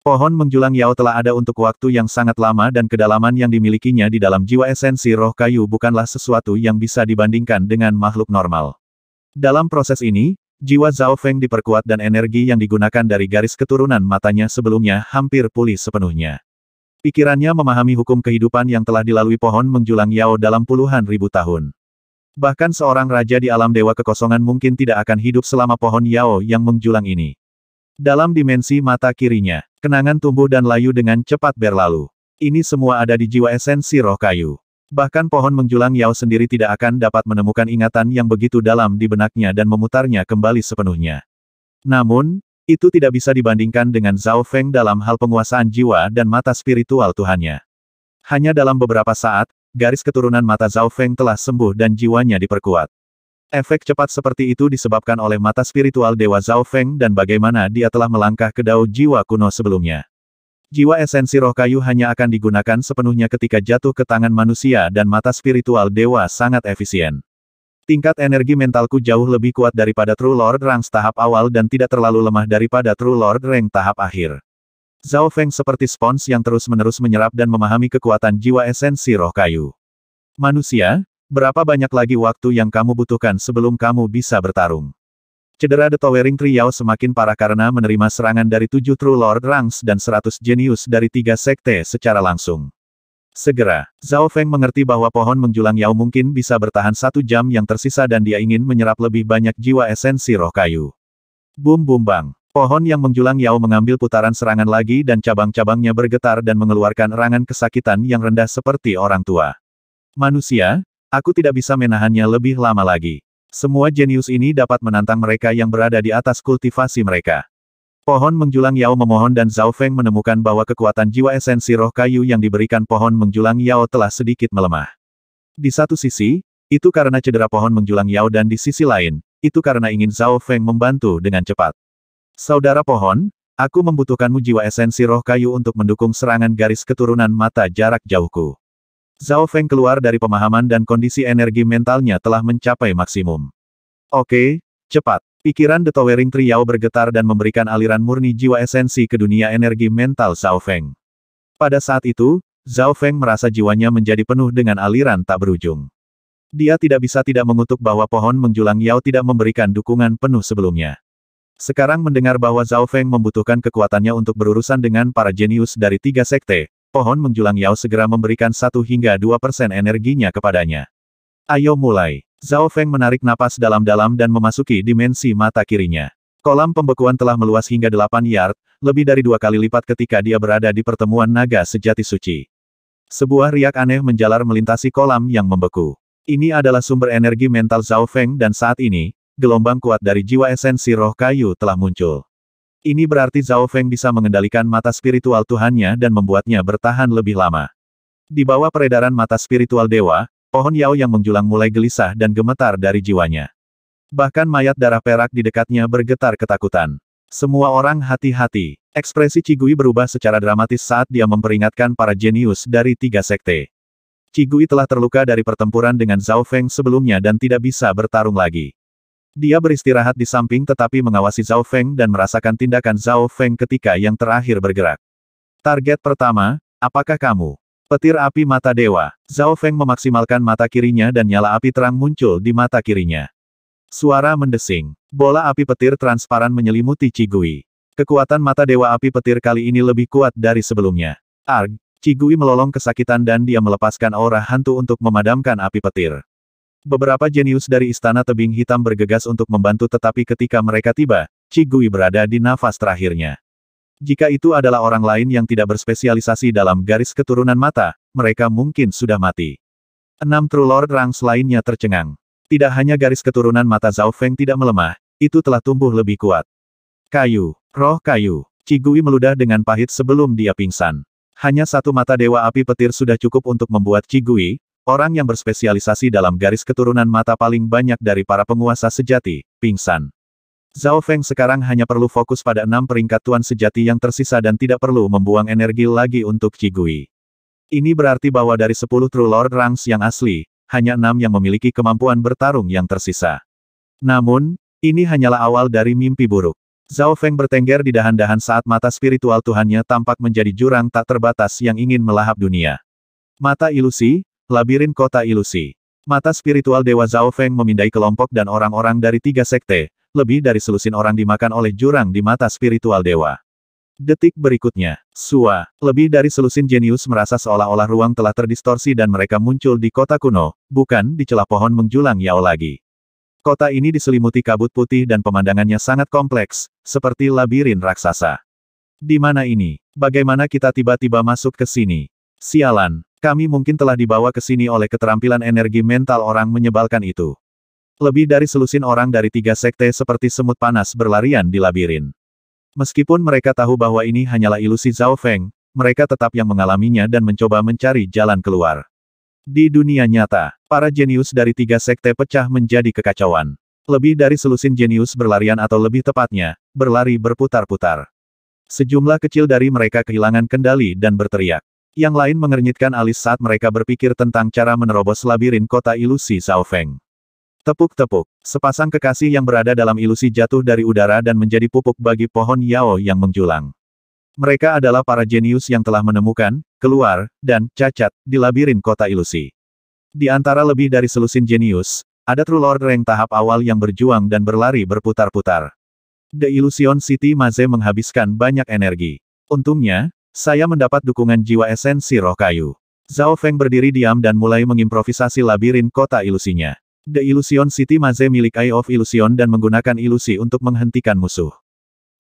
Pohon menjulang Yao telah ada untuk waktu yang sangat lama dan kedalaman yang dimilikinya di dalam jiwa esensi roh kayu bukanlah sesuatu yang bisa dibandingkan dengan makhluk normal. Dalam proses ini, jiwa Zhao Feng diperkuat dan energi yang digunakan dari garis keturunan matanya sebelumnya hampir pulih sepenuhnya. Pikirannya memahami hukum kehidupan yang telah dilalui pohon menjulang Yao dalam puluhan ribu tahun. Bahkan seorang raja di alam dewa kekosongan mungkin tidak akan hidup selama pohon Yao yang menjulang ini. Dalam dimensi mata kirinya, kenangan tumbuh dan layu dengan cepat berlalu. Ini semua ada di jiwa esensi roh kayu. Bahkan pohon menjulang Yao sendiri tidak akan dapat menemukan ingatan yang begitu dalam di benaknya dan memutarnya kembali sepenuhnya. Namun, itu tidak bisa dibandingkan dengan Zhao Feng dalam hal penguasaan jiwa dan mata spiritual Tuhannya. Hanya dalam beberapa saat, garis keturunan mata Zhao Feng telah sembuh dan jiwanya diperkuat. Efek cepat seperti itu disebabkan oleh mata spiritual Dewa Zhao Feng dan bagaimana dia telah melangkah ke dao jiwa kuno sebelumnya. Jiwa esensi roh kayu hanya akan digunakan sepenuhnya ketika jatuh ke tangan manusia dan mata spiritual Dewa sangat efisien. Tingkat energi mentalku jauh lebih kuat daripada True Lord Rang tahap awal dan tidak terlalu lemah daripada True Lord Rang tahap akhir. Zhao Feng seperti spons yang terus-menerus menyerap dan memahami kekuatan jiwa esensi roh kayu. Manusia, berapa banyak lagi waktu yang kamu butuhkan sebelum kamu bisa bertarung? Cedera The Towering Triao semakin parah karena menerima serangan dari tujuh True Lord Ranks dan seratus jenius dari tiga sekte secara langsung. Segera, Zhao Feng mengerti bahwa pohon menjulang Yao mungkin bisa bertahan satu jam yang tersisa dan dia ingin menyerap lebih banyak jiwa esensi roh kayu. Bum bum bang. Pohon yang menjulang Yao mengambil putaran serangan lagi dan cabang-cabangnya bergetar dan mengeluarkan erangan kesakitan yang rendah seperti orang tua. Manusia, aku tidak bisa menahannya lebih lama lagi. Semua jenius ini dapat menantang mereka yang berada di atas kultivasi mereka. Pohon menjulang Yao memohon dan Zhao Feng menemukan bahwa kekuatan jiwa esensi roh kayu yang diberikan pohon menjulang Yao telah sedikit melemah. Di satu sisi, itu karena cedera pohon menjulang Yao dan di sisi lain, itu karena ingin Zhao Feng membantu dengan cepat. Saudara pohon, aku membutuhkanmu jiwa esensi roh kayu untuk mendukung serangan garis keturunan mata jarak jauhku. Zhao Feng keluar dari pemahaman dan kondisi energi mentalnya telah mencapai maksimum. Oke, cepat. Pikiran The Towering Triao bergetar dan memberikan aliran murni jiwa esensi ke dunia energi mental Zhao Feng. Pada saat itu, Zhao Feng merasa jiwanya menjadi penuh dengan aliran tak berujung. Dia tidak bisa tidak mengutuk bahwa pohon menjulang Yao tidak memberikan dukungan penuh sebelumnya. Sekarang mendengar bahwa Zhao Feng membutuhkan kekuatannya untuk berurusan dengan para jenius dari tiga sekte, pohon menjulang Yao segera memberikan satu hingga dua persen energinya kepadanya. Ayo mulai. Zhao Feng menarik napas dalam-dalam dan memasuki dimensi mata kirinya. Kolam pembekuan telah meluas hingga delapan yard, lebih dari dua kali lipat ketika dia berada di pertemuan naga sejati suci. Sebuah riak aneh menjalar melintasi kolam yang membeku. Ini adalah sumber energi mental Zhao Feng dan saat ini, gelombang kuat dari jiwa esensi roh kayu telah muncul. Ini berarti Zhao Feng bisa mengendalikan mata spiritual Tuhannya dan membuatnya bertahan lebih lama. Di bawah peredaran mata spiritual dewa, pohon Yao yang menjulang mulai gelisah dan gemetar dari jiwanya. Bahkan mayat darah perak di dekatnya bergetar ketakutan. Semua orang hati-hati. Ekspresi Cigui berubah secara dramatis saat dia memperingatkan para jenius dari tiga sekte. Cigui telah terluka dari pertempuran dengan Zhao Feng sebelumnya dan tidak bisa bertarung lagi. Dia beristirahat di samping tetapi mengawasi Zhao Feng dan merasakan tindakan Zhao Feng ketika yang terakhir bergerak. Target pertama, apakah kamu? Petir api mata dewa. Zhao Feng memaksimalkan mata kirinya dan nyala api terang muncul di mata kirinya. Suara mendesing. Bola api petir transparan menyelimuti Cigui. Kekuatan mata dewa api petir kali ini lebih kuat dari sebelumnya. Arg, Cigui melolong kesakitan dan dia melepaskan aura hantu untuk memadamkan api petir. Beberapa jenius dari Istana Tebing Hitam bergegas untuk membantu tetapi ketika mereka tiba, Cigui berada di nafas terakhirnya. Jika itu adalah orang lain yang tidak berspesialisasi dalam garis keturunan mata, mereka mungkin sudah mati. Enam True Lord Rangs lainnya tercengang. Tidak hanya garis keturunan mata Zhao Feng tidak melemah, itu telah tumbuh lebih kuat. Kayu, roh kayu, Cigui meludah dengan pahit sebelum dia pingsan. Hanya satu mata dewa api petir sudah cukup untuk membuat Cigui, Orang yang berspesialisasi dalam garis keturunan mata paling banyak dari para penguasa sejati, pingsan. Zhao Feng sekarang hanya perlu fokus pada enam peringkat tuan sejati yang tersisa dan tidak perlu membuang energi lagi untuk Cigui. Ini berarti bahwa dari sepuluh True Lord Rangs yang asli, hanya enam yang memiliki kemampuan bertarung yang tersisa. Namun, ini hanyalah awal dari mimpi buruk. Zhao Feng bertengger di dahan-dahan saat mata spiritual Tuhannya tampak menjadi jurang tak terbatas yang ingin melahap dunia. Mata ilusi, Labirin Kota Ilusi. Mata spiritual Dewa Zhao Feng memindai kelompok dan orang-orang dari tiga sekte, lebih dari selusin orang dimakan oleh jurang di mata spiritual Dewa. Detik berikutnya, Sua, lebih dari selusin jenius merasa seolah-olah ruang telah terdistorsi dan mereka muncul di kota kuno, bukan di celah pohon menjulang Yao lagi. Kota ini diselimuti kabut putih dan pemandangannya sangat kompleks, seperti labirin raksasa. Di mana ini? Bagaimana kita tiba-tiba masuk ke sini? Sialan, kami mungkin telah dibawa ke sini oleh keterampilan energi mental orang menyebalkan itu. Lebih dari selusin orang dari tiga sekte seperti semut panas berlarian di labirin. Meskipun mereka tahu bahwa ini hanyalah ilusi Zhao Feng, mereka tetap yang mengalaminya dan mencoba mencari jalan keluar. Di dunia nyata, para jenius dari tiga sekte pecah menjadi kekacauan. Lebih dari selusin jenius berlarian atau lebih tepatnya, berlari berputar-putar. Sejumlah kecil dari mereka kehilangan kendali dan berteriak. Yang lain mengernyitkan alis saat mereka berpikir tentang cara menerobos labirin kota ilusi Zhao Feng. Tepuk-tepuk, sepasang kekasih yang berada dalam ilusi jatuh dari udara dan menjadi pupuk bagi pohon Yao yang menjulang. Mereka adalah para jenius yang telah menemukan, keluar, dan cacat di labirin kota ilusi. Di antara lebih dari selusin jenius, ada True Lord Reng tahap awal yang berjuang dan berlari berputar-putar. The Illusion City Maze menghabiskan banyak energi. Untungnya, saya mendapat dukungan jiwa esensi roh kayu. Zhao Feng berdiri diam dan mulai mengimprovisasi labirin kota ilusinya. The Illusion City Maze milik Eye of Illusion dan menggunakan ilusi untuk menghentikan musuh.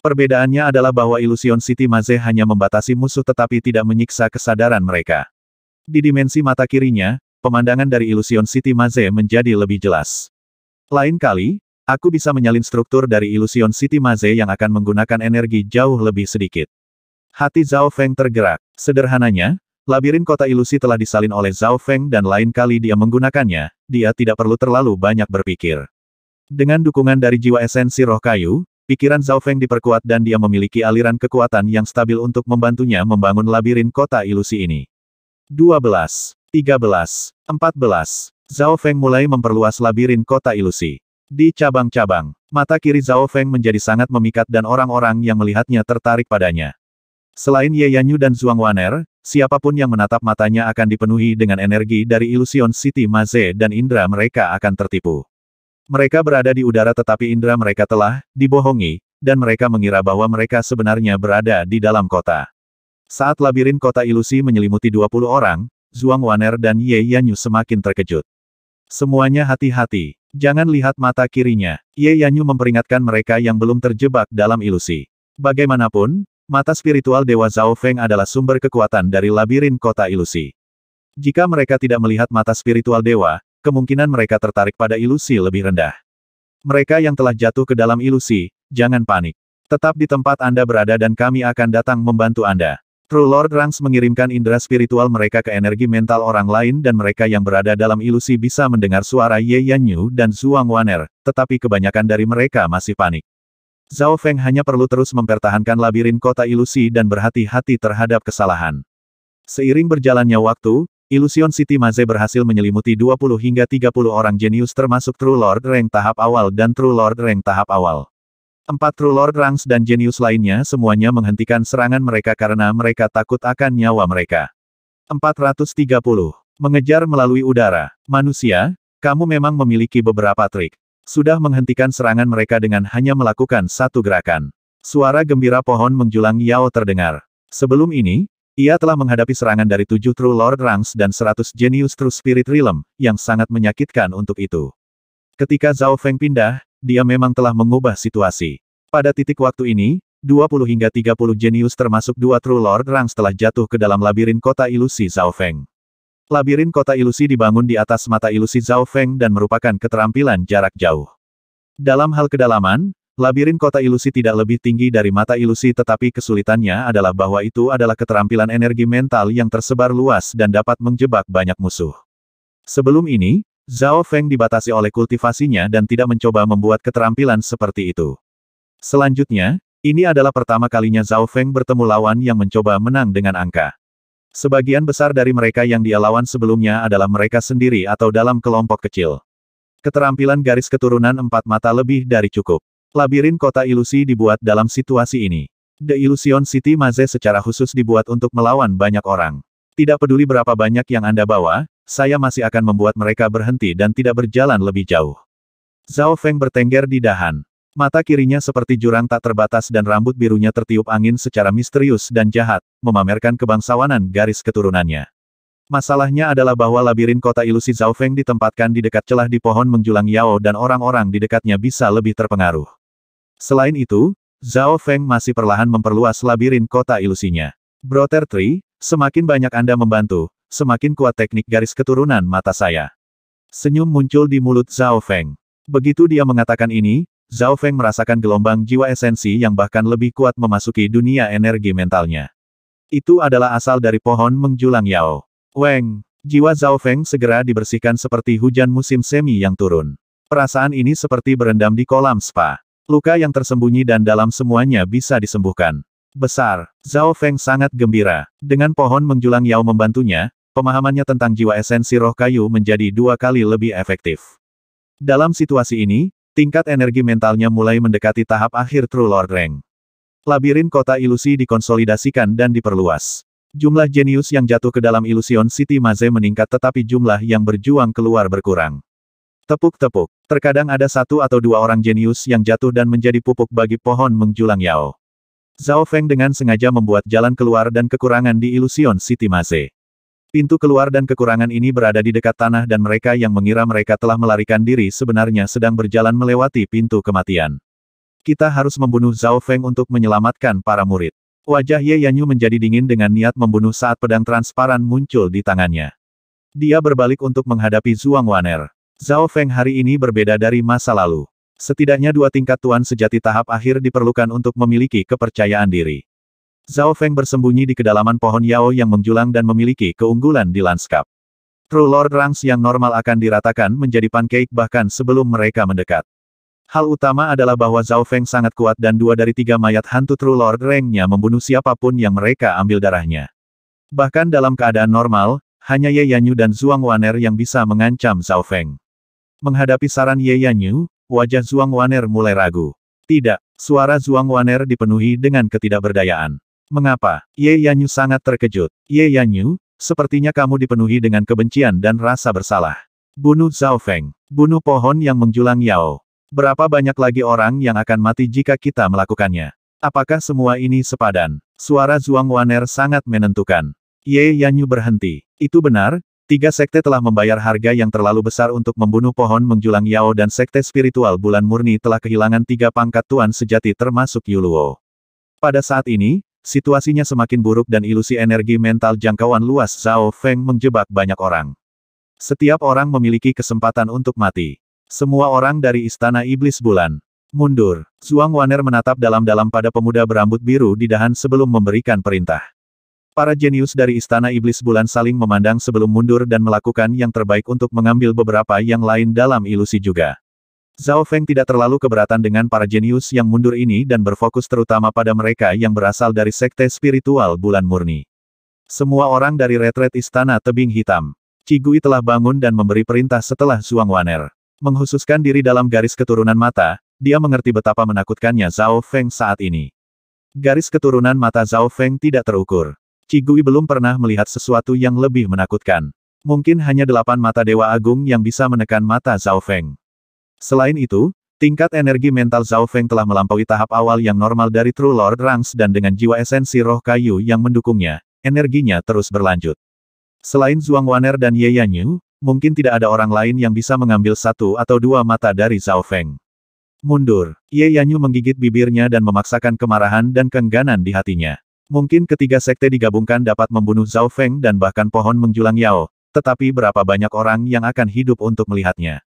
Perbedaannya adalah bahwa Illusion City Maze hanya membatasi musuh tetapi tidak menyiksa kesadaran mereka. Di dimensi mata kirinya, pemandangan dari Illusion City Maze menjadi lebih jelas. Lain kali, aku bisa menyalin struktur dari Illusion City Maze yang akan menggunakan energi jauh lebih sedikit. Hati Zhao Feng tergerak. Sederhananya, labirin kota ilusi telah disalin oleh Zhao Feng dan lain kali dia menggunakannya, dia tidak perlu terlalu banyak berpikir. Dengan dukungan dari jiwa esensi roh kayu, pikiran Zhao Feng diperkuat dan dia memiliki aliran kekuatan yang stabil untuk membantunya membangun labirin kota ilusi ini. 12, 13, 14. Zhao Feng mulai memperluas labirin kota ilusi. Di cabang-cabang, mata kiri Zhao Feng menjadi sangat memikat dan orang-orang yang melihatnya tertarik padanya. Selain Ye Yanyu dan Zhuang Waner, siapapun yang menatap matanya akan dipenuhi dengan energi dari Illusion City Maze dan indera mereka akan tertipu. Mereka berada di udara tetapi indera mereka telah dibohongi, dan mereka mengira bahwa mereka sebenarnya berada di dalam kota. Saat labirin kota ilusi menyelimuti 20 orang, Zhuang Waner dan Ye Yanyu semakin terkejut. Semuanya hati-hati, jangan lihat mata kirinya. Ye Yanyu memperingatkan mereka yang belum terjebak dalam ilusi. Bagaimanapun, Mata spiritual Dewa Zhao Feng adalah sumber kekuatan dari labirin kota ilusi. Jika mereka tidak melihat mata spiritual dewa, kemungkinan mereka tertarik pada ilusi lebih rendah. Mereka yang telah jatuh ke dalam ilusi, jangan panik. Tetap di tempat Anda berada dan kami akan datang membantu Anda. True Lord Rangs mengirimkan indera spiritual mereka ke energi mental orang lain dan mereka yang berada dalam ilusi bisa mendengar suara Ye Yanyu dan Zhuang Waner, tetapi kebanyakan dari mereka masih panik. Zhao Feng hanya perlu terus mempertahankan labirin kota ilusi dan berhati-hati terhadap kesalahan. Seiring berjalannya waktu, Illusion City Maze berhasil menyelimuti 20 hingga 30 orang jenius termasuk True Lord Rank tahap awal dan True Lord Rank tahap awal. Empat True Lord Ranks dan jenius lainnya semuanya menghentikan serangan mereka karena mereka takut akan nyawa mereka. 430. Mengejar melalui udara. Manusia, kamu memang memiliki beberapa trik sudah menghentikan serangan mereka dengan hanya melakukan satu gerakan. Suara gembira pohon menjulang Yao terdengar. Sebelum ini, ia telah menghadapi serangan dari tujuh True Lord Rangs dan seratus Genius True Spirit Realm, yang sangat menyakitkan untuk itu. Ketika Zhao Feng pindah, dia memang telah mengubah situasi. Pada titik waktu ini, 20 hingga 30 Genius termasuk dua True Lord Rangs telah jatuh ke dalam labirin kota ilusi Zhao Feng. Labirin kota ilusi dibangun di atas mata ilusi Zhao Feng dan merupakan keterampilan jarak jauh. Dalam hal kedalaman, labirin kota ilusi tidak lebih tinggi dari mata ilusi tetapi kesulitannya adalah bahwa itu adalah keterampilan energi mental yang tersebar luas dan dapat menjebak banyak musuh. Sebelum ini, Zhao Feng dibatasi oleh kultivasinya dan tidak mencoba membuat keterampilan seperti itu. Selanjutnya, ini adalah pertama kalinya Zhao Feng bertemu lawan yang mencoba menang dengan angka. Sebagian besar dari mereka yang dia lawan sebelumnya adalah mereka sendiri atau dalam kelompok kecil. Keterampilan garis keturunan empat mata lebih dari cukup. Labirin kota ilusi dibuat dalam situasi ini. The Illusion City Maze secara khusus dibuat untuk melawan banyak orang. Tidak peduli berapa banyak yang Anda bawa, saya masih akan membuat mereka berhenti dan tidak berjalan lebih jauh. Zhao Feng bertengger di dahan. Mata kirinya seperti jurang tak terbatas dan rambut birunya tertiup angin secara misterius dan jahat, memamerkan kebangsawanan garis keturunannya. Masalahnya adalah bahwa labirin kota ilusi Zhao Feng ditempatkan di dekat celah di pohon menjulang Yao dan orang-orang di dekatnya bisa lebih terpengaruh. Selain itu, Zhao Feng masih perlahan memperluas labirin kota ilusinya. Brother Tri, semakin banyak Anda membantu, semakin kuat teknik garis keturunan mata saya. Senyum muncul di mulut Zhao Feng. Begitu dia mengatakan ini, Zhao Feng merasakan gelombang jiwa esensi yang bahkan lebih kuat memasuki dunia energi mentalnya. Itu adalah asal dari pohon menjulang Yao. Weng, jiwa Zhao Feng segera dibersihkan seperti hujan musim semi yang turun. Perasaan ini seperti berendam di kolam spa. Luka yang tersembunyi dan dalam semuanya bisa disembuhkan. Besar, Zhao Feng sangat gembira. Dengan pohon menjulang Yao membantunya, pemahamannya tentang jiwa esensi roh kayu menjadi dua kali lebih efektif. Dalam situasi ini, Tingkat energi mentalnya mulai mendekati tahap akhir True Lord Rank. Labirin kota ilusi dikonsolidasikan dan diperluas. Jumlah jenius yang jatuh ke dalam Illusion City Maze meningkat tetapi jumlah yang berjuang keluar berkurang. Tepuk-tepuk. Terkadang ada satu atau dua orang jenius yang jatuh dan menjadi pupuk bagi pohon menjulang Yao. Zhao Feng dengan sengaja membuat jalan keluar dan kekurangan di Illusion City Maze. Pintu keluar dan kekurangan ini berada di dekat tanah dan mereka yang mengira mereka telah melarikan diri sebenarnya sedang berjalan melewati pintu kematian. Kita harus membunuh Zhao Feng untuk menyelamatkan para murid. Wajah Ye Yanyu menjadi dingin dengan niat membunuh saat pedang transparan muncul di tangannya. Dia berbalik untuk menghadapi Zhuang Waner. Zhao Feng hari ini berbeda dari masa lalu. Setidaknya dua tingkat tuan sejati tahap akhir diperlukan untuk memiliki kepercayaan diri. Zhao Feng bersembunyi di kedalaman pohon Yao yang menjulang dan memiliki keunggulan di lanskap. True Lord Ranks yang normal akan diratakan menjadi pancake bahkan sebelum mereka mendekat. Hal utama adalah bahwa Zhao Feng sangat kuat dan dua dari tiga mayat hantu True Lord Rangnya membunuh siapapun yang mereka ambil darahnya. Bahkan dalam keadaan normal, hanya Ye Yanyu dan Zhuang Waner yang bisa mengancam Zhao Feng. Menghadapi saran Ye Yanyu, wajah Zhuang Waner mulai ragu. Tidak, suara Zhuang Waner dipenuhi dengan ketidakberdayaan. Mengapa? Ye Yanyu sangat terkejut. Ye Yanyu, sepertinya kamu dipenuhi dengan kebencian dan rasa bersalah. Bunuh Zhao Feng. Bunuh pohon yang menjulang Yao. Berapa banyak lagi orang yang akan mati jika kita melakukannya? Apakah semua ini sepadan? Suara Zhuang Waner sangat menentukan. Ye Yanyu berhenti. Itu benar, Tiga sekte telah membayar harga yang terlalu besar untuk membunuh pohon menjulang Yao dan sekte spiritual bulan murni telah kehilangan tiga pangkat tuan sejati termasuk Yuluo. Pada saat ini, Situasinya semakin buruk dan ilusi energi mental jangkauan luas Zhao Feng menjebak banyak orang. Setiap orang memiliki kesempatan untuk mati. Semua orang dari Istana Iblis Bulan. Mundur. Zhuang Waner menatap dalam-dalam pada pemuda berambut biru di dahan sebelum memberikan perintah. Para jenius dari Istana Iblis Bulan saling memandang sebelum mundur dan melakukan yang terbaik untuk mengambil beberapa yang lain dalam ilusi juga. Zhao Feng tidak terlalu keberatan dengan para jenius yang mundur ini dan berfokus terutama pada mereka yang berasal dari sekte spiritual bulan murni. Semua orang dari retret istana tebing hitam. Cigui telah bangun dan memberi perintah setelah Zhuang Waner. Menghususkan diri dalam garis keturunan mata, dia mengerti betapa menakutkannya Zhao Feng saat ini. Garis keturunan mata Zhao Feng tidak terukur. Cigui belum pernah melihat sesuatu yang lebih menakutkan. Mungkin hanya delapan mata Dewa Agung yang bisa menekan mata Zhao Feng. Selain itu, tingkat energi mental Zhao Feng telah melampaui tahap awal yang normal dari True Lord Rangs dan dengan jiwa esensi roh kayu yang mendukungnya, energinya terus berlanjut. Selain Zhuang Wan'er dan Ye Yanyu, mungkin tidak ada orang lain yang bisa mengambil satu atau dua mata dari Zhao Feng. Mundur, Ye Yanyu menggigit bibirnya dan memaksakan kemarahan dan kengganan di hatinya. Mungkin ketiga sekte digabungkan dapat membunuh Zhao Feng dan bahkan pohon menjulang Yao, tetapi berapa banyak orang yang akan hidup untuk melihatnya.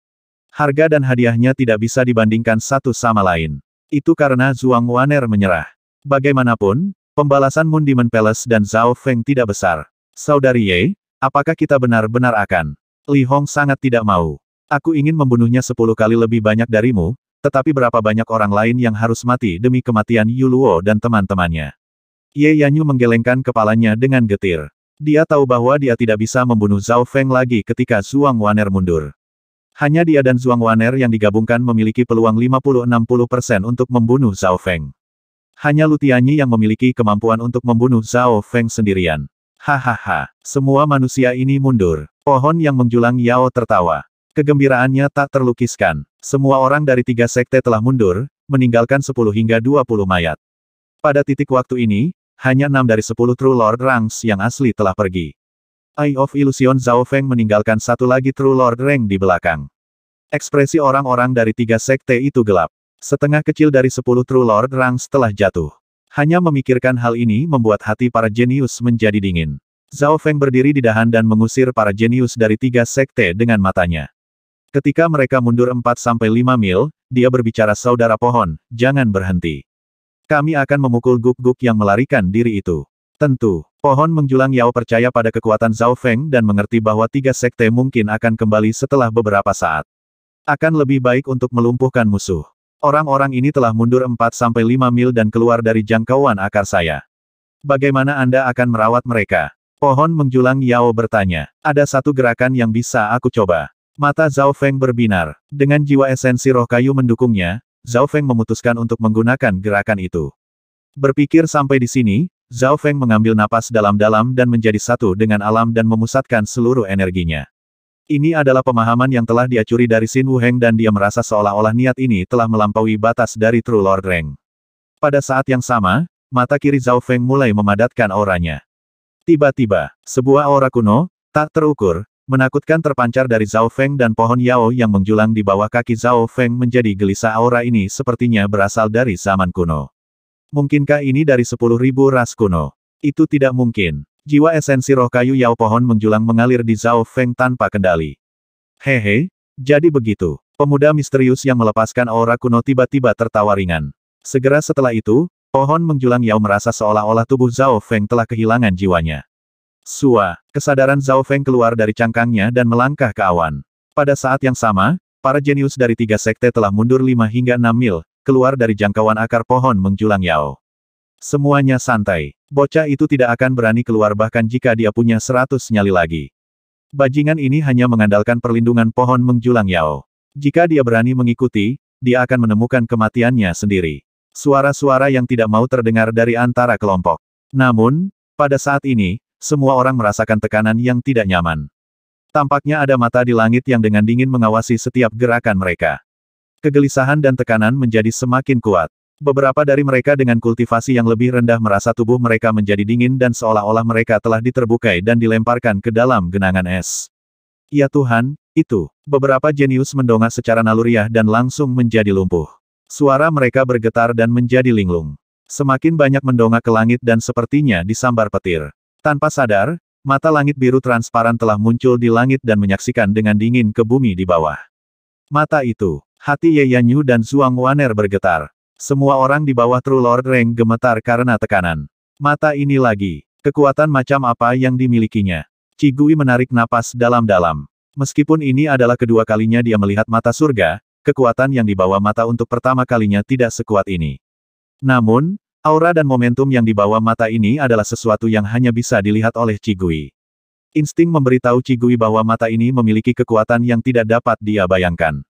Harga dan hadiahnya tidak bisa dibandingkan satu sama lain. Itu karena Zhuang Waner menyerah. Bagaimanapun, pembalasan Moon Demon Palace dan Zhao Feng tidak besar. Saudari Ye, apakah kita benar-benar akan? Li Hong sangat tidak mau. Aku ingin membunuhnya sepuluh kali lebih banyak darimu, tetapi berapa banyak orang lain yang harus mati demi kematian Yuluo dan teman-temannya. Ye Yanyu menggelengkan kepalanya dengan getir. Dia tahu bahwa dia tidak bisa membunuh Zhao Feng lagi ketika Zhuang Waner mundur. Hanya dia dan Zhuang Waner yang digabungkan memiliki peluang 50-60% untuk membunuh Zhao Feng. Hanya Lutianyi yang memiliki kemampuan untuk membunuh Zhao Feng sendirian. Hahaha, semua manusia ini mundur. Pohon yang menjulang Yao tertawa. Kegembiraannya tak terlukiskan. Semua orang dari tiga sekte telah mundur, meninggalkan 10 hingga 20 mayat. Pada titik waktu ini, hanya enam dari 10 True Lord Ranks yang asli telah pergi. Eye of Illusion Zhao Feng meninggalkan satu lagi True Lord Reng di belakang. Ekspresi orang-orang dari tiga sekte itu gelap. Setengah kecil dari sepuluh True Lord Rang setelah jatuh. Hanya memikirkan hal ini membuat hati para jenius menjadi dingin. Zhao Feng berdiri di dahan dan mengusir para jenius dari tiga sekte dengan matanya. Ketika mereka mundur 4-5 mil, dia berbicara saudara pohon, jangan berhenti. Kami akan memukul guk-guk yang melarikan diri itu. Tentu, pohon menjulang Yao percaya pada kekuatan Zhao Feng dan mengerti bahwa tiga sekte mungkin akan kembali setelah beberapa saat. Akan lebih baik untuk melumpuhkan musuh. Orang-orang ini telah mundur 4-5 mil dan keluar dari jangkauan akar saya. Bagaimana Anda akan merawat mereka? Pohon menjulang Yao bertanya. Ada satu gerakan yang bisa aku coba. Mata Zhao Feng berbinar. Dengan jiwa esensi roh kayu mendukungnya, Zhao Feng memutuskan untuk menggunakan gerakan itu. Berpikir sampai di sini, Zhao Feng mengambil napas dalam-dalam dan menjadi satu dengan alam dan memusatkan seluruh energinya. Ini adalah pemahaman yang telah diacuri curi dari Sin Wuheng dan dia merasa seolah-olah niat ini telah melampaui batas dari True Lord Reng. Pada saat yang sama, mata kiri Zhao Feng mulai memadatkan auranya. Tiba-tiba, sebuah aura kuno, tak terukur, menakutkan terpancar dari Zhao Feng dan pohon Yao yang menjulang di bawah kaki Zhao Feng menjadi gelisah aura ini sepertinya berasal dari zaman kuno. Mungkinkah ini dari sepuluh ribu ras kuno? Itu tidak mungkin. Jiwa esensi roh kayu Yao Pohon menjulang mengalir di Zhao Feng tanpa kendali. Hehe, jadi begitu. Pemuda misterius yang melepaskan aura kuno tiba-tiba tertawa ringan. Segera setelah itu, pohon menjulang Yao merasa seolah-olah tubuh Zhao Feng telah kehilangan jiwanya. Sua, kesadaran Zhao Feng keluar dari cangkangnya dan melangkah ke awan. Pada saat yang sama, para jenius dari tiga sekte telah mundur lima hingga enam mil, keluar dari jangkauan akar pohon menjulang Yao. Semuanya santai. Bocah itu tidak akan berani keluar bahkan jika dia punya seratus nyali lagi. Bajingan ini hanya mengandalkan perlindungan pohon menjulang Yao. Jika dia berani mengikuti, dia akan menemukan kematiannya sendiri. Suara-suara yang tidak mau terdengar dari antara kelompok. Namun, pada saat ini, semua orang merasakan tekanan yang tidak nyaman. Tampaknya ada mata di langit yang dengan dingin mengawasi setiap gerakan mereka. Kegelisahan dan tekanan menjadi semakin kuat. Beberapa dari mereka dengan kultivasi yang lebih rendah merasa tubuh mereka menjadi dingin dan seolah-olah mereka telah diterbukai dan dilemparkan ke dalam genangan es. Ya Tuhan, itu. Beberapa jenius mendongak secara naluriah dan langsung menjadi lumpuh. Suara mereka bergetar dan menjadi linglung. Semakin banyak mendongak ke langit dan sepertinya disambar petir. Tanpa sadar, mata langit biru transparan telah muncul di langit dan menyaksikan dengan dingin ke bumi di bawah. Mata itu, Hati Ye Yanyu dan Suang Waner bergetar. Semua orang di bawah True Lord Reng gemetar karena tekanan. Mata ini lagi. Kekuatan macam apa yang dimilikinya. Cigui menarik napas dalam-dalam. Meskipun ini adalah kedua kalinya dia melihat mata surga, kekuatan yang dibawa mata untuk pertama kalinya tidak sekuat ini. Namun, aura dan momentum yang dibawa mata ini adalah sesuatu yang hanya bisa dilihat oleh Cigui. Insting memberitahu Cigui bahwa mata ini memiliki kekuatan yang tidak dapat dia bayangkan.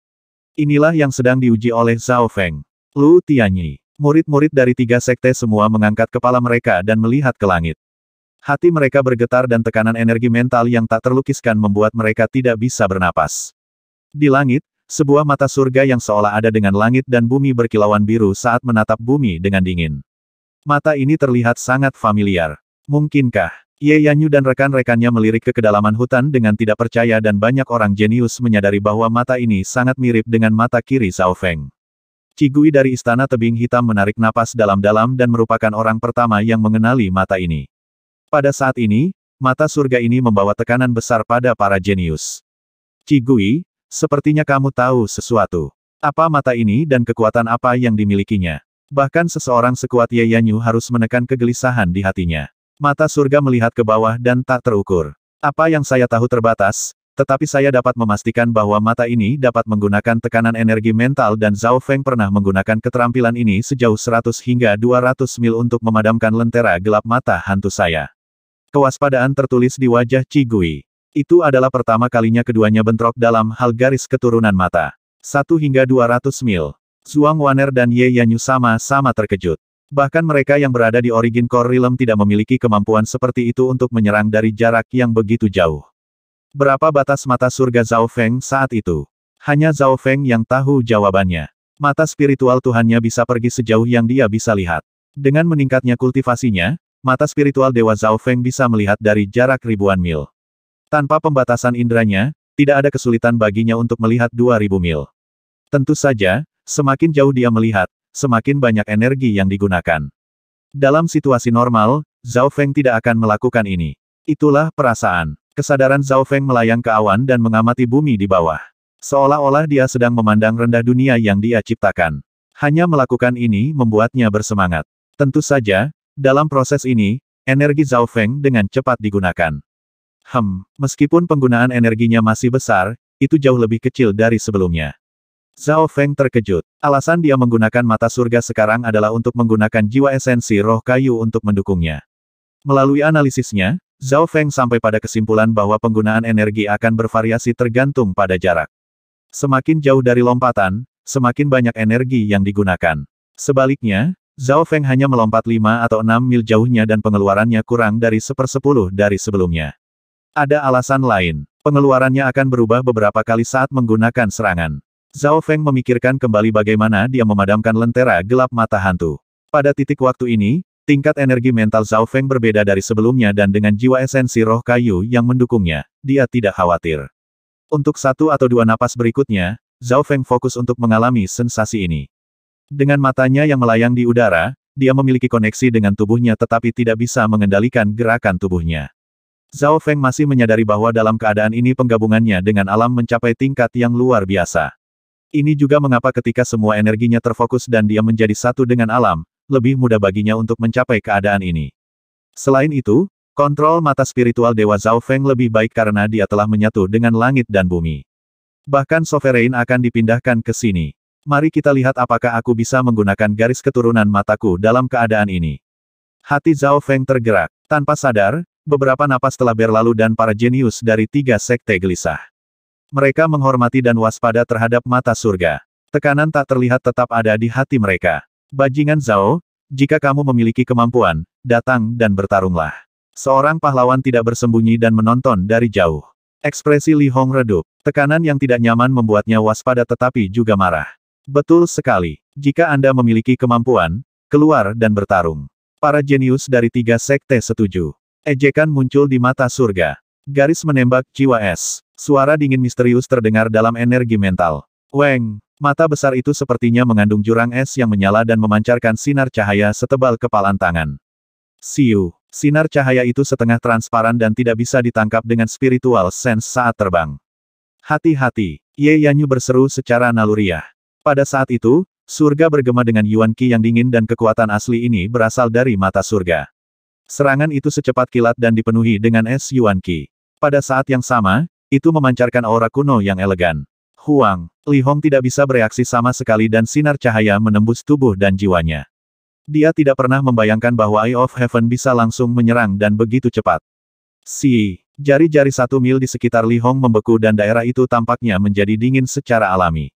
Inilah yang sedang diuji oleh Zhao Feng. Lu Tianyi. Murid-murid dari tiga sekte semua mengangkat kepala mereka dan melihat ke langit. Hati mereka bergetar dan tekanan energi mental yang tak terlukiskan membuat mereka tidak bisa bernapas. Di langit, sebuah mata surga yang seolah ada dengan langit dan bumi berkilauan biru saat menatap bumi dengan dingin. Mata ini terlihat sangat familiar. Mungkinkah Ye Yanyu dan rekan-rekannya melirik ke kedalaman hutan dengan tidak percaya dan banyak orang jenius menyadari bahwa mata ini sangat mirip dengan mata kiri Zhao Feng. Cigui dari Istana Tebing Hitam menarik napas dalam-dalam dan merupakan orang pertama yang mengenali mata ini. Pada saat ini, mata surga ini membawa tekanan besar pada para jenius. Cigui, sepertinya kamu tahu sesuatu. Apa mata ini dan kekuatan apa yang dimilikinya? Bahkan seseorang sekuat Ye Yanyu harus menekan kegelisahan di hatinya. Mata surga melihat ke bawah dan tak terukur. Apa yang saya tahu terbatas, tetapi saya dapat memastikan bahwa mata ini dapat menggunakan tekanan energi mental dan Zhao Feng pernah menggunakan keterampilan ini sejauh 100 hingga 200 mil untuk memadamkan lentera gelap mata hantu saya. Kewaspadaan tertulis di wajah Cigui. Itu adalah pertama kalinya keduanya bentrok dalam hal garis keturunan mata. 1 hingga 200 mil. Zhuang Waner dan Ye Yanyu sama-sama terkejut. Bahkan mereka yang berada di Origin Core Realm tidak memiliki kemampuan seperti itu untuk menyerang dari jarak yang begitu jauh. Berapa batas mata surga Zhao Feng saat itu? Hanya Zhao Feng yang tahu jawabannya. Mata spiritual Tuhannya bisa pergi sejauh yang dia bisa lihat. Dengan meningkatnya kultivasinya, mata spiritual Dewa Zhao Feng bisa melihat dari jarak ribuan mil. Tanpa pembatasan indranya, tidak ada kesulitan baginya untuk melihat 2000 mil. Tentu saja, semakin jauh dia melihat, semakin banyak energi yang digunakan. Dalam situasi normal, Zhao Feng tidak akan melakukan ini. Itulah perasaan. Kesadaran Zhao Feng melayang ke awan dan mengamati bumi di bawah. Seolah-olah dia sedang memandang rendah dunia yang dia ciptakan. Hanya melakukan ini membuatnya bersemangat. Tentu saja, dalam proses ini, energi Zhao Feng dengan cepat digunakan. Hem, meskipun penggunaan energinya masih besar, itu jauh lebih kecil dari sebelumnya. Zhao Feng terkejut. Alasan dia menggunakan mata surga sekarang adalah untuk menggunakan jiwa esensi roh kayu untuk mendukungnya. Melalui analisisnya, Zhao Feng sampai pada kesimpulan bahwa penggunaan energi akan bervariasi tergantung pada jarak. Semakin jauh dari lompatan, semakin banyak energi yang digunakan. Sebaliknya, Zhao Feng hanya melompat 5 atau 6 mil jauhnya dan pengeluarannya kurang dari sepersepuluh dari sebelumnya. Ada alasan lain, pengeluarannya akan berubah beberapa kali saat menggunakan serangan. Zhao Feng memikirkan kembali bagaimana dia memadamkan lentera gelap mata hantu. Pada titik waktu ini, tingkat energi mental Zhao Feng berbeda dari sebelumnya dan dengan jiwa esensi roh kayu yang mendukungnya, dia tidak khawatir. Untuk satu atau dua napas berikutnya, Zhao Feng fokus untuk mengalami sensasi ini. Dengan matanya yang melayang di udara, dia memiliki koneksi dengan tubuhnya tetapi tidak bisa mengendalikan gerakan tubuhnya. Zhao Feng masih menyadari bahwa dalam keadaan ini penggabungannya dengan alam mencapai tingkat yang luar biasa. Ini juga mengapa ketika semua energinya terfokus dan dia menjadi satu dengan alam, lebih mudah baginya untuk mencapai keadaan ini. Selain itu, kontrol mata spiritual Dewa Zhao Feng lebih baik karena dia telah menyatu dengan langit dan bumi. Bahkan Sovereign akan dipindahkan ke sini. Mari kita lihat apakah aku bisa menggunakan garis keturunan mataku dalam keadaan ini. Hati Zhao Feng tergerak. Tanpa sadar, beberapa napas telah berlalu dan para jenius dari tiga sekte gelisah. Mereka menghormati dan waspada terhadap mata surga. Tekanan tak terlihat tetap ada di hati mereka. Bajingan Zhao, jika kamu memiliki kemampuan, datang dan bertarunglah. Seorang pahlawan tidak bersembunyi dan menonton dari jauh. Ekspresi Li Hong redup. Tekanan yang tidak nyaman membuatnya waspada tetapi juga marah. Betul sekali. Jika Anda memiliki kemampuan, keluar dan bertarung. Para jenius dari tiga sekte setuju. Ejekan muncul di mata surga. Garis menembak jiwa es. Suara dingin misterius terdengar dalam energi mental. Weng! Mata besar itu sepertinya mengandung jurang es yang menyala dan memancarkan sinar cahaya setebal kepalan tangan. Siu! Sinar cahaya itu setengah transparan dan tidak bisa ditangkap dengan spiritual sense saat terbang. Hati-hati! Ye Yanyu berseru secara naluriah. Pada saat itu, surga bergema dengan Yuan Qi yang dingin dan kekuatan asli ini berasal dari mata surga. Serangan itu secepat kilat dan dipenuhi dengan es Yuan Qi. Pada saat yang sama, itu memancarkan aura kuno yang elegan. Huang, Li Hong tidak bisa bereaksi sama sekali dan sinar cahaya menembus tubuh dan jiwanya. Dia tidak pernah membayangkan bahwa Eye of Heaven bisa langsung menyerang dan begitu cepat. Si, jari-jari satu mil di sekitar Li Hong membeku dan daerah itu tampaknya menjadi dingin secara alami.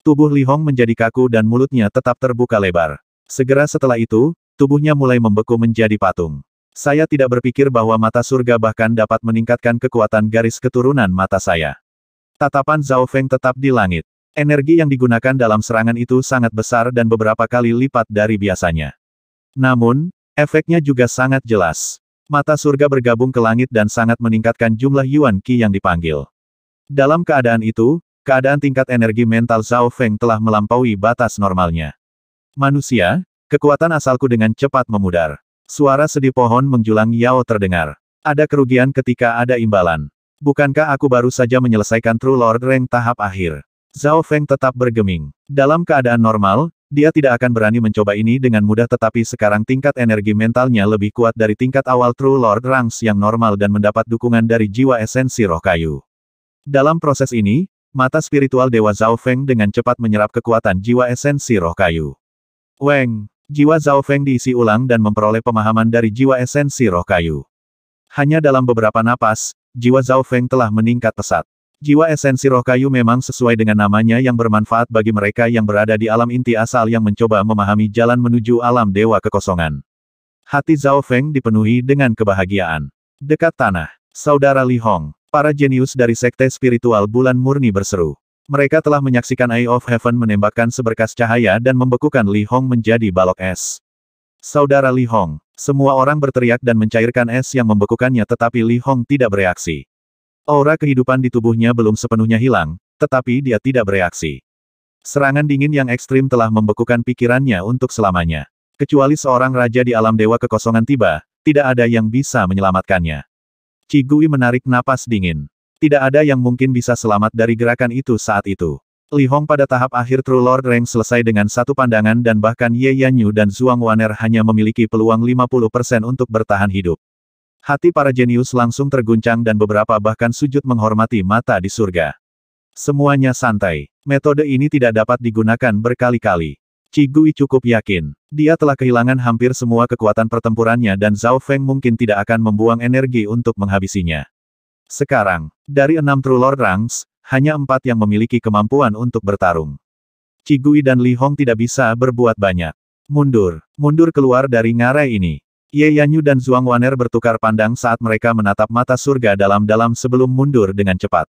Tubuh Li Hong menjadi kaku dan mulutnya tetap terbuka lebar. Segera setelah itu, tubuhnya mulai membeku menjadi patung. Saya tidak berpikir bahwa mata surga bahkan dapat meningkatkan kekuatan garis keturunan mata saya. Tatapan Zhao Feng tetap di langit. Energi yang digunakan dalam serangan itu sangat besar dan beberapa kali lipat dari biasanya. Namun, efeknya juga sangat jelas. Mata surga bergabung ke langit dan sangat meningkatkan jumlah Yuan Qi yang dipanggil. Dalam keadaan itu, keadaan tingkat energi mental Zhao Feng telah melampaui batas normalnya. Manusia, kekuatan asalku dengan cepat memudar. Suara sedih pohon menjulang Yao terdengar. Ada kerugian ketika ada imbalan. Bukankah aku baru saja menyelesaikan True Lord Rank tahap akhir? Zhao Feng tetap bergeming. Dalam keadaan normal, dia tidak akan berani mencoba ini dengan mudah tetapi sekarang tingkat energi mentalnya lebih kuat dari tingkat awal True Lord Ranks yang normal dan mendapat dukungan dari jiwa esensi roh kayu. Dalam proses ini, mata spiritual Dewa Zhao Feng dengan cepat menyerap kekuatan jiwa esensi roh kayu. Weng, Jiwa Zhao Feng diisi ulang dan memperoleh pemahaman dari jiwa esensi roh kayu. Hanya dalam beberapa napas, jiwa Zhao Feng telah meningkat pesat. Jiwa esensi roh kayu memang sesuai dengan namanya yang bermanfaat bagi mereka yang berada di alam inti asal yang mencoba memahami jalan menuju alam dewa kekosongan. Hati Zhao Feng dipenuhi dengan kebahagiaan. Dekat tanah, saudara Li Hong, para jenius dari sekte spiritual bulan murni berseru. Mereka telah menyaksikan Eye of Heaven menembakkan seberkas cahaya dan membekukan Li Hong menjadi balok es. Saudara Li Hong, semua orang berteriak dan mencairkan es yang membekukannya tetapi Li Hong tidak bereaksi. Aura kehidupan di tubuhnya belum sepenuhnya hilang, tetapi dia tidak bereaksi. Serangan dingin yang ekstrim telah membekukan pikirannya untuk selamanya. Kecuali seorang raja di alam dewa kekosongan tiba, tidak ada yang bisa menyelamatkannya. Cigui menarik napas dingin. Tidak ada yang mungkin bisa selamat dari gerakan itu saat itu. Li Hong pada tahap akhir True Lord Rank selesai dengan satu pandangan dan bahkan Ye Yanyu dan Zhuang Waner hanya memiliki peluang 50% untuk bertahan hidup. Hati para jenius langsung terguncang dan beberapa bahkan sujud menghormati mata di surga. Semuanya santai. Metode ini tidak dapat digunakan berkali-kali. Cigui cukup yakin. Dia telah kehilangan hampir semua kekuatan pertempurannya dan Zhao Feng mungkin tidak akan membuang energi untuk menghabisinya. Sekarang, dari enam trulor Lord Ranks, hanya empat yang memiliki kemampuan untuk bertarung. Cigui dan Li Hong tidak bisa berbuat banyak. Mundur, mundur keluar dari ngarai ini. Ye Yanyu dan Zhuang Waner bertukar pandang saat mereka menatap mata surga dalam-dalam sebelum mundur dengan cepat.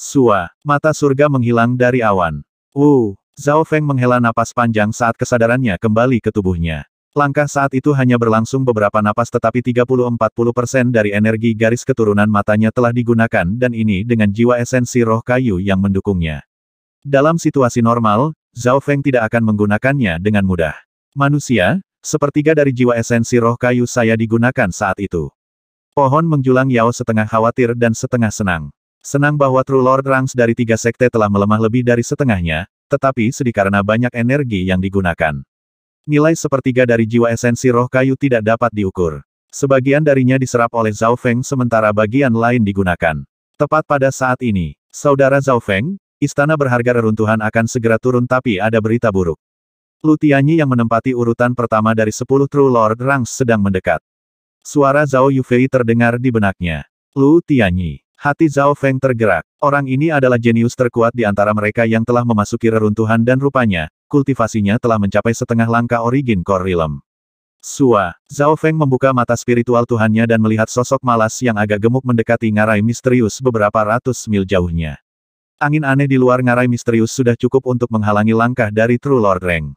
Sua, mata surga menghilang dari awan. Wu, Zhao Feng menghela napas panjang saat kesadarannya kembali ke tubuhnya. Langkah saat itu hanya berlangsung beberapa napas tetapi 30-40 persen dari energi garis keturunan matanya telah digunakan dan ini dengan jiwa esensi roh kayu yang mendukungnya. Dalam situasi normal, Zhao Feng tidak akan menggunakannya dengan mudah. Manusia, sepertiga dari jiwa esensi roh kayu saya digunakan saat itu. Pohon menjulang Yao setengah khawatir dan setengah senang. Senang bahwa True Lord Rangs dari tiga sekte telah melemah lebih dari setengahnya, tetapi sedih karena banyak energi yang digunakan. Nilai sepertiga dari jiwa esensi roh kayu tidak dapat diukur. Sebagian darinya diserap oleh Zhao Feng sementara bagian lain digunakan. Tepat pada saat ini, Saudara Zhao Feng, istana berharga reruntuhan akan segera turun tapi ada berita buruk. Lu yang menempati urutan pertama dari sepuluh True Lord Ranks sedang mendekat. Suara Zhao Yufei terdengar di benaknya. Lu Tianyi. Hati Zhao Feng tergerak. Orang ini adalah jenius terkuat di antara mereka yang telah memasuki reruntuhan dan rupanya, kultivasinya telah mencapai setengah langkah origin core realm. Sua, Zhao Feng membuka mata spiritual Tuhannya dan melihat sosok malas yang agak gemuk mendekati ngarai misterius beberapa ratus mil jauhnya. Angin aneh di luar ngarai misterius sudah cukup untuk menghalangi langkah dari True Lord Reng.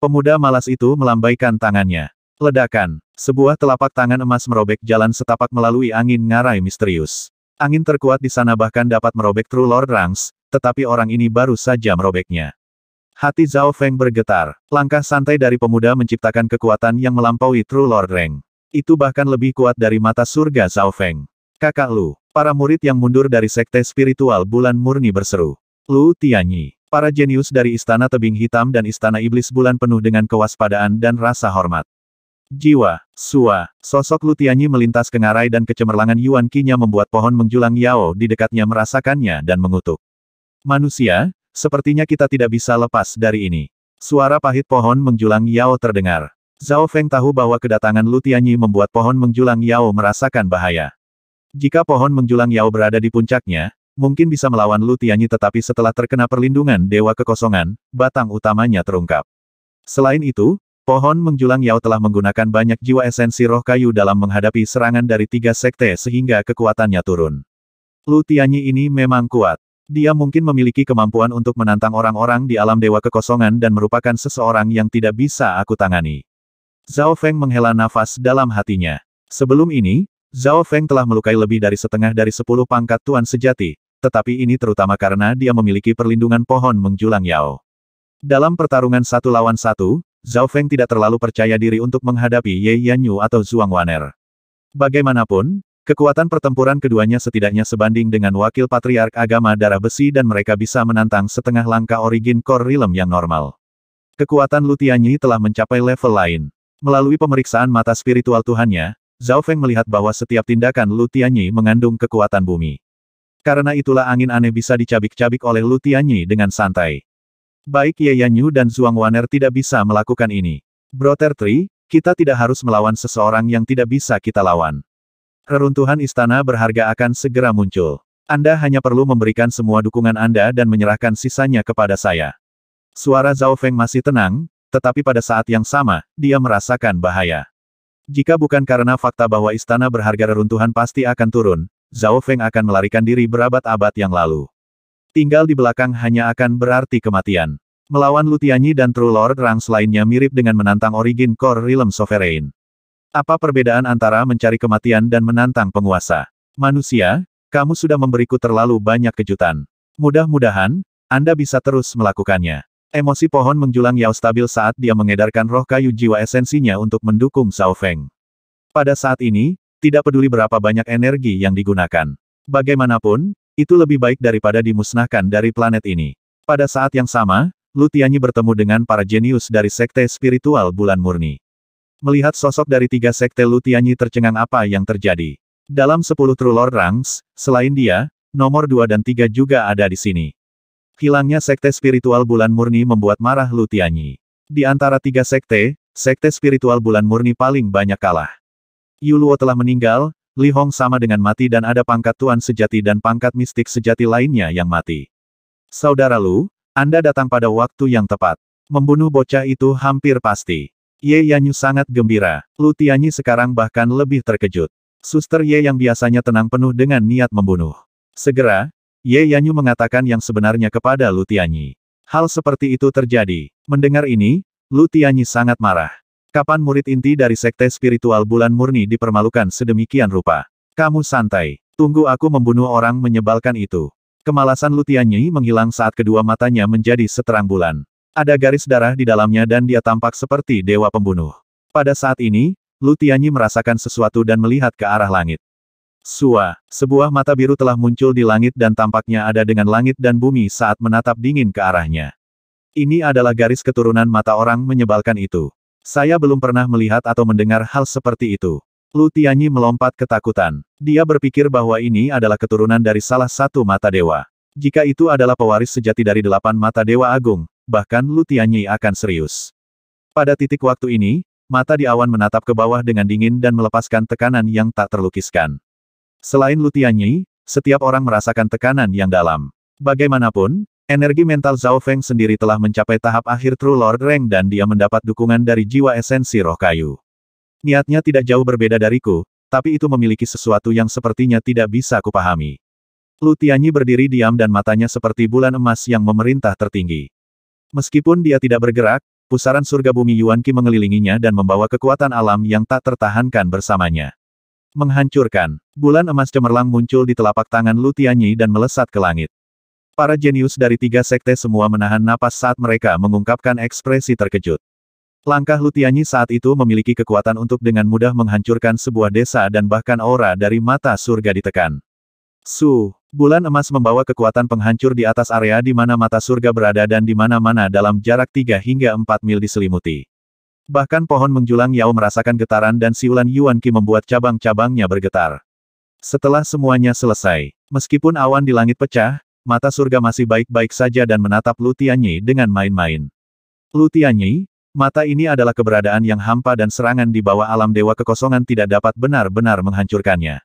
Pemuda malas itu melambaikan tangannya. Ledakan, sebuah telapak tangan emas merobek jalan setapak melalui angin ngarai misterius. Angin terkuat di sana bahkan dapat merobek True Lord Rangs, tetapi orang ini baru saja merobeknya. Hati Zhao Feng bergetar. Langkah santai dari pemuda menciptakan kekuatan yang melampaui True Lord Reng. Itu bahkan lebih kuat dari mata surga Zhao Feng. Kakak Lu, para murid yang mundur dari sekte spiritual bulan murni berseru. Lu Tianyi, para jenius dari Istana Tebing Hitam dan Istana Iblis Bulan penuh dengan kewaspadaan dan rasa hormat. Jiwa, Sua, sosok Lu Tianyi melintas ke ngarai dan kecemerlangan Yuan Qinya membuat pohon menjulang Yao di dekatnya merasakannya dan mengutuk. Manusia, Sepertinya kita tidak bisa lepas dari ini. Suara pahit pohon menjulang Yao terdengar. Zhao Feng tahu bahwa kedatangan Lu membuat pohon menjulang Yao merasakan bahaya. Jika pohon menjulang Yao berada di puncaknya, mungkin bisa melawan Lu tetapi setelah terkena perlindungan Dewa Kekosongan, batang utamanya terungkap. Selain itu, pohon menjulang Yao telah menggunakan banyak jiwa esensi roh kayu dalam menghadapi serangan dari tiga sekte sehingga kekuatannya turun. Lu ini memang kuat. Dia mungkin memiliki kemampuan untuk menantang orang-orang di alam dewa kekosongan dan merupakan seseorang yang tidak bisa aku tangani. Zhao Feng menghela nafas dalam hatinya. Sebelum ini, Zhao Feng telah melukai lebih dari setengah dari sepuluh pangkat tuan sejati, tetapi ini terutama karena dia memiliki perlindungan pohon menjulang Yao. Dalam pertarungan satu lawan satu, Zhao Feng tidak terlalu percaya diri untuk menghadapi Ye Yanyu atau Zhuang Waner. Bagaimanapun, Kekuatan pertempuran keduanya setidaknya sebanding dengan wakil patriark agama darah besi dan mereka bisa menantang setengah langkah origin core realm yang normal. Kekuatan Lutianyi telah mencapai level lain. Melalui pemeriksaan mata spiritual Tuhannya, Zhao Feng melihat bahwa setiap tindakan Lutianyi mengandung kekuatan bumi. Karena itulah angin aneh bisa dicabik-cabik oleh Lutianyi dengan santai. Baik Ye Yanyu dan Zhuang Waner tidak bisa melakukan ini. Brother Tri, kita tidak harus melawan seseorang yang tidak bisa kita lawan. Reruntuhan istana berharga akan segera muncul. Anda hanya perlu memberikan semua dukungan Anda dan menyerahkan sisanya kepada saya. Suara Zhao Feng masih tenang, tetapi pada saat yang sama, dia merasakan bahaya. Jika bukan karena fakta bahwa istana berharga reruntuhan pasti akan turun, Zhao Feng akan melarikan diri berabad-abad yang lalu. Tinggal di belakang hanya akan berarti kematian. Melawan Lutianyi dan True Lord Rang selainnya mirip dengan menantang Origin Core Realm Sovereign. Apa perbedaan antara mencari kematian dan menantang penguasa? Manusia, kamu sudah memberiku terlalu banyak kejutan. Mudah-mudahan, Anda bisa terus melakukannya. Emosi pohon menjulang Yao stabil saat dia mengedarkan roh kayu jiwa esensinya untuk mendukung Zhao Feng. Pada saat ini, tidak peduli berapa banyak energi yang digunakan. Bagaimanapun, itu lebih baik daripada dimusnahkan dari planet ini. Pada saat yang sama, Lutianyi bertemu dengan para jenius dari Sekte Spiritual Bulan Murni. Melihat sosok dari tiga sekte Lutianyi tercengang apa yang terjadi. Dalam sepuluh True Lord Ranks, selain dia, nomor dua dan tiga juga ada di sini. Hilangnya sekte spiritual bulan murni membuat marah Lutianyi. Di antara tiga sekte, sekte spiritual bulan murni paling banyak kalah. Yuluo telah meninggal, Li Hong sama dengan mati dan ada pangkat tuan sejati dan pangkat mistik sejati lainnya yang mati. Saudara Lu, Anda datang pada waktu yang tepat. Membunuh bocah itu hampir pasti. Ye Yanyu sangat gembira. Lu sekarang bahkan lebih terkejut. Suster Ye yang biasanya tenang penuh dengan niat membunuh. Segera, Ye Yanyu mengatakan yang sebenarnya kepada Lu Hal seperti itu terjadi. Mendengar ini, Lu sangat marah. Kapan murid inti dari sekte spiritual bulan murni dipermalukan sedemikian rupa? Kamu santai. Tunggu aku membunuh orang menyebalkan itu. Kemalasan Lu menghilang saat kedua matanya menjadi seterang bulan. Ada garis darah di dalamnya dan dia tampak seperti dewa pembunuh. Pada saat ini, Lutianyi merasakan sesuatu dan melihat ke arah langit. Sua, sebuah mata biru telah muncul di langit dan tampaknya ada dengan langit dan bumi saat menatap dingin ke arahnya. Ini adalah garis keturunan mata orang menyebalkan itu. Saya belum pernah melihat atau mendengar hal seperti itu. Lutianyi melompat ketakutan. Dia berpikir bahwa ini adalah keturunan dari salah satu mata dewa. Jika itu adalah pewaris sejati dari delapan mata dewa agung, bahkan Lu Tianyi akan serius. Pada titik waktu ini, mata di awan menatap ke bawah dengan dingin dan melepaskan tekanan yang tak terlukiskan. Selain Lu Tianyi, setiap orang merasakan tekanan yang dalam. Bagaimanapun, energi mental Zhao Feng sendiri telah mencapai tahap akhir True Lord Rank dan dia mendapat dukungan dari jiwa esensi roh kayu. Niatnya tidak jauh berbeda dariku, tapi itu memiliki sesuatu yang sepertinya tidak bisa kupahami. Lu Tianyi berdiri diam dan matanya seperti bulan emas yang memerintah tertinggi. Meskipun dia tidak bergerak, pusaran surga bumi Yuan Qi mengelilinginya dan membawa kekuatan alam yang tak tertahankan bersamanya. Menghancurkan, bulan emas cemerlang muncul di telapak tangan Lu dan melesat ke langit. Para jenius dari tiga sekte semua menahan napas saat mereka mengungkapkan ekspresi terkejut. Langkah Lutianyi saat itu memiliki kekuatan untuk dengan mudah menghancurkan sebuah desa dan bahkan aura dari mata surga ditekan. Su, Bulan emas membawa kekuatan penghancur di atas area di mana mata surga berada dan di mana-mana dalam jarak 3 hingga 4 mil diselimuti. Bahkan pohon menjulang Yao merasakan getaran dan siulan Yuan Qi membuat cabang-cabangnya bergetar. Setelah semuanya selesai, meskipun awan di langit pecah, mata surga masih baik-baik saja dan menatap Lutianyi dengan main-main. Lutianyi, mata ini adalah keberadaan yang hampa dan serangan di bawah alam dewa kekosongan tidak dapat benar-benar menghancurkannya.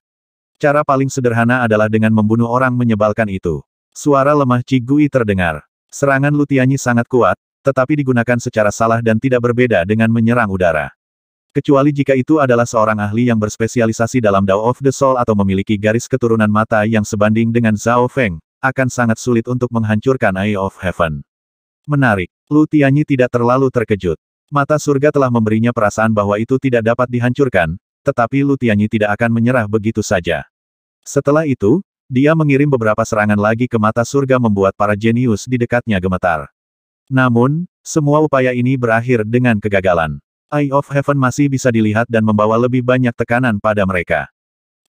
Cara paling sederhana adalah dengan membunuh orang menyebalkan itu. Suara lemah Cigui terdengar. Serangan Lutianyi sangat kuat, tetapi digunakan secara salah dan tidak berbeda dengan menyerang udara. Kecuali jika itu adalah seorang ahli yang berspesialisasi dalam Dao of the Soul atau memiliki garis keturunan mata yang sebanding dengan Zhao Feng, akan sangat sulit untuk menghancurkan Eye of Heaven. Menarik, Lu tidak terlalu terkejut. Mata surga telah memberinya perasaan bahwa itu tidak dapat dihancurkan, tetapi Lutianyi tidak akan menyerah begitu saja. Setelah itu, dia mengirim beberapa serangan lagi ke mata surga membuat para jenius di dekatnya gemetar. Namun, semua upaya ini berakhir dengan kegagalan. Eye of Heaven masih bisa dilihat dan membawa lebih banyak tekanan pada mereka.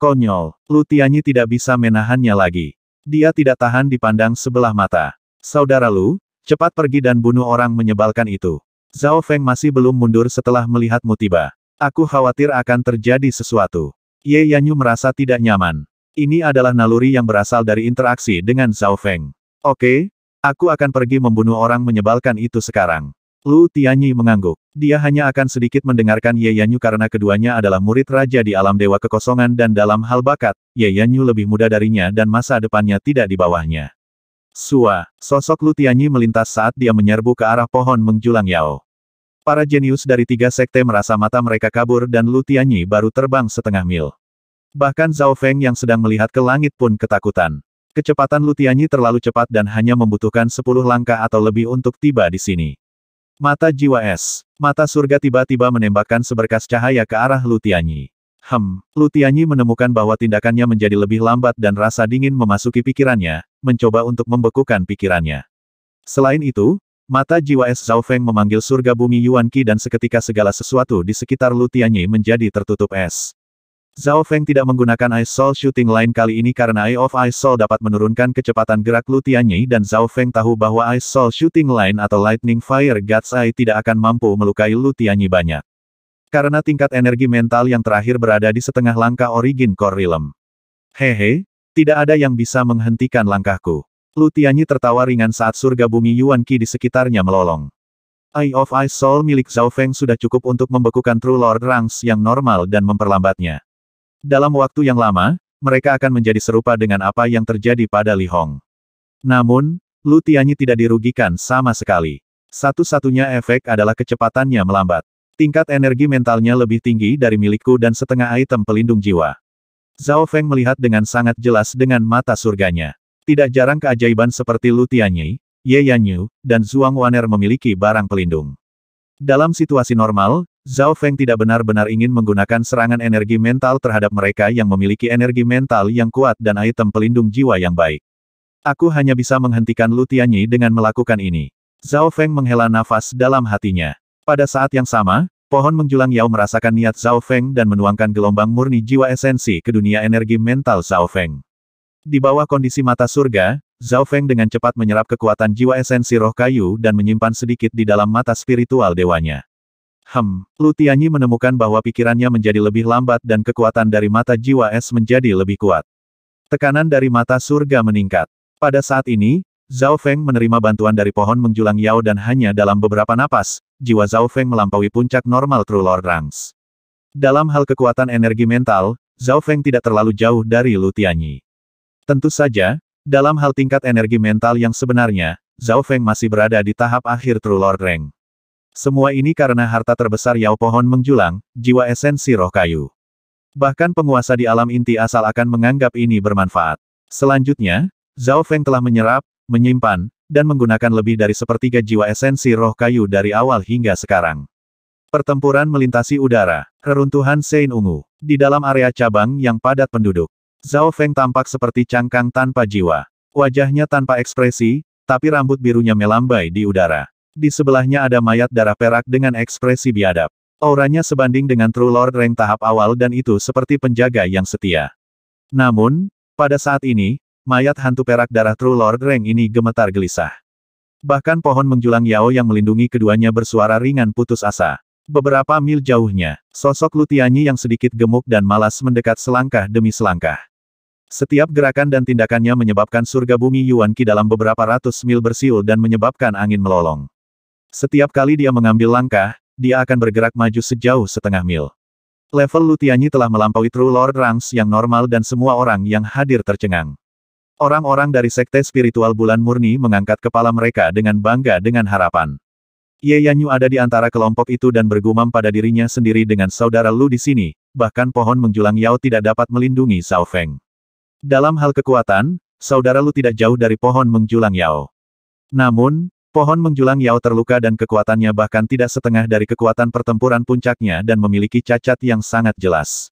Konyol, Lutianyi tidak bisa menahannya lagi. Dia tidak tahan dipandang sebelah mata. Saudara Lu, cepat pergi dan bunuh orang menyebalkan itu. Zhao Feng masih belum mundur setelah melihatmu tiba. Aku khawatir akan terjadi sesuatu. Ye Yanyu merasa tidak nyaman. Ini adalah naluri yang berasal dari interaksi dengan Zhao Feng. Oke, aku akan pergi membunuh orang menyebalkan itu sekarang. Lu Tianyi mengangguk. Dia hanya akan sedikit mendengarkan Ye Yanyu karena keduanya adalah murid raja di alam dewa kekosongan dan dalam hal bakat, Ye Yanyu lebih muda darinya dan masa depannya tidak di bawahnya. Sua, sosok Lu Tianyi melintas saat dia menyerbu ke arah pohon menjulang Yao. Para jenius dari tiga sekte merasa mata mereka kabur dan Lu Tianyi baru terbang setengah mil. Bahkan Zhao Feng yang sedang melihat ke langit pun ketakutan. Kecepatan Lu Tianyi terlalu cepat dan hanya membutuhkan sepuluh langkah atau lebih untuk tiba di sini. Mata jiwa es. Mata surga tiba-tiba menembakkan seberkas cahaya ke arah Lu Tianyi. Hem, Lu Tianyi menemukan bahwa tindakannya menjadi lebih lambat dan rasa dingin memasuki pikirannya, mencoba untuk membekukan pikirannya. Selain itu, Mata jiwa Es Zaofeng memanggil surga bumi Yuan Qi dan seketika segala sesuatu di sekitar Lu Tianyi menjadi tertutup es. Zhao Feng tidak menggunakan Ice Soul Shooting lain kali ini karena Eye of Ice Soul dapat menurunkan kecepatan gerak Lu Tianyi dan Zhao Feng tahu bahwa Ice Soul Shooting Line atau Lightning Fire God's Eye tidak akan mampu melukai Lu Tianyi banyak. Karena tingkat energi mental yang terakhir berada di setengah langkah Origin Core Realm. Hehe, tidak ada yang bisa menghentikan langkahku. Lu Tianyi tertawa ringan saat surga bumi Yuan Qi di sekitarnya melolong. Eye of Ice Soul milik Zhao Feng sudah cukup untuk membekukan True Lord Rangs yang normal dan memperlambatnya. Dalam waktu yang lama, mereka akan menjadi serupa dengan apa yang terjadi pada Li Hong. Namun, Lu Tianyi tidak dirugikan sama sekali. Satu-satunya efek adalah kecepatannya melambat. Tingkat energi mentalnya lebih tinggi dari milikku dan setengah item pelindung jiwa. Zhao Feng melihat dengan sangat jelas dengan mata surganya. Tidak jarang keajaiban seperti Lu Tianyi, Ye Yanyu, dan Zhuang Waner memiliki barang pelindung. Dalam situasi normal, Zhao Feng tidak benar-benar ingin menggunakan serangan energi mental terhadap mereka yang memiliki energi mental yang kuat dan item pelindung jiwa yang baik. Aku hanya bisa menghentikan Lu Tianyi dengan melakukan ini. Zhao Feng menghela nafas dalam hatinya. Pada saat yang sama, pohon menjulang Yao merasakan niat Zhao Feng dan menuangkan gelombang murni jiwa esensi ke dunia energi mental Zhao Feng. Di bawah kondisi mata surga, Zhao Feng dengan cepat menyerap kekuatan jiwa esensi roh kayu dan menyimpan sedikit di dalam mata spiritual dewanya. Hem, Lu Tianyi menemukan bahwa pikirannya menjadi lebih lambat dan kekuatan dari mata jiwa es menjadi lebih kuat. Tekanan dari mata surga meningkat. Pada saat ini, Zhao Feng menerima bantuan dari pohon menjulang Yao dan hanya dalam beberapa napas, jiwa Zhao Feng melampaui puncak normal True Lord Ranks. Dalam hal kekuatan energi mental, Zhao Feng tidak terlalu jauh dari Lu Tianyi. Tentu saja, dalam hal tingkat energi mental yang sebenarnya, Zhao Feng masih berada di tahap akhir True Lord Rank. Semua ini karena harta terbesar Yao Pohon menjulang, jiwa esensi roh kayu. Bahkan penguasa di alam inti asal akan menganggap ini bermanfaat. Selanjutnya, Zhao Feng telah menyerap, menyimpan, dan menggunakan lebih dari sepertiga jiwa esensi roh kayu dari awal hingga sekarang. Pertempuran melintasi udara, reruntuhan Sein Ungu, di dalam area cabang yang padat penduduk. Zhao Feng tampak seperti cangkang tanpa jiwa. Wajahnya tanpa ekspresi, tapi rambut birunya melambai di udara. Di sebelahnya ada mayat darah perak dengan ekspresi biadab. Auranya sebanding dengan True Lord Reng tahap awal dan itu seperti penjaga yang setia. Namun, pada saat ini, mayat hantu perak darah True Lord Reng ini gemetar gelisah. Bahkan pohon menjulang Yao yang melindungi keduanya bersuara ringan putus asa. Beberapa mil jauhnya, sosok Lutianyi yang sedikit gemuk dan malas mendekat selangkah demi selangkah. Setiap gerakan dan tindakannya menyebabkan surga bumi Yuan Qi dalam beberapa ratus mil bersiul dan menyebabkan angin melolong. Setiap kali dia mengambil langkah, dia akan bergerak maju sejauh setengah mil. Level Lutianyi telah melampaui True Lord Rangs yang normal dan semua orang yang hadir tercengang. Orang-orang dari Sekte Spiritual Bulan Murni mengangkat kepala mereka dengan bangga dengan harapan. Ye Yanyu ada di antara kelompok itu dan bergumam pada dirinya sendiri dengan saudara Lu di sini, bahkan pohon menjulang Yao tidak dapat melindungi Sao Feng. Dalam hal kekuatan, saudara Lu tidak jauh dari pohon menjulang Yao. Namun, pohon menjulang Yao terluka dan kekuatannya bahkan tidak setengah dari kekuatan pertempuran puncaknya dan memiliki cacat yang sangat jelas.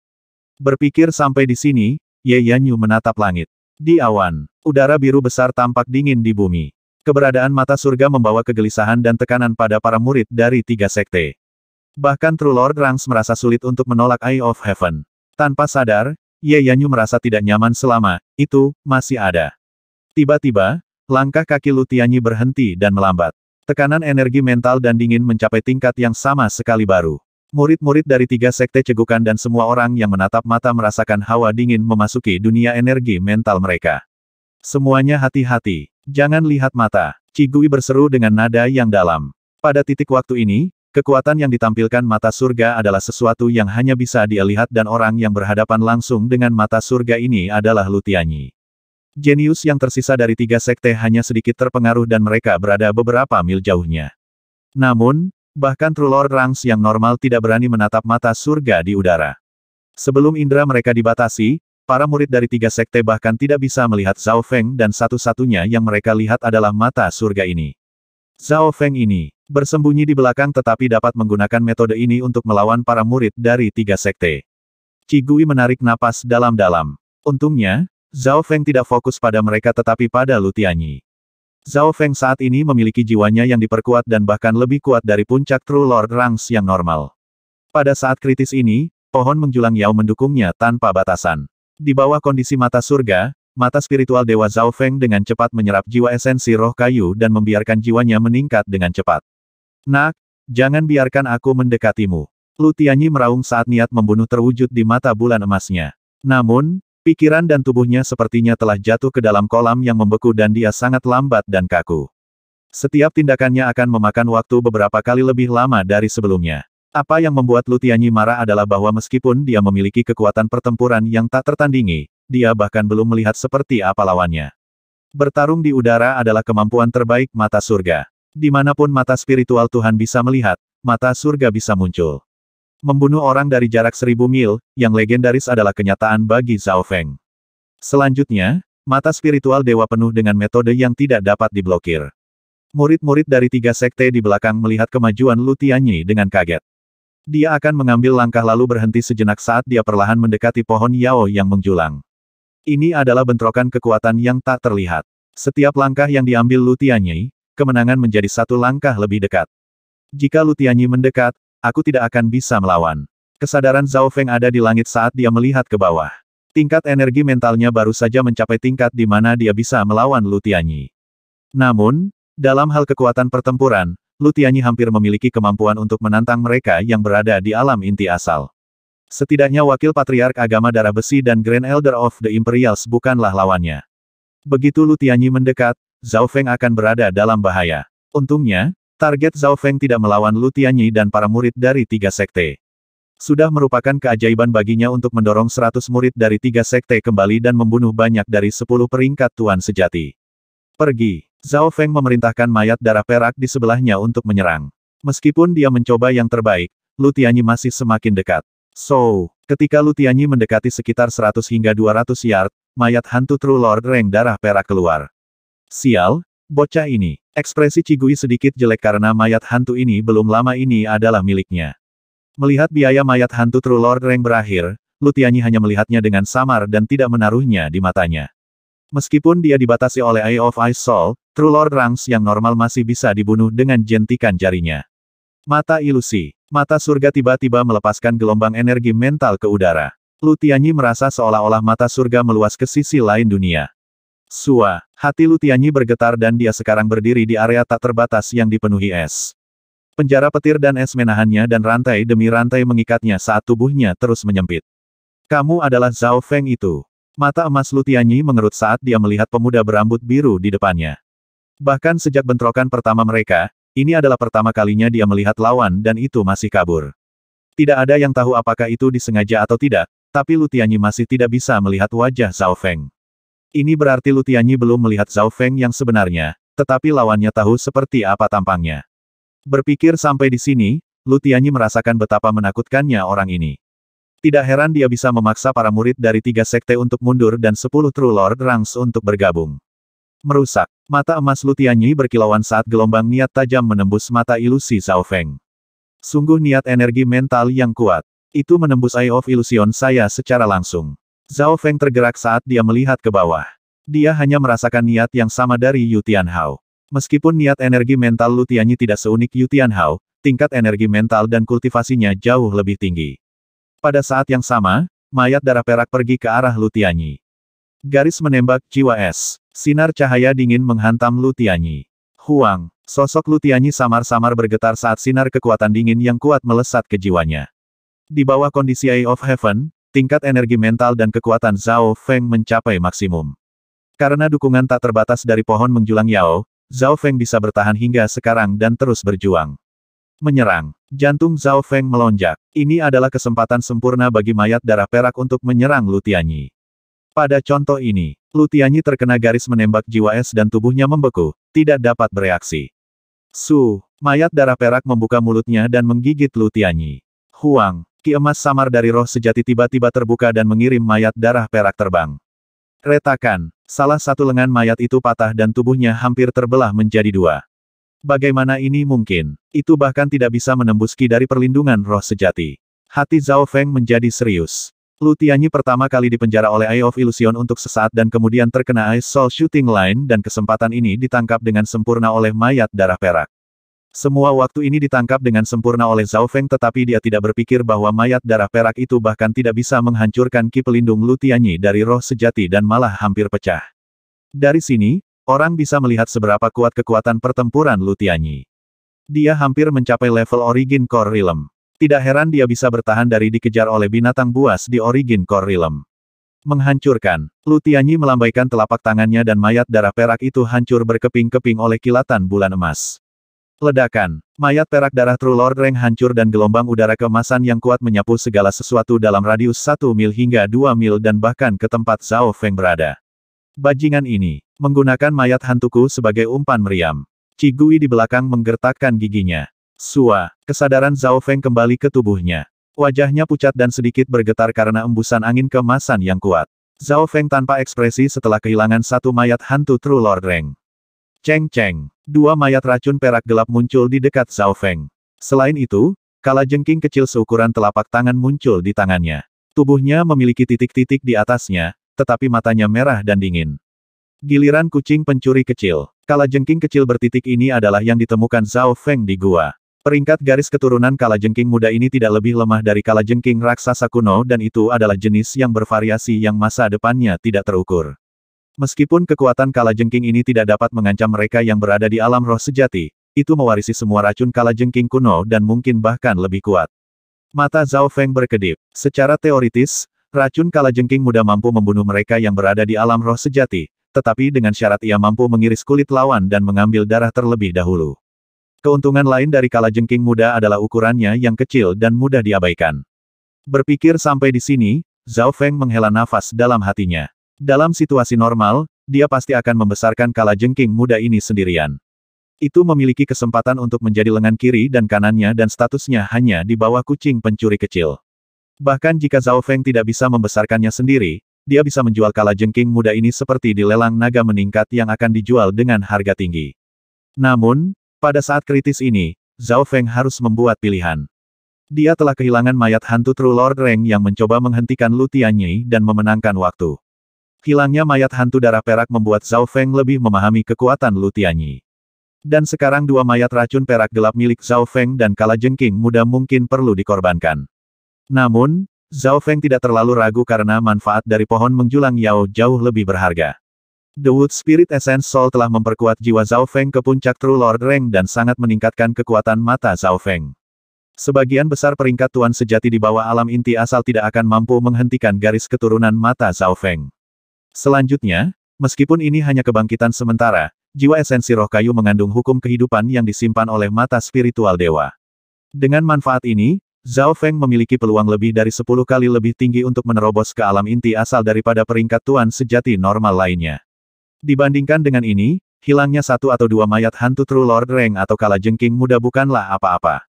Berpikir sampai di sini, Ye Yanyu menatap langit. Di awan, udara biru besar tampak dingin di bumi. Keberadaan mata surga membawa kegelisahan dan tekanan pada para murid dari tiga sekte. Bahkan True Lord Rangs merasa sulit untuk menolak Eye of Heaven. Tanpa sadar, Ye Yanyu merasa tidak nyaman selama, itu, masih ada. Tiba-tiba, langkah kaki Lutianyi berhenti dan melambat. Tekanan energi mental dan dingin mencapai tingkat yang sama sekali baru. Murid-murid dari tiga sekte cegukan dan semua orang yang menatap mata merasakan hawa dingin memasuki dunia energi mental mereka. Semuanya hati-hati. Jangan lihat mata. Cigui berseru dengan nada yang dalam. Pada titik waktu ini, Kekuatan yang ditampilkan mata surga adalah sesuatu yang hanya bisa dia lihat dan orang yang berhadapan langsung dengan mata surga ini adalah Lutianyi. Jenius yang tersisa dari tiga sekte hanya sedikit terpengaruh dan mereka berada beberapa mil jauhnya. Namun, bahkan True Lord Rangs yang normal tidak berani menatap mata surga di udara. Sebelum indera mereka dibatasi, para murid dari tiga sekte bahkan tidak bisa melihat Zhao Feng dan satu-satunya yang mereka lihat adalah mata surga ini. Zhao Feng ini, bersembunyi di belakang tetapi dapat menggunakan metode ini untuk melawan para murid dari tiga sekte. Cigui menarik napas dalam-dalam. Untungnya, Zhao Feng tidak fokus pada mereka tetapi pada Lutianyi. Zhao Feng saat ini memiliki jiwanya yang diperkuat dan bahkan lebih kuat dari puncak True Lord Ranks yang normal. Pada saat kritis ini, pohon menjulang Yao mendukungnya tanpa batasan. Di bawah kondisi mata surga, mata spiritual Dewa Zhao Feng dengan cepat menyerap jiwa esensi roh kayu dan membiarkan jiwanya meningkat dengan cepat. Nak, jangan biarkan aku mendekatimu. Lutianyi meraung saat niat membunuh terwujud di mata bulan emasnya. Namun, pikiran dan tubuhnya sepertinya telah jatuh ke dalam kolam yang membeku dan dia sangat lambat dan kaku. Setiap tindakannya akan memakan waktu beberapa kali lebih lama dari sebelumnya. Apa yang membuat Lutianyi marah adalah bahwa meskipun dia memiliki kekuatan pertempuran yang tak tertandingi, dia bahkan belum melihat seperti apa lawannya. Bertarung di udara adalah kemampuan terbaik mata surga. Dimanapun mata spiritual Tuhan bisa melihat, mata surga bisa muncul. Membunuh orang dari jarak seribu mil, yang legendaris adalah kenyataan bagi Zhao Feng. Selanjutnya, mata spiritual dewa penuh dengan metode yang tidak dapat diblokir. Murid-murid dari tiga sekte di belakang melihat kemajuan Lu Tianyi dengan kaget. Dia akan mengambil langkah lalu berhenti sejenak saat dia perlahan mendekati pohon Yao yang menjulang. Ini adalah bentrokan kekuatan yang tak terlihat. Setiap langkah yang diambil Lu Tianyi, kemenangan menjadi satu langkah lebih dekat. Jika Lutianyi mendekat, aku tidak akan bisa melawan. Kesadaran Zhao Feng ada di langit saat dia melihat ke bawah. Tingkat energi mentalnya baru saja mencapai tingkat di mana dia bisa melawan Lutianyi. Namun, dalam hal kekuatan pertempuran, Lutianyi hampir memiliki kemampuan untuk menantang mereka yang berada di alam inti asal. Setidaknya wakil patriark agama darah besi dan Grand Elder of the Imperials bukanlah lawannya. Begitu Lutianyi mendekat, Zhao Feng akan berada dalam bahaya. Untungnya, target Zhao Feng tidak melawan Lu Tianyi dan para murid dari tiga sekte. Sudah merupakan keajaiban baginya untuk mendorong seratus murid dari tiga sekte kembali dan membunuh banyak dari sepuluh peringkat tuan sejati. Pergi. Zhao Feng memerintahkan mayat darah perak di sebelahnya untuk menyerang. Meskipun dia mencoba yang terbaik, Lu Tianyi masih semakin dekat. So, ketika Lu Tianyi mendekati sekitar 100 hingga 200 yard, mayat hantu True Lord Reng darah perak keluar. Sial, bocah ini. Ekspresi Cigui sedikit jelek karena mayat hantu ini belum lama ini adalah miliknya. Melihat biaya mayat hantu True Lord Reng berakhir, Lutiani hanya melihatnya dengan samar dan tidak menaruhnya di matanya. Meskipun dia dibatasi oleh Eye of Ice Soul, True Lord Rangs yang normal masih bisa dibunuh dengan jentikan jarinya. Mata ilusi. Mata surga tiba-tiba melepaskan gelombang energi mental ke udara. Lutiani merasa seolah-olah mata surga meluas ke sisi lain dunia. Sua. Hati Lutianyi bergetar dan dia sekarang berdiri di area tak terbatas yang dipenuhi es. Penjara petir dan es menahannya dan rantai demi rantai mengikatnya saat tubuhnya terus menyempit. Kamu adalah Zhao Feng itu. Mata emas Lutianyi mengerut saat dia melihat pemuda berambut biru di depannya. Bahkan sejak bentrokan pertama mereka, ini adalah pertama kalinya dia melihat lawan dan itu masih kabur. Tidak ada yang tahu apakah itu disengaja atau tidak, tapi Lutianyi masih tidak bisa melihat wajah Zhao Feng. Ini berarti Lutianyi belum melihat Zhao Feng yang sebenarnya, tetapi lawannya tahu seperti apa tampangnya. Berpikir sampai di sini, Lutianyi merasakan betapa menakutkannya orang ini. Tidak heran dia bisa memaksa para murid dari tiga sekte untuk mundur dan sepuluh True Lord Rangs untuk bergabung. Merusak, mata emas Lutianyi berkilauan saat gelombang niat tajam menembus mata ilusi Zhao Feng. Sungguh niat energi mental yang kuat. Itu menembus Eye of Illusion saya secara langsung. Zhao Feng tergerak saat dia melihat ke bawah. Dia hanya merasakan niat yang sama dari Yu Tianhao. Meskipun niat energi mental Lu Tianyi tidak seunik Yu Tianhao, tingkat energi mental dan kultivasinya jauh lebih tinggi. Pada saat yang sama, mayat darah perak pergi ke arah Lu Tianyi. Garis menembak jiwa es. Sinar cahaya dingin menghantam Lu Tianyi. Huang, sosok Lu Tianyi samar-samar bergetar saat sinar kekuatan dingin yang kuat melesat ke jiwanya. Di bawah kondisi Eye of Heaven, tingkat energi mental dan kekuatan Zhao Feng mencapai maksimum. Karena dukungan tak terbatas dari pohon menjulang Yao, Zhao Feng bisa bertahan hingga sekarang dan terus berjuang. Menyerang. Jantung Zhao Feng melonjak. Ini adalah kesempatan sempurna bagi mayat darah perak untuk menyerang Lutianyi. Pada contoh ini, Lutianyi terkena garis menembak jiwa es dan tubuhnya membeku, tidak dapat bereaksi. Su, mayat darah perak membuka mulutnya dan menggigit Lutianyi. Huang, Ki emas samar dari roh sejati tiba-tiba terbuka dan mengirim mayat darah perak terbang. Retakan, salah satu lengan mayat itu patah dan tubuhnya hampir terbelah menjadi dua. Bagaimana ini mungkin? Itu bahkan tidak bisa menembus ki dari perlindungan roh sejati. Hati Zhao Feng menjadi serius. Lu Tianyi pertama kali dipenjara oleh Eye of Illusion untuk sesaat dan kemudian terkena Ice Soul Shooting Line dan kesempatan ini ditangkap dengan sempurna oleh mayat darah perak. Semua waktu ini ditangkap dengan sempurna oleh Zhao Feng tetapi dia tidak berpikir bahwa mayat darah perak itu bahkan tidak bisa menghancurkan ki pelindung Lutianyi dari roh sejati dan malah hampir pecah. Dari sini, orang bisa melihat seberapa kuat kekuatan pertempuran Lutianyi. Dia hampir mencapai level Origin Core Realm. Tidak heran dia bisa bertahan dari dikejar oleh binatang buas di Origin Core Realm. Menghancurkan, Lutianyi melambaikan telapak tangannya dan mayat darah perak itu hancur berkeping-keping oleh kilatan bulan emas. Ledakan. Mayat perak darah True Lord Reng hancur dan gelombang udara kemasan yang kuat menyapu segala sesuatu dalam radius 1 mil hingga 2 mil dan bahkan ke tempat Zhao Feng berada. Bajingan ini, menggunakan mayat hantuku sebagai umpan meriam. Cigui di belakang menggertakkan giginya. Sua, kesadaran Zhao Feng kembali ke tubuhnya. Wajahnya pucat dan sedikit bergetar karena embusan angin kemasan yang kuat. Zhao Feng tanpa ekspresi setelah kehilangan satu mayat hantu True Lord Reng. Ceng-ceng. Dua mayat racun perak gelap muncul di dekat Zhao Feng. Selain itu, kala jengking kecil seukuran telapak tangan muncul di tangannya. Tubuhnya memiliki titik-titik di atasnya, tetapi matanya merah dan dingin. Giliran kucing pencuri kecil. Kala jengking kecil bertitik ini adalah yang ditemukan Zhao Feng di gua. Peringkat garis keturunan kala jengking muda ini tidak lebih lemah dari kala jengking raksasa kuno dan itu adalah jenis yang bervariasi yang masa depannya tidak terukur. Meskipun kekuatan kalajengking ini tidak dapat mengancam mereka yang berada di alam roh sejati, itu mewarisi semua racun kalajengking kuno dan mungkin bahkan lebih kuat. Mata Zhao Feng berkedip. Secara teoritis, racun kalajengking muda mampu membunuh mereka yang berada di alam roh sejati, tetapi dengan syarat ia mampu mengiris kulit lawan dan mengambil darah terlebih dahulu. Keuntungan lain dari kalajengking muda adalah ukurannya yang kecil dan mudah diabaikan. Berpikir sampai di sini, Zhao Feng menghela nafas dalam hatinya. Dalam situasi normal, dia pasti akan membesarkan kala jengking muda ini sendirian. Itu memiliki kesempatan untuk menjadi lengan kiri dan kanannya dan statusnya hanya di bawah kucing pencuri kecil. Bahkan jika Zhao Feng tidak bisa membesarkannya sendiri, dia bisa menjual kala jengking muda ini seperti di lelang naga meningkat yang akan dijual dengan harga tinggi. Namun, pada saat kritis ini, Zhao Feng harus membuat pilihan. Dia telah kehilangan mayat hantu True Lord Reng yang mencoba menghentikan Lu Tianyi dan memenangkan waktu. Hilangnya mayat hantu darah perak membuat Zhao Feng lebih memahami kekuatan Lu Tianyi. Dan sekarang dua mayat racun perak gelap milik Zhao Feng dan Kala Jengking muda mungkin perlu dikorbankan. Namun, Zhao Feng tidak terlalu ragu karena manfaat dari pohon menjulang Yao jauh lebih berharga. The Wood Spirit Essence Soul telah memperkuat jiwa Zhao Feng ke puncak True Lord Rank dan sangat meningkatkan kekuatan mata Zhao Feng. Sebagian besar peringkat tuan sejati di bawah alam inti asal tidak akan mampu menghentikan garis keturunan mata Zhao Feng. Selanjutnya, meskipun ini hanya kebangkitan sementara, jiwa esensi roh kayu mengandung hukum kehidupan yang disimpan oleh mata spiritual dewa. Dengan manfaat ini, Zhao Feng memiliki peluang lebih dari 10 kali lebih tinggi untuk menerobos ke alam inti asal daripada peringkat tuan sejati normal lainnya. Dibandingkan dengan ini, hilangnya satu atau dua mayat hantu True Lord Reng atau kala jengking muda bukanlah apa-apa.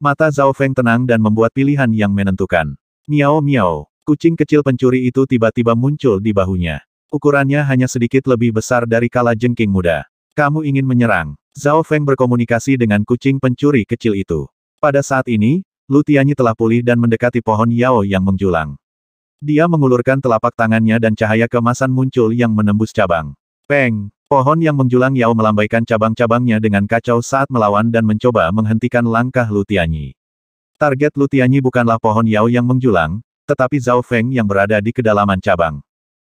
Mata Zhao Feng tenang dan membuat pilihan yang menentukan. Miao miao. Kucing kecil pencuri itu tiba-tiba muncul di bahunya. Ukurannya hanya sedikit lebih besar dari kala jengking muda. Kamu ingin menyerang. Zhao Feng berkomunikasi dengan kucing pencuri kecil itu. Pada saat ini, Lu telah pulih dan mendekati pohon Yao yang menjulang. Dia mengulurkan telapak tangannya dan cahaya kemasan muncul yang menembus cabang. Peng! Pohon yang menjulang Yao melambaikan cabang-cabangnya dengan kacau saat melawan dan mencoba menghentikan langkah Lu Target Lu bukanlah pohon Yao yang menjulang, tetapi Zhao Feng yang berada di kedalaman cabang.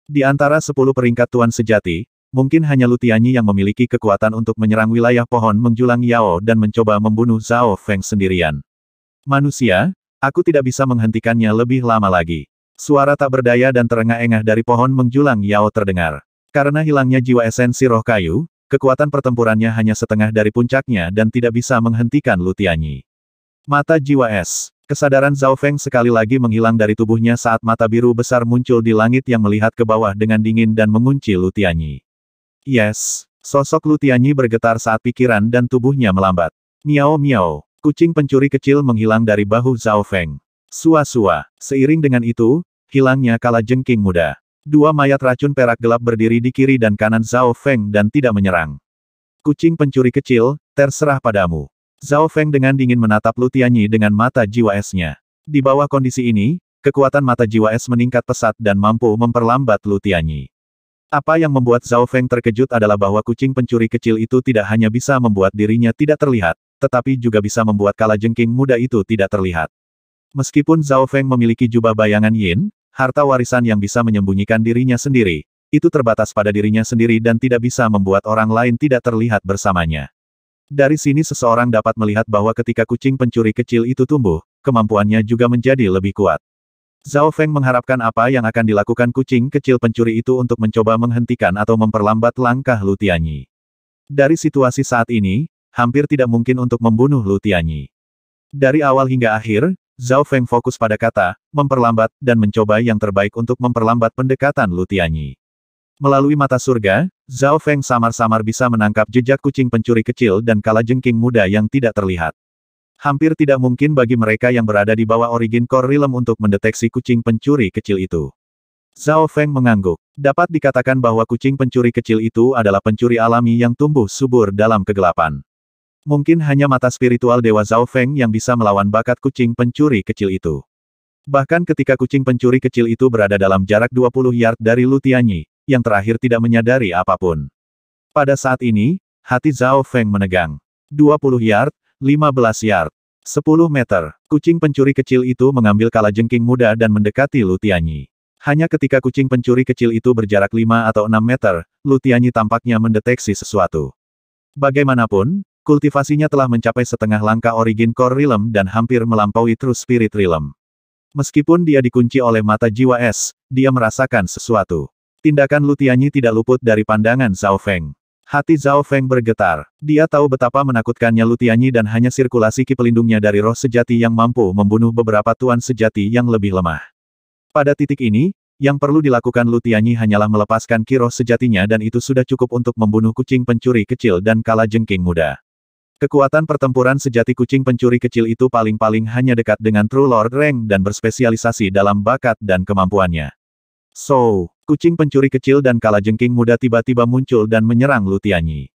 Di antara sepuluh peringkat tuan sejati, mungkin hanya Lutianyi yang memiliki kekuatan untuk menyerang wilayah pohon menjulang Yao dan mencoba membunuh Zhao Feng sendirian. Manusia, aku tidak bisa menghentikannya lebih lama lagi. Suara tak berdaya dan terengah-engah dari pohon menjulang Yao terdengar. Karena hilangnya jiwa esensi roh kayu, kekuatan pertempurannya hanya setengah dari puncaknya dan tidak bisa menghentikan Lutianyi. Mata jiwa es. Kesadaran Zhao Feng sekali lagi menghilang dari tubuhnya saat mata biru besar muncul di langit yang melihat ke bawah dengan dingin dan mengunci Lutianyi. Yes. Sosok Lutianyi bergetar saat pikiran dan tubuhnya melambat. Miao miao. Kucing pencuri kecil menghilang dari bahu Zhao Feng. Sua-sua. Seiring dengan itu, hilangnya kala jengking muda. Dua mayat racun perak gelap berdiri di kiri dan kanan Zhao Feng dan tidak menyerang. Kucing pencuri kecil, terserah padamu. Zhao Feng dengan dingin menatap Lu Tianyi dengan mata jiwa esnya. Di bawah kondisi ini, kekuatan mata jiwa es meningkat pesat dan mampu memperlambat Lu Tianyi. Apa yang membuat Zhao Feng terkejut adalah bahwa kucing pencuri kecil itu tidak hanya bisa membuat dirinya tidak terlihat, tetapi juga bisa membuat kala jengking muda itu tidak terlihat. Meskipun Zhao Feng memiliki jubah bayangan Yin, harta warisan yang bisa menyembunyikan dirinya sendiri, itu terbatas pada dirinya sendiri dan tidak bisa membuat orang lain tidak terlihat bersamanya. Dari sini seseorang dapat melihat bahwa ketika kucing pencuri kecil itu tumbuh, kemampuannya juga menjadi lebih kuat. Zhao Feng mengharapkan apa yang akan dilakukan kucing kecil pencuri itu untuk mencoba menghentikan atau memperlambat langkah Lutianyi. Dari situasi saat ini, hampir tidak mungkin untuk membunuh Lutianyi. Dari awal hingga akhir, Zhao Feng fokus pada kata, memperlambat, dan mencoba yang terbaik untuk memperlambat pendekatan Lutianyi. Melalui mata surga, Zhao Feng samar-samar bisa menangkap jejak kucing pencuri kecil dan kala jengking muda yang tidak terlihat. Hampir tidak mungkin bagi mereka yang berada di bawah origin core realm untuk mendeteksi kucing pencuri kecil itu. Zhao Feng mengangguk. Dapat dikatakan bahwa kucing pencuri kecil itu adalah pencuri alami yang tumbuh subur dalam kegelapan. Mungkin hanya mata spiritual Dewa Zhao Feng yang bisa melawan bakat kucing pencuri kecil itu. Bahkan ketika kucing pencuri kecil itu berada dalam jarak 20 yard dari Lutianyi, yang terakhir tidak menyadari apapun. Pada saat ini, hati Zhao Feng menegang. 20 yard, 15 yard, 10 meter. Kucing pencuri kecil itu mengambil kalajengking muda dan mendekati Lutianyi. Hanya ketika kucing pencuri kecil itu berjarak 5 atau 6 meter, Lutianyi tampaknya mendeteksi sesuatu. Bagaimanapun, kultivasinya telah mencapai setengah langkah origin core realm dan hampir melampaui true spirit realm. Meskipun dia dikunci oleh mata jiwa es, dia merasakan sesuatu. Tindakan Lutianyi tidak luput dari pandangan Zhao Feng. Hati Zhao Feng bergetar. Dia tahu betapa menakutkannya Lutianyi dan hanya sirkulasi ki pelindungnya dari roh sejati yang mampu membunuh beberapa tuan sejati yang lebih lemah. Pada titik ini, yang perlu dilakukan Lutianyi hanyalah melepaskan ki roh sejatinya dan itu sudah cukup untuk membunuh kucing pencuri kecil dan kala jengking muda. Kekuatan pertempuran sejati kucing pencuri kecil itu paling-paling hanya dekat dengan True Lord Reng dan berspesialisasi dalam bakat dan kemampuannya. So, kucing pencuri kecil dan kalajengking muda tiba-tiba muncul dan menyerang Lutianyi.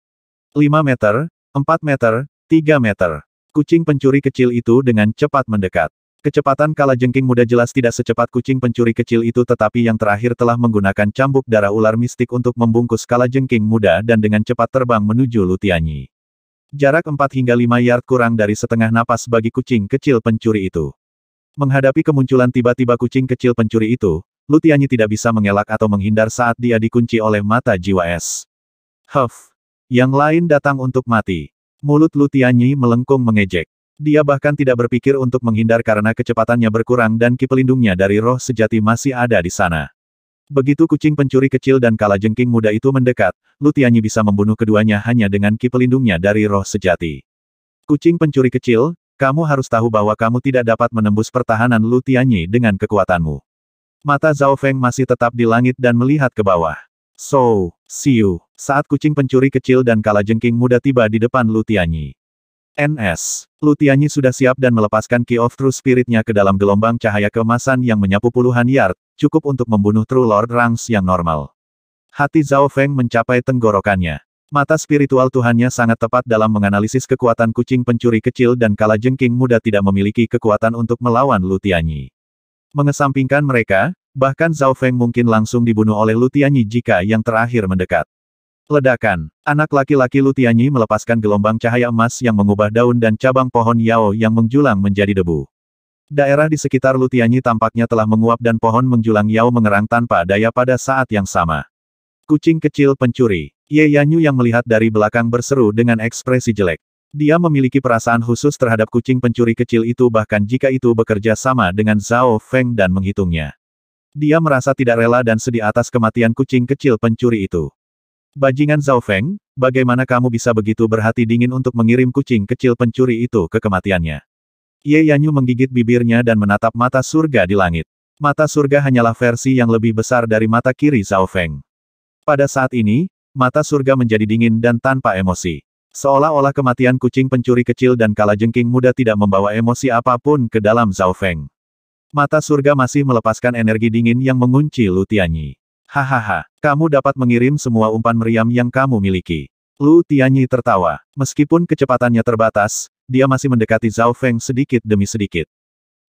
5 meter, 4 meter, 3 meter. Kucing pencuri kecil itu dengan cepat mendekat. Kecepatan kalajengking muda jelas tidak secepat kucing pencuri kecil itu tetapi yang terakhir telah menggunakan cambuk darah ular mistik untuk membungkus kalajengking muda dan dengan cepat terbang menuju Lutianyi. Jarak 4 hingga 5 yard kurang dari setengah napas bagi kucing kecil pencuri itu. Menghadapi kemunculan tiba-tiba kucing kecil pencuri itu, Lutianyi tidak bisa mengelak atau menghindar saat dia dikunci oleh mata jiwa es. Huff! Yang lain datang untuk mati. Mulut Lutianyi melengkung mengejek. Dia bahkan tidak berpikir untuk menghindar karena kecepatannya berkurang dan ki dari roh sejati masih ada di sana. Begitu kucing pencuri kecil dan jengking muda itu mendekat, Lutianyi bisa membunuh keduanya hanya dengan ki dari roh sejati. Kucing pencuri kecil, kamu harus tahu bahwa kamu tidak dapat menembus pertahanan Lutianyi dengan kekuatanmu. Mata Zhao Feng masih tetap di langit dan melihat ke bawah. So, Siu, saat kucing pencuri kecil dan kalajengking muda tiba di depan Lutianyi. NS. Lutianyi sudah siap dan melepaskan Key of True Spiritnya ke dalam gelombang cahaya kemasan yang menyapu puluhan yard, cukup untuk membunuh True Lord Rangs yang normal. Hati Zhao Feng mencapai tenggorokannya. Mata spiritual Tuhannya sangat tepat dalam menganalisis kekuatan kucing pencuri kecil dan kala jengking muda tidak memiliki kekuatan untuk melawan Lutianyi. Mengesampingkan mereka, bahkan Zhao Feng mungkin langsung dibunuh oleh Lutianyi jika yang terakhir mendekat. Ledakan. Anak laki-laki Lutianyi melepaskan gelombang cahaya emas yang mengubah daun dan cabang pohon Yao yang menjulang menjadi debu. Daerah di sekitar Lutianyi tampaknya telah menguap dan pohon menjulang Yao mengerang tanpa daya pada saat yang sama. Kucing kecil pencuri. Ye Yanyu yang melihat dari belakang berseru dengan ekspresi jelek. Dia memiliki perasaan khusus terhadap kucing pencuri kecil itu bahkan jika itu bekerja sama dengan Zhao Feng dan menghitungnya. Dia merasa tidak rela dan sedih atas kematian kucing kecil pencuri itu. Bajingan Zhao Feng, bagaimana kamu bisa begitu berhati dingin untuk mengirim kucing kecil pencuri itu ke kematiannya? Ye Yanyu menggigit bibirnya dan menatap mata surga di langit. Mata surga hanyalah versi yang lebih besar dari mata kiri Zhao Feng. Pada saat ini, mata surga menjadi dingin dan tanpa emosi. Seolah-olah kematian kucing pencuri kecil dan kalajengking muda tidak membawa emosi apapun ke dalam Zhao Feng. Mata surga masih melepaskan energi dingin yang mengunci Lu Tianyi. Hahaha, kamu dapat mengirim semua umpan meriam yang kamu miliki. Lu Tianyi tertawa. Meskipun kecepatannya terbatas, dia masih mendekati Zhao Feng sedikit demi sedikit.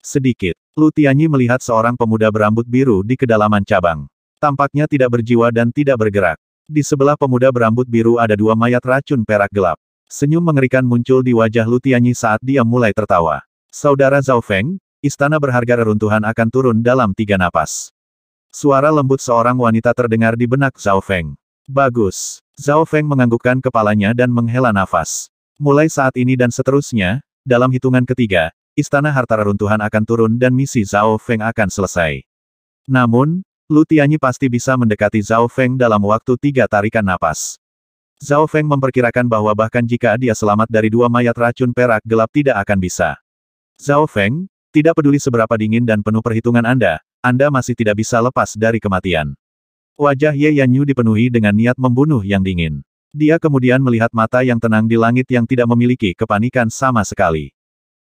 Sedikit, Lu Tianyi melihat seorang pemuda berambut biru di kedalaman cabang. Tampaknya tidak berjiwa dan tidak bergerak. Di sebelah pemuda berambut biru ada dua mayat racun perak gelap. Senyum mengerikan muncul di wajah Lutianyi saat dia mulai tertawa. Saudara Zhao Feng, istana berharga reruntuhan akan turun dalam tiga napas. Suara lembut seorang wanita terdengar di benak Zhao Feng. Bagus. Zhao Feng menganggukkan kepalanya dan menghela nafas. Mulai saat ini dan seterusnya, dalam hitungan ketiga, istana harta reruntuhan akan turun dan misi Zhao Feng akan selesai. Namun, Lu Tianyi pasti bisa mendekati Zhao Feng dalam waktu tiga tarikan napas. Zhao Feng memperkirakan bahwa bahkan jika dia selamat dari dua mayat racun perak gelap tidak akan bisa. Zhao Feng, tidak peduli seberapa dingin dan penuh perhitungan Anda, Anda masih tidak bisa lepas dari kematian. Wajah Ye Yanyu dipenuhi dengan niat membunuh yang dingin. Dia kemudian melihat mata yang tenang di langit yang tidak memiliki kepanikan sama sekali.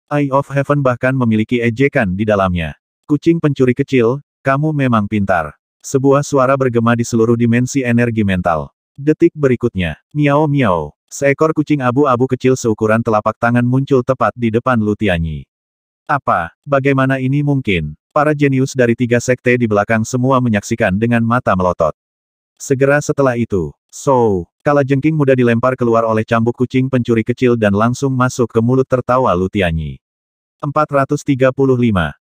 Eye of Heaven bahkan memiliki ejekan di dalamnya. Kucing pencuri kecil, kamu memang pintar. Sebuah suara bergema di seluruh dimensi energi mental. Detik berikutnya, miau miau, seekor kucing abu-abu kecil seukuran telapak tangan muncul tepat di depan Lutianyi. Apa, bagaimana ini mungkin? Para jenius dari tiga sekte di belakang semua menyaksikan dengan mata melotot. Segera setelah itu, So, kala jengking muda dilempar keluar oleh cambuk kucing pencuri kecil dan langsung masuk ke mulut tertawa Lutianyi. 435.